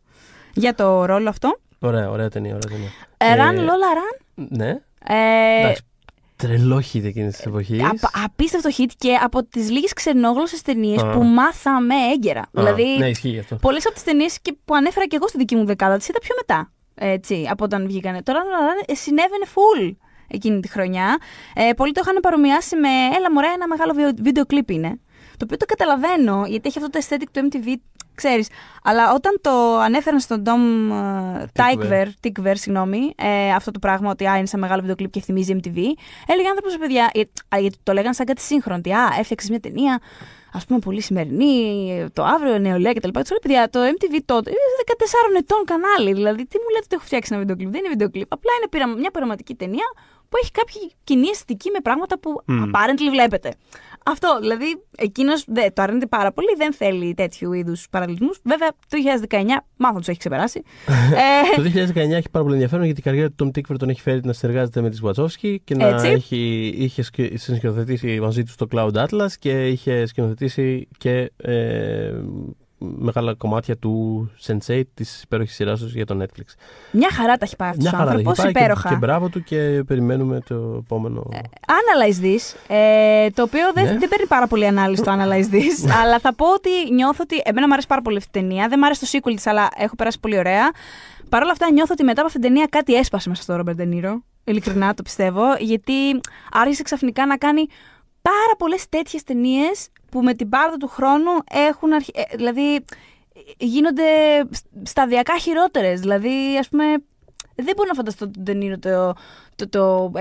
για το ρόλο αυτό. Ωραία, ωραία ταινία. Ωραία ταινία. Ραν, Λόλα, Ραν. Ναι. Ε, Εντάξει, Τρελό hit εκείνης της ε, εποχής. απίστευτο hit και από τις λίγες ξενόγλωσσες ταινίες που μάθαμε έγκαιρα. Δηλαδή, ναι, ισχύει αυτό. Πολλές από τις ταινίες που ανέφερα και εγώ στη δική μου δεκάδα τις ήταν πιο μετά. Έτσι, από όταν βγήκανε. Τώρα ε, συνέβαινε full εκείνη τη χρονιά. Ε, πολλοί το είχαν παρομοιάσει με Έλα, μωρέ, ένα μεγάλο βίντεο κλειπ είναι. Το οποίο το καταλαβαίνω, γιατί έχει αυτό το aesthetic του MTV ξέρεις. Αλλά όταν το ανέφεραν στον Ντόμ Τίκβερ, συγγνώμη, ε, αυτό το πράγμα ότι α, είναι σαν μεγάλο βιντεοκλίπ και θυμίζει MTV, έλεγε άνθρωπο παιδιά, ε, γιατί το λέγανε σαν κάτι σύγχρονο. Α, έφτιαξες μια ταινία, ας πούμε, πολύ σημερινή, ε, το αύριο, νεολαία κτλ. Του λέω παιδιά, το MTV τότε είναι 14 ετών κανάλι. Δηλαδή, τι μου λέτε ότι έχω φτιάξει ένα βιντεοκλίπ. Δεν είναι βιντεοκλίπ. Απλά είναι μια πειραματική ταινία που έχει κάποια κοινή αισθητική με πράγματα που mm. apparently βλέπετε. Αυτό, δηλαδή, εκείνος το αρνείται πάρα πολύ, δεν θέλει τέτοιου είδους παραλληλισμούς. Βέβαια, το 2019, μάλλον τους έχει ξεπεράσει. <laughs> Ε, το 2019 έχει πάρα πολύ ενδιαφέρον γιατί η καριέρα του Tom Τίκφερ τον έχει φέρει να συνεργάζεται με τη Σουατσόφσκι και να έχει, είχε συσκηνοθετήσει μαζί του το Cloud Atlas και είχε σκηνοθετήσει και ε, μεγάλα κομμάτια του Sensei της υπέροχης σειράς τους για το Netflix. Μια χαρά τα έχει πάει αυτός ο άνθρωπο. Υπέροχα. Και, και μπράβο του και περιμένουμε το επόμενο. Ε, analyze this. Ε, το οποίο δεν, ναι. δεν παίρνει πάρα πολύ ανάλυση το Analyze this. Ναι. αλλά θα πω ότι νιώθω ότι. Εμένα μου αρέσει πάρα πολύ αυτή η ταινία. Δεν μου αρέσει το sequel της, αλλά έχω περάσει πολύ ωραία. Παρ' όλα αυτά, νιώθω ότι μετά από αυτή την ταινία κάτι έσπασε μέσα στο Ρόμπερ Ειλικρινά το πιστεύω. Γιατί άρχισε ξαφνικά να κάνει πάρα πολλές τέτοιες ταινίες που με την πάρδα του χρόνου έχουν. Ε, δηλαδή, γίνονται σταδιακά χειρότερες. Δηλαδή, ας πούμε, δεν μπορώ να φανταστώ τον Τενίνο το, το, το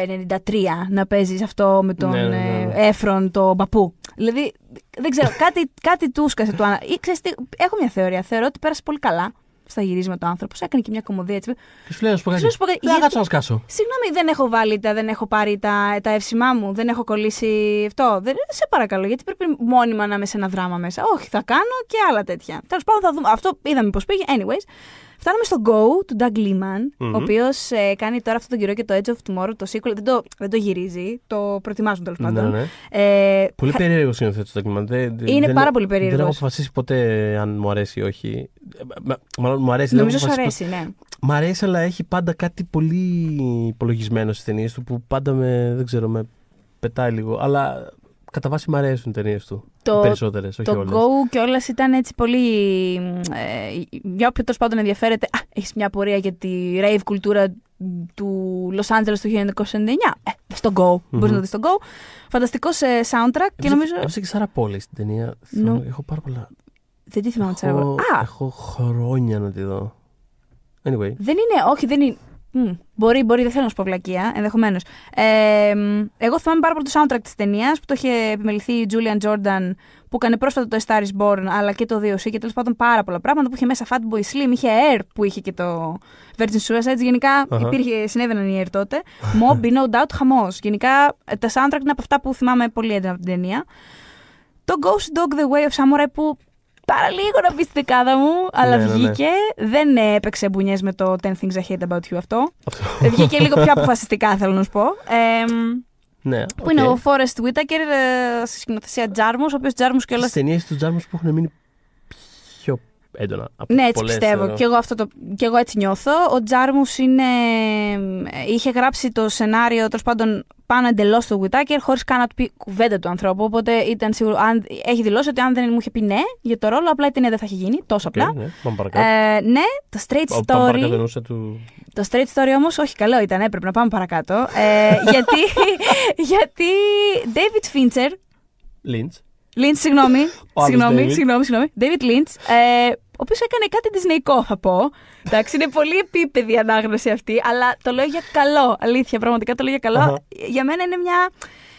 93 να παίζεις αυτό με τον ναι, ναι, Έφρον, ε, ναι, ναι. τον παππού. Δηλαδή, δεν ξέρω, κάτι, κάτι του σκάσε το Άνα. Έχω μια θεωρία. Θεωρώ ότι πέρασε πολύ καλά στα γυρίσματα ο άνθρωπος. Έκανε και μια κομμωδία έτσι. λέει λέω, σου πω κάτι. να σκάσω. Συγγνώμη, δεν έχω βάλει τα, δεν έχω πάρει τα, τα εύσημά μου, δεν έχω κολλήσει αυτό. Δεν, σε παρακαλώ, γιατί πρέπει μόνιμα να είμαι σε ένα δράμα μέσα. Όχι, θα κάνω και άλλα τέτοια. Τέλος πάντων, θα δούμε. Αυτό είδαμε πώς πήγε. Anyways. Φτάνουμε στο Go του Doug Lehman, mm-hmm. ο οποίος ε, κάνει τώρα αυτό τον καιρό και το Edge of Tomorrow, το sequel. Δεν το, δεν το γυρίζει, το προετοιμάζουν τέλος ναι, πάντων. Ναι, ναι. Ε, πολύ περίεργο είναι ο Doug Lehman. είναι πάρα πολύ περίεργος. Δεν έχω αποφασίσει ποτέ αν μου αρέσει ή όχι. Μάλλον μου αρέσει. Νομίζω σου αρέσει, ναι. Μ' αρέσει, αλλά έχει πάντα κάτι πολύ υπολογισμένο στις ταινίες του που πάντα με. δεν ξέρω, με πετάει λίγο. Αλλά κατά βάση μου αρέσουν οι ταινίες του. Το, περισσότερες, όχι το όλες. Το Go όλα ήταν έτσι πολύ. Ε, για όποιον τέλος πάντων ενδιαφέρεται, έχεις μια πορεία για τη rave κουλτούρα του Λο Άντζελε του 1999. Ε, στο Go. Mm-hmm. Μπορείς να δεις το Go. Φανταστικό soundtrack Έψε, και νομίζω. Έπαιζε και Σάρα Πόλη στην ταινία. No. Έχω πάρα πολλά. Δεν τη θυμάμαι τη Έχω χρόνια να τη δω. Anyway. Δεν είναι, όχι, δεν είναι. μπορεί, μπορεί, δεν θέλω να σου πω ενδεχομένω. Ε, εγώ θυμάμαι πάρα πολύ το soundtrack της ταινίας που το είχε επιμεληθεί η Julian Jordan που έκανε πρόσφατα το A Star is Born αλλά και το 2C και τέλος πάντων πάρα πολλά πράγματα που είχε μέσα Fatboy Slim, είχε Air που είχε και το Virgin Suicide. Γενικά uh-huh. υπήρχε, συνέβαιναν οι Air τότε. Mob, no doubt, χαμός. Γενικά τα soundtrack είναι από αυτά που θυμάμαι πολύ έντονα από την ταινία. Το Ghost Dog The Way of Samurai που Πάρα λίγο να πεις στην δεκάδα μου, αλλά ναι, ναι, ναι. βγήκε. Δεν έπαιξε μπουνιές με το 10 things I hate about you αυτό. βγήκε λίγο πιο <laughs> αποφασιστικά, θέλω να σου πω. Ε, ναι, που είναι ο Forest Whitaker ε, στη σκηνοθεσία Τζάρμου, ο οποίος και όλα Τι ταινίες του Τζάρμου που έχουν μείνει πιο έντονα από Ναι, έτσι πιστεύω. και εγώ, αυτό το, και εγώ έτσι νιώθω. Ο Τζάρμου είναι... είχε γράψει το σενάριο, τέλος πάντων πάνω εντελώς στο Whitaker, χωρίς καν να του πει κουβέντα του ανθρώπου. Οπότε ήταν σίγουρο, αν, έχει δηλώσει ότι αν δεν μου είχε πει ναι για το ρόλο, απλά η ταινία ναι, δεν θα είχε γίνει. Τόσο απλά. ναι, ε, ναι, το straight story. Το straight story όμως, όχι καλό ήταν, έπρεπε να πάμε παρακάτω. Ε, <laughs> γιατί, γιατί David Fincher. Lynch. Lynch, συγγνώμη. συγγνώμη, συγγνώμη, συγγνώμη. David Lynch. Ε, ο οποίος έκανε κάτι δυσνεϊκό, θα πω. Εντάξει, είναι πολύ επίπεδη η ανάγνωση αυτή, αλλά το λέω για καλό. Αλήθεια, πραγματικά το λέω για καλό. Uh-huh. Για μένα είναι μια.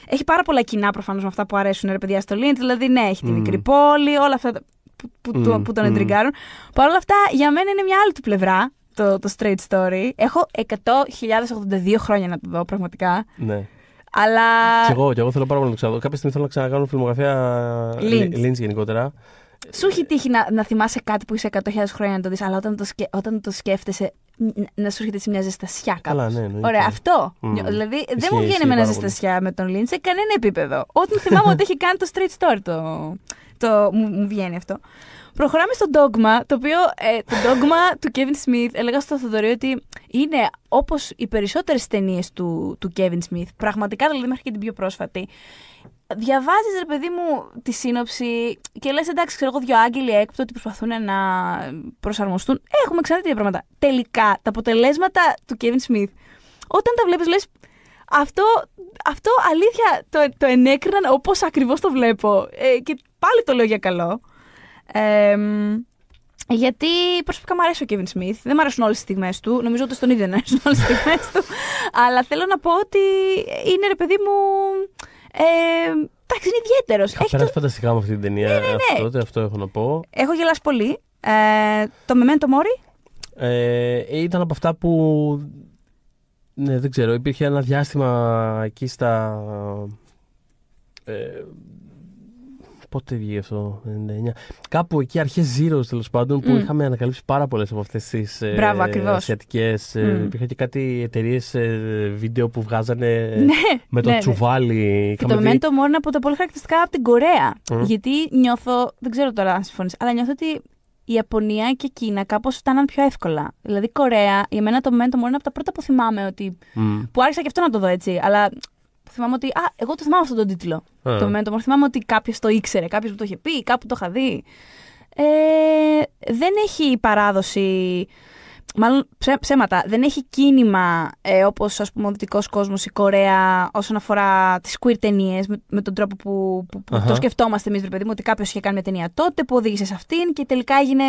Έχει πάρα πολλά κοινά προφανώς με αυτά που αρέσουν ρε παιδιά στο Λίντ. Δηλαδή, ναι, έχει τη mm. μικρή πόλη, όλα αυτά που, που, mm. που τον mm. εντριγκάρουν. Παρ' όλα αυτά, για μένα είναι μια άλλη του πλευρά το, το straight story. Έχω 100.082 χρόνια να το δω, πραγματικά. Ναι. Αλλά. Κι εγώ, κι εγώ θέλω πάρα πολύ να το ξαναδώ. Κάποια στιγμή θέλω να ξαναγάνω φιλμογραφία Lynch ε, γενικότερα. Σου έχει τύχει να, να θυμάσαι κάτι που είσαι 100.000 χρόνια να το δεις, αλλά όταν το, όταν το σκέφτεσαι, να σου έρχεται σε μια ζεστασιά κάπως. Καλά, ναι, ναι, Ωραία, αυτό. Δηλαδή δεν μου βγαίνει με ένα ζεστασιά με τον Λίντ σε κανένα επίπεδο. Όταν θυμάμαι ότι έχει κάνει το street store, το, το, μου βγαίνει αυτό. Προχωράμε στο ντόγμα, το οποίο ε, το ντόγμα του Kevin Smith, έλεγα στο Θοδωρή ότι είναι όπως οι περισσότερες ταινίες του, του Kevin Smith. Πραγματικά, δηλαδή, μέχρι και την πιο πρόσφατη. Διαβάζεις, ρε παιδί μου, τη σύνοψη και λες, εντάξει, ξέρω εγώ, δύο άγγελοι έκπτω ότι προσπαθούν να προσαρμοστούν. Ε, έχουμε ξανά τέτοια πράγματα. Τελικά, τα αποτελέσματα του Kevin Smith, όταν τα βλέπεις, λες, αυτό, αυτό αλήθεια το, το ενέκριναν όπως ακριβώς το βλέπω. Ε, και πάλι το λέω για καλό. Ε, γιατί προσωπικά μου αρέσει ο Kevin Smith. Δεν μου αρέσουν όλες τις στιγμές του. Νομίζω ότι στον ίδιο δεν αρέσουν όλες τις στιγμές του. <laughs> Αλλά θέλω να πω ότι είναι ρε παιδί μου. Ε, Εντάξει, είναι ιδιαίτερος. Έχει περάσει φανταστικά με αυτή την ταινία. Ναι, ναι, ναι. Αυτό, έχω να πω. Έχω γελάσει πολύ. Ε, το Memento Mori. Ε, ήταν από αυτά που. Ναι, δεν ξέρω. Υπήρχε ένα διάστημα εκεί στα. Ε, πότε βγήκε αυτό, 99. Κάπου εκεί, αρχές Zero τέλος πάντων, που είχαμε ανακαλύψει πάρα πολλές από αυτές τις ε, ασιατικές. Ε, υπήρχαν και κάτι εταιρείες ε, βίντεο που βγάζανε <laughs> ναι, με το ναι, ναι. τσουβάλι. Και το Memento Mori από τα πολύ χαρακτηριστικά από την Κορέα. Γιατί νιώθω, δεν ξέρω τώρα αν συμφωνείς, αλλά νιώθω ότι η Ιαπωνία και η Κίνα κάπως φτάναν πιο εύκολα. Δηλαδή η Κορέα, για μένα το Memento μόνο είναι από τα πρώτα που θυμάμαι ότι... Που άρχισα και αυτό να το δω έτσι, αλλά θυμάμαι ότι. Α, εγώ το θυμάμαι αυτόν τον τίτλο. Το Mentor. Θυμάμαι ότι κάποιος το ήξερε, κάποιος που το είχε πει, κάπου το είχα δει. Ε, δεν έχει παράδοση μάλλον ψέ, ψέματα, δεν έχει κίνημα ε, όπως ο δυτικός κόσμος, η Κορέα όσον αφορά τις queer ταινίες με, με, τον τρόπο που, που, που uh-huh. το σκεφτόμαστε εμείς, παιδί μου, ότι κάποιος είχε κάνει μια ταινία τότε που οδήγησε σε αυτήν και τελικά έγινε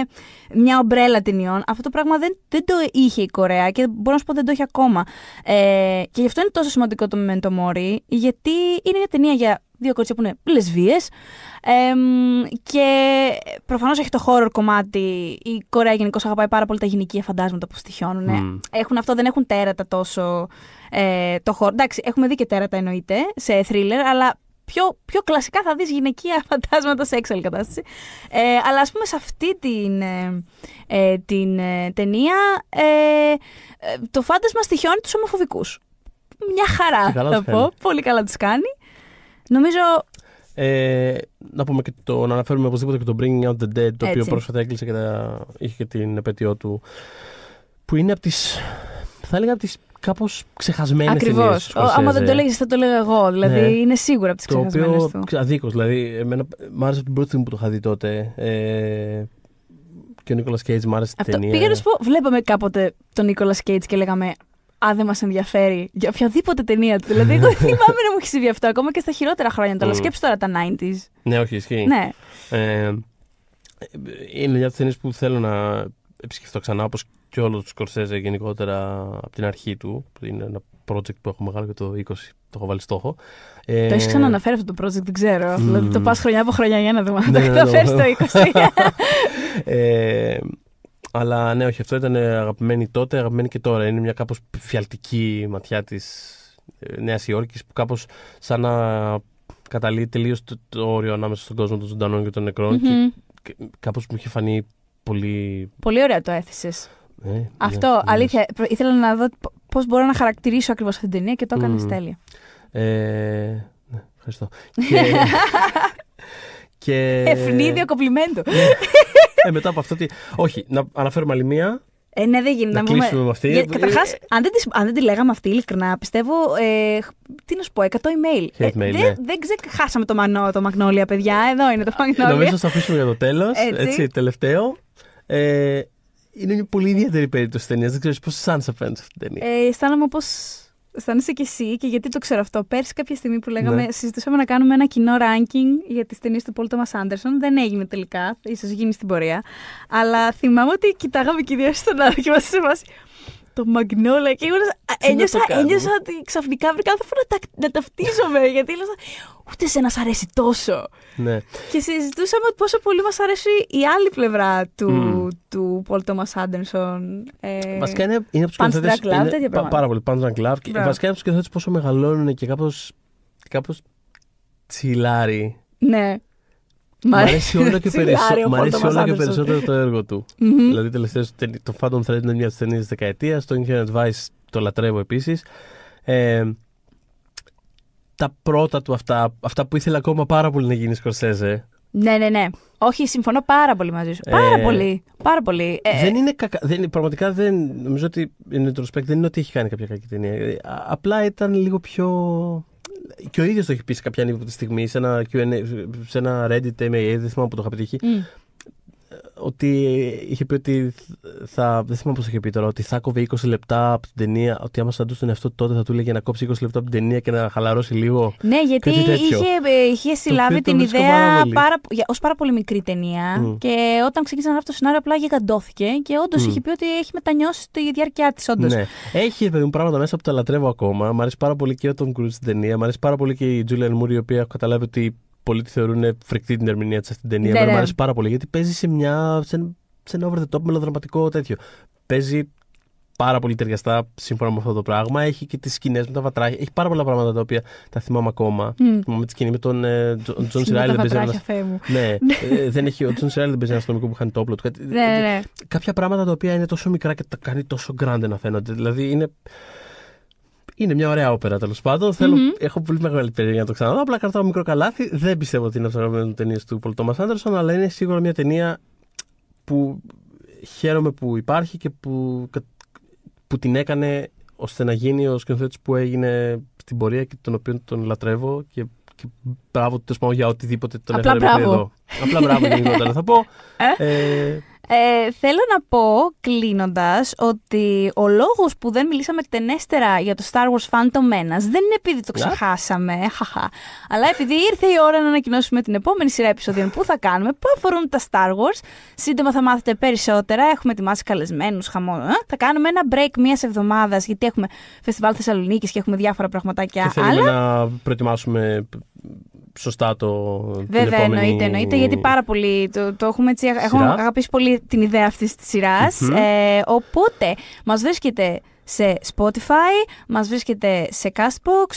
μια ομπρέλα ταινιών. Αυτό το πράγμα δεν, δεν το είχε η Κορέα και μπορώ να σου πω δεν το έχει ακόμα. Ε, και γι' αυτό είναι τόσο σημαντικό το Memento Mori, γιατί είναι μια ταινία για δύο κορίτσια που είναι λεσβείε. Ε, και προφανώς έχει το χώρο κομμάτι. Η Κορέα γενικώ αγαπάει πάρα πολύ τα γυναικεία φαντάσματα που στοιχιώνουν. Mm. Έχουν αυτό, δεν έχουν τέρατα τόσο ε, το χώρο. Εντάξει, έχουμε δει και τέρατα εννοείται σε θρίλερ αλλά πιο, πιο κλασικά θα δεις γυναικεία φαντάσματα σε έξαλλη κατάσταση. Ε, αλλά ας πούμε σε αυτή την, ε, ε την ε, ταινία ε, ε, το φάντασμα στοιχιώνει τους ομοφοβικούς. Μια χαρά θα πω, πολύ καλά τους κάνει. Νομίζω. Ε, να, πούμε και το, να αναφέρουμε οπωσδήποτε και το Bringing Out the Dead, το οποίο πρόσφατα έκλεισε και τα, είχε και την επέτειό του. Που είναι από τις. Θα έλεγα από τις κάπως ξεχασμένες ταινίε. Ακριβώ. Άμα δεν το ε. λέγεις, θα το λέγα εγώ. Δηλαδή ναι. είναι σίγουρα από τις ξεχασμένε. Το οποίο αδίκως. Δηλαδή, εμένα, μ' άρεσε την πρώτη που το είχα δει τότε. Ε, και ο Νίκολα Κέιτ μ' άρεσε την ταινία. Πήγα να σου πω, βλέπαμε κάποτε τον Νίκολα Κέιτ και λέγαμε Α, δεν μας ενδιαφέρει για οποιαδήποτε ταινία του. δηλαδή, εγώ <laughs> θυμάμαι να μου έχει συμβεί αυτό ακόμα και στα χειρότερα χρόνια. Τώρα mm. σκέψει τώρα τα 90s. Ναι, όχι, ισχύει. Ναι. Ε, είναι μια από που θέλω να επισκεφτώ ξανά, όπως και όλο του Σκορσέζε γενικότερα από την αρχή του. Που είναι ένα project που έχω μεγάλο και το 20 το έχω βάλει στόχο. Ε, το έχεις ξαναναφέρει αυτό το project, δεν ξέρω. Δηλαδή το πας χρονιά από χρονιά για να δούμε ναι, το ναι, ναι, το καταφέρει το 20. Αλλά ναι, όχι, αυτό ήταν ε, αγαπημένη τότε, αγαπημένη και τώρα. Είναι μια κάπως φιαλτική ματιά της ε, Νέας Υόρκης που κάπως σαν να καταλύει τελείως το, όριο ανάμεσα στον κόσμο των ζωντανών και των νεκρων Και, κάπως κάπως μου είχε φανεί πολύ. Πολύ ωραία το έθεσες. Ε, ναι, αυτό, ναι. αλήθεια. Ήθελα να δω πώς μπορώ να χαρακτηρίσω ακριβώς αυτή την ταινία και το έκανε mm. τέλεια. Ε, ναι, ευχαριστώ. και... <laughs> και... Ευνίδιο κομπλιμέντο. Ναι ε, μετά από αυτό. Τι... Όχι, να αναφέρουμε άλλη μία. Ε, ναι, δεν γίνεται. Να, κλείσουμε με αυτή. Καταρχάς, αν, δεν αν δεν τη λέγαμε αυτή, ειλικρινά, πιστεύω. Ε, τι να σου πω, 100 email. email ε, δεν, ναι. δεν ξεχάσαμε το, μανό, το Μαγνόλια, παιδιά. Εδώ είναι το Μαγνόλια. Νομίζω θα το αφήσουμε για το τέλος. Έτσι. έτσι. τελευταίο. Ε, είναι μια πολύ ιδιαίτερη περίπτωση ταινίας. Δεν ξέρω πώς αισθάνεσαι απέναντι σε αυτή την ταινία. Ε, αισθάνομαι πως σαν σε σε αυτη την ταινια ε αισθανομαι πω αισθάνεσαι κι εσύ και γιατί το ξέρω αυτό. Πέρσι, κάποια στιγμή που λέγαμε, ναι. συζητούσαμε να κάνουμε ένα κοινό ranking για τις ταινίες του Πολ Τόμας Άντερσον. Δεν έγινε τελικά, ίσως γίνει στην πορεία. Αλλά θυμάμαι ότι κοιτάγαμε και δύο στον άλλο και μας σε εμάς. Το Μαγνόλα και εγώ ένιωσα, ένιωσα ότι ξαφνικά βρήκα άνθρωπο να, να ταυτίζομαι <laughs> γιατί έλεγα ούτε σε να αρέσει τόσο. Ναι. Και συζητούσαμε πόσο πολύ μας αρέσει η άλλη πλευρά του, του Πολ Τόμα Άντερσον. Βασικά είναι, είναι από τους σκηνοθέτες. πάρα πολύ. Πάντραν Κλαβ. Βασικά είναι από τους σκηνοθέτες πόσο μεγαλώνουν και κάπως. κάπως τσιλάρι. Ναι. Μ' αρέσει όλο και, <laughs> περισσο... αρέσει όλο και περισσότερο το έργο του. Mm-hmm. <laughs> Δηλαδή, τελευταίες, το Phantom Thread είναι μια από τις ταινίες της δεκαετίας. Το Inherent Vice το λατρεύω επίσης. Ε, τα πρώτα του αυτά, αυτά που ήθελα ακόμα πάρα πολύ να γίνει Σκορσέζε, ναι, ναι, ναι. Όχι, συμφωνώ πάρα πολύ μαζί σου. Πάρα ε, πολύ. Πάρα πολύ. Ε, δεν είναι κακά. Δεν, πραγματικά δεν. Νομίζω ότι η Retrospect δεν είναι ότι έχει κάνει κάποια κακή ταινία. Ε, απλά ήταν λίγο πιο. Και ο ίδιος το έχει πει σε κάποια στιγμή, σε ένα, σε ένα Reddit, MA, δεν θυμάμαι που το είχα πετύχει ότι είχε πει ότι θα. Δεν θυμάμαι είχε πει τώρα, ότι θα 20 λεπτά από την ταινία. Ότι άμα σαν τον εαυτό τότε θα του έλεγε να κόψει 20 λεπτά από την ταινία και να χαλαρώσει λίγο. Ναι, γιατί είχε, ε, είχε συλλάβει την ιδέα πάρα, ως πάρα πολύ μικρή ταινία. Mm. Και όταν ξεκίνησε να γράφει το σενάριο, απλά γιγαντώθηκε και όντως mm. είχε πει ότι έχει μετανιώσει τη διάρκεια της, όντως. Ναι. Έχει παιδί μου πράγματα μέσα που τα λατρεύω ακόμα. Μ' αρέσει πάρα πολύ και ο Tom Cruise στην ταινία. Μ' αρέσει πάρα πολύ και η Τζούλιαν Moore, η οποία καταλάβει ότι πολλοί τη θεωρούν φρικτή την ερμηνεία της αυτήν την ταινία. Ναι, ναι, Μου αρέσει πάρα πολύ γιατί παίζει σε, μια, σε, σε ένα over the top μελοδραματικό τέτοιο. Παίζει πάρα πολύ ταιριαστά σύμφωνα με αυτό το πράγμα. Έχει και τις σκηνές με τα βατράχια. Έχει πάρα πολλά πράγματα τα οποία τα θυμάμαι ακόμα. Mm. Με τη σκηνή με τον ε, <laughs> Τζον Σιράιλ δεν παίζει Ναι, <laughs> ναι. Ε, δεν έχει, ο Τζον Σιράιλ δεν παίζει ένα αστυνομικό που χάνει το όπλο του. Ναι, ναι, ναι. Κάποια πράγματα τα οποία είναι τόσο μικρά και τα κάνει τόσο grand να φαίνονται. Δηλαδή είναι είναι μια ωραία όπερα τέλος Θέλω, έχω πολύ μεγάλη περιέργεια να το ξαναδώ. Απλά κρατάω μικρό καλάθι. Δεν πιστεύω ότι είναι από τις αγαπημένες ταινίες του Πολ Τόμας Άντερσον, αλλά είναι σίγουρα μια ταινία που χαίρομαι που υπάρχει και που, που την έκανε ώστε να γίνει ο σκηνοθέτης που έγινε στην πορεία και τον οποίο τον λατρεύω και και μπράβο του για οτιδήποτε τον έφερε εδώ. Απλά μπράβο γενικότερα θα πω. ε, ε ε, θέλω να πω, κλείνοντας, ότι ο λόγος που δεν μιλήσαμε εκτενέστερα για το Star Wars Phantom Menace δεν είναι επειδή το ξεχάσαμε, χαχα, αλλά επειδή ήρθε η ώρα να ανακοινώσουμε την επόμενη σειρά επεισοδίων που θα κάνουμε που αφορούν τα Star Wars. Σύντομα θα μάθετε περισσότερα. Έχουμε ετοιμάσει καλεσμένους, χαμό. Ε. Θα κάνουμε ένα break μία εβδομάδας γιατί έχουμε φεστιβάλ Θεσσαλονίκης και έχουμε διάφορα πραγματάκια και άλλα. Θέλουμε να προετοιμάσουμε σωστά το. Βέβαια, την επόμενη... εννοείται, εννοείται, γιατί πάρα πολύ το, το έχουμε έτσι. Σειρά. Έχουμε αγαπήσει πολύ την ιδέα αυτής της σειρα ε, οπότε μας βρίσκεται σε Spotify, μας βρίσκεται σε Castbox,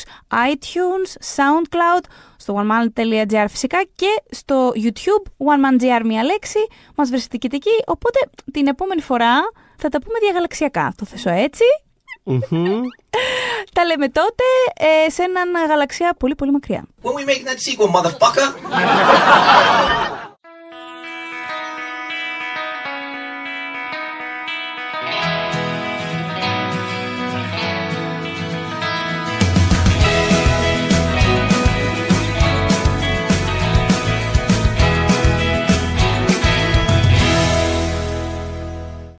iTunes, SoundCloud, στο oneman.gr φυσικά και στο YouTube, oneman.gr μία λέξη, μας βρίσκεται και εκεί, οπότε την επόμενη φορά θα τα πούμε διαγαλαξιακά, το θέσω έτσι. Mm-hmm. Τα λέμε τότε ε, σε έναν γαλαξιά πολύ πολύ μακριά. When we make that sequel, motherfucker! <laughs>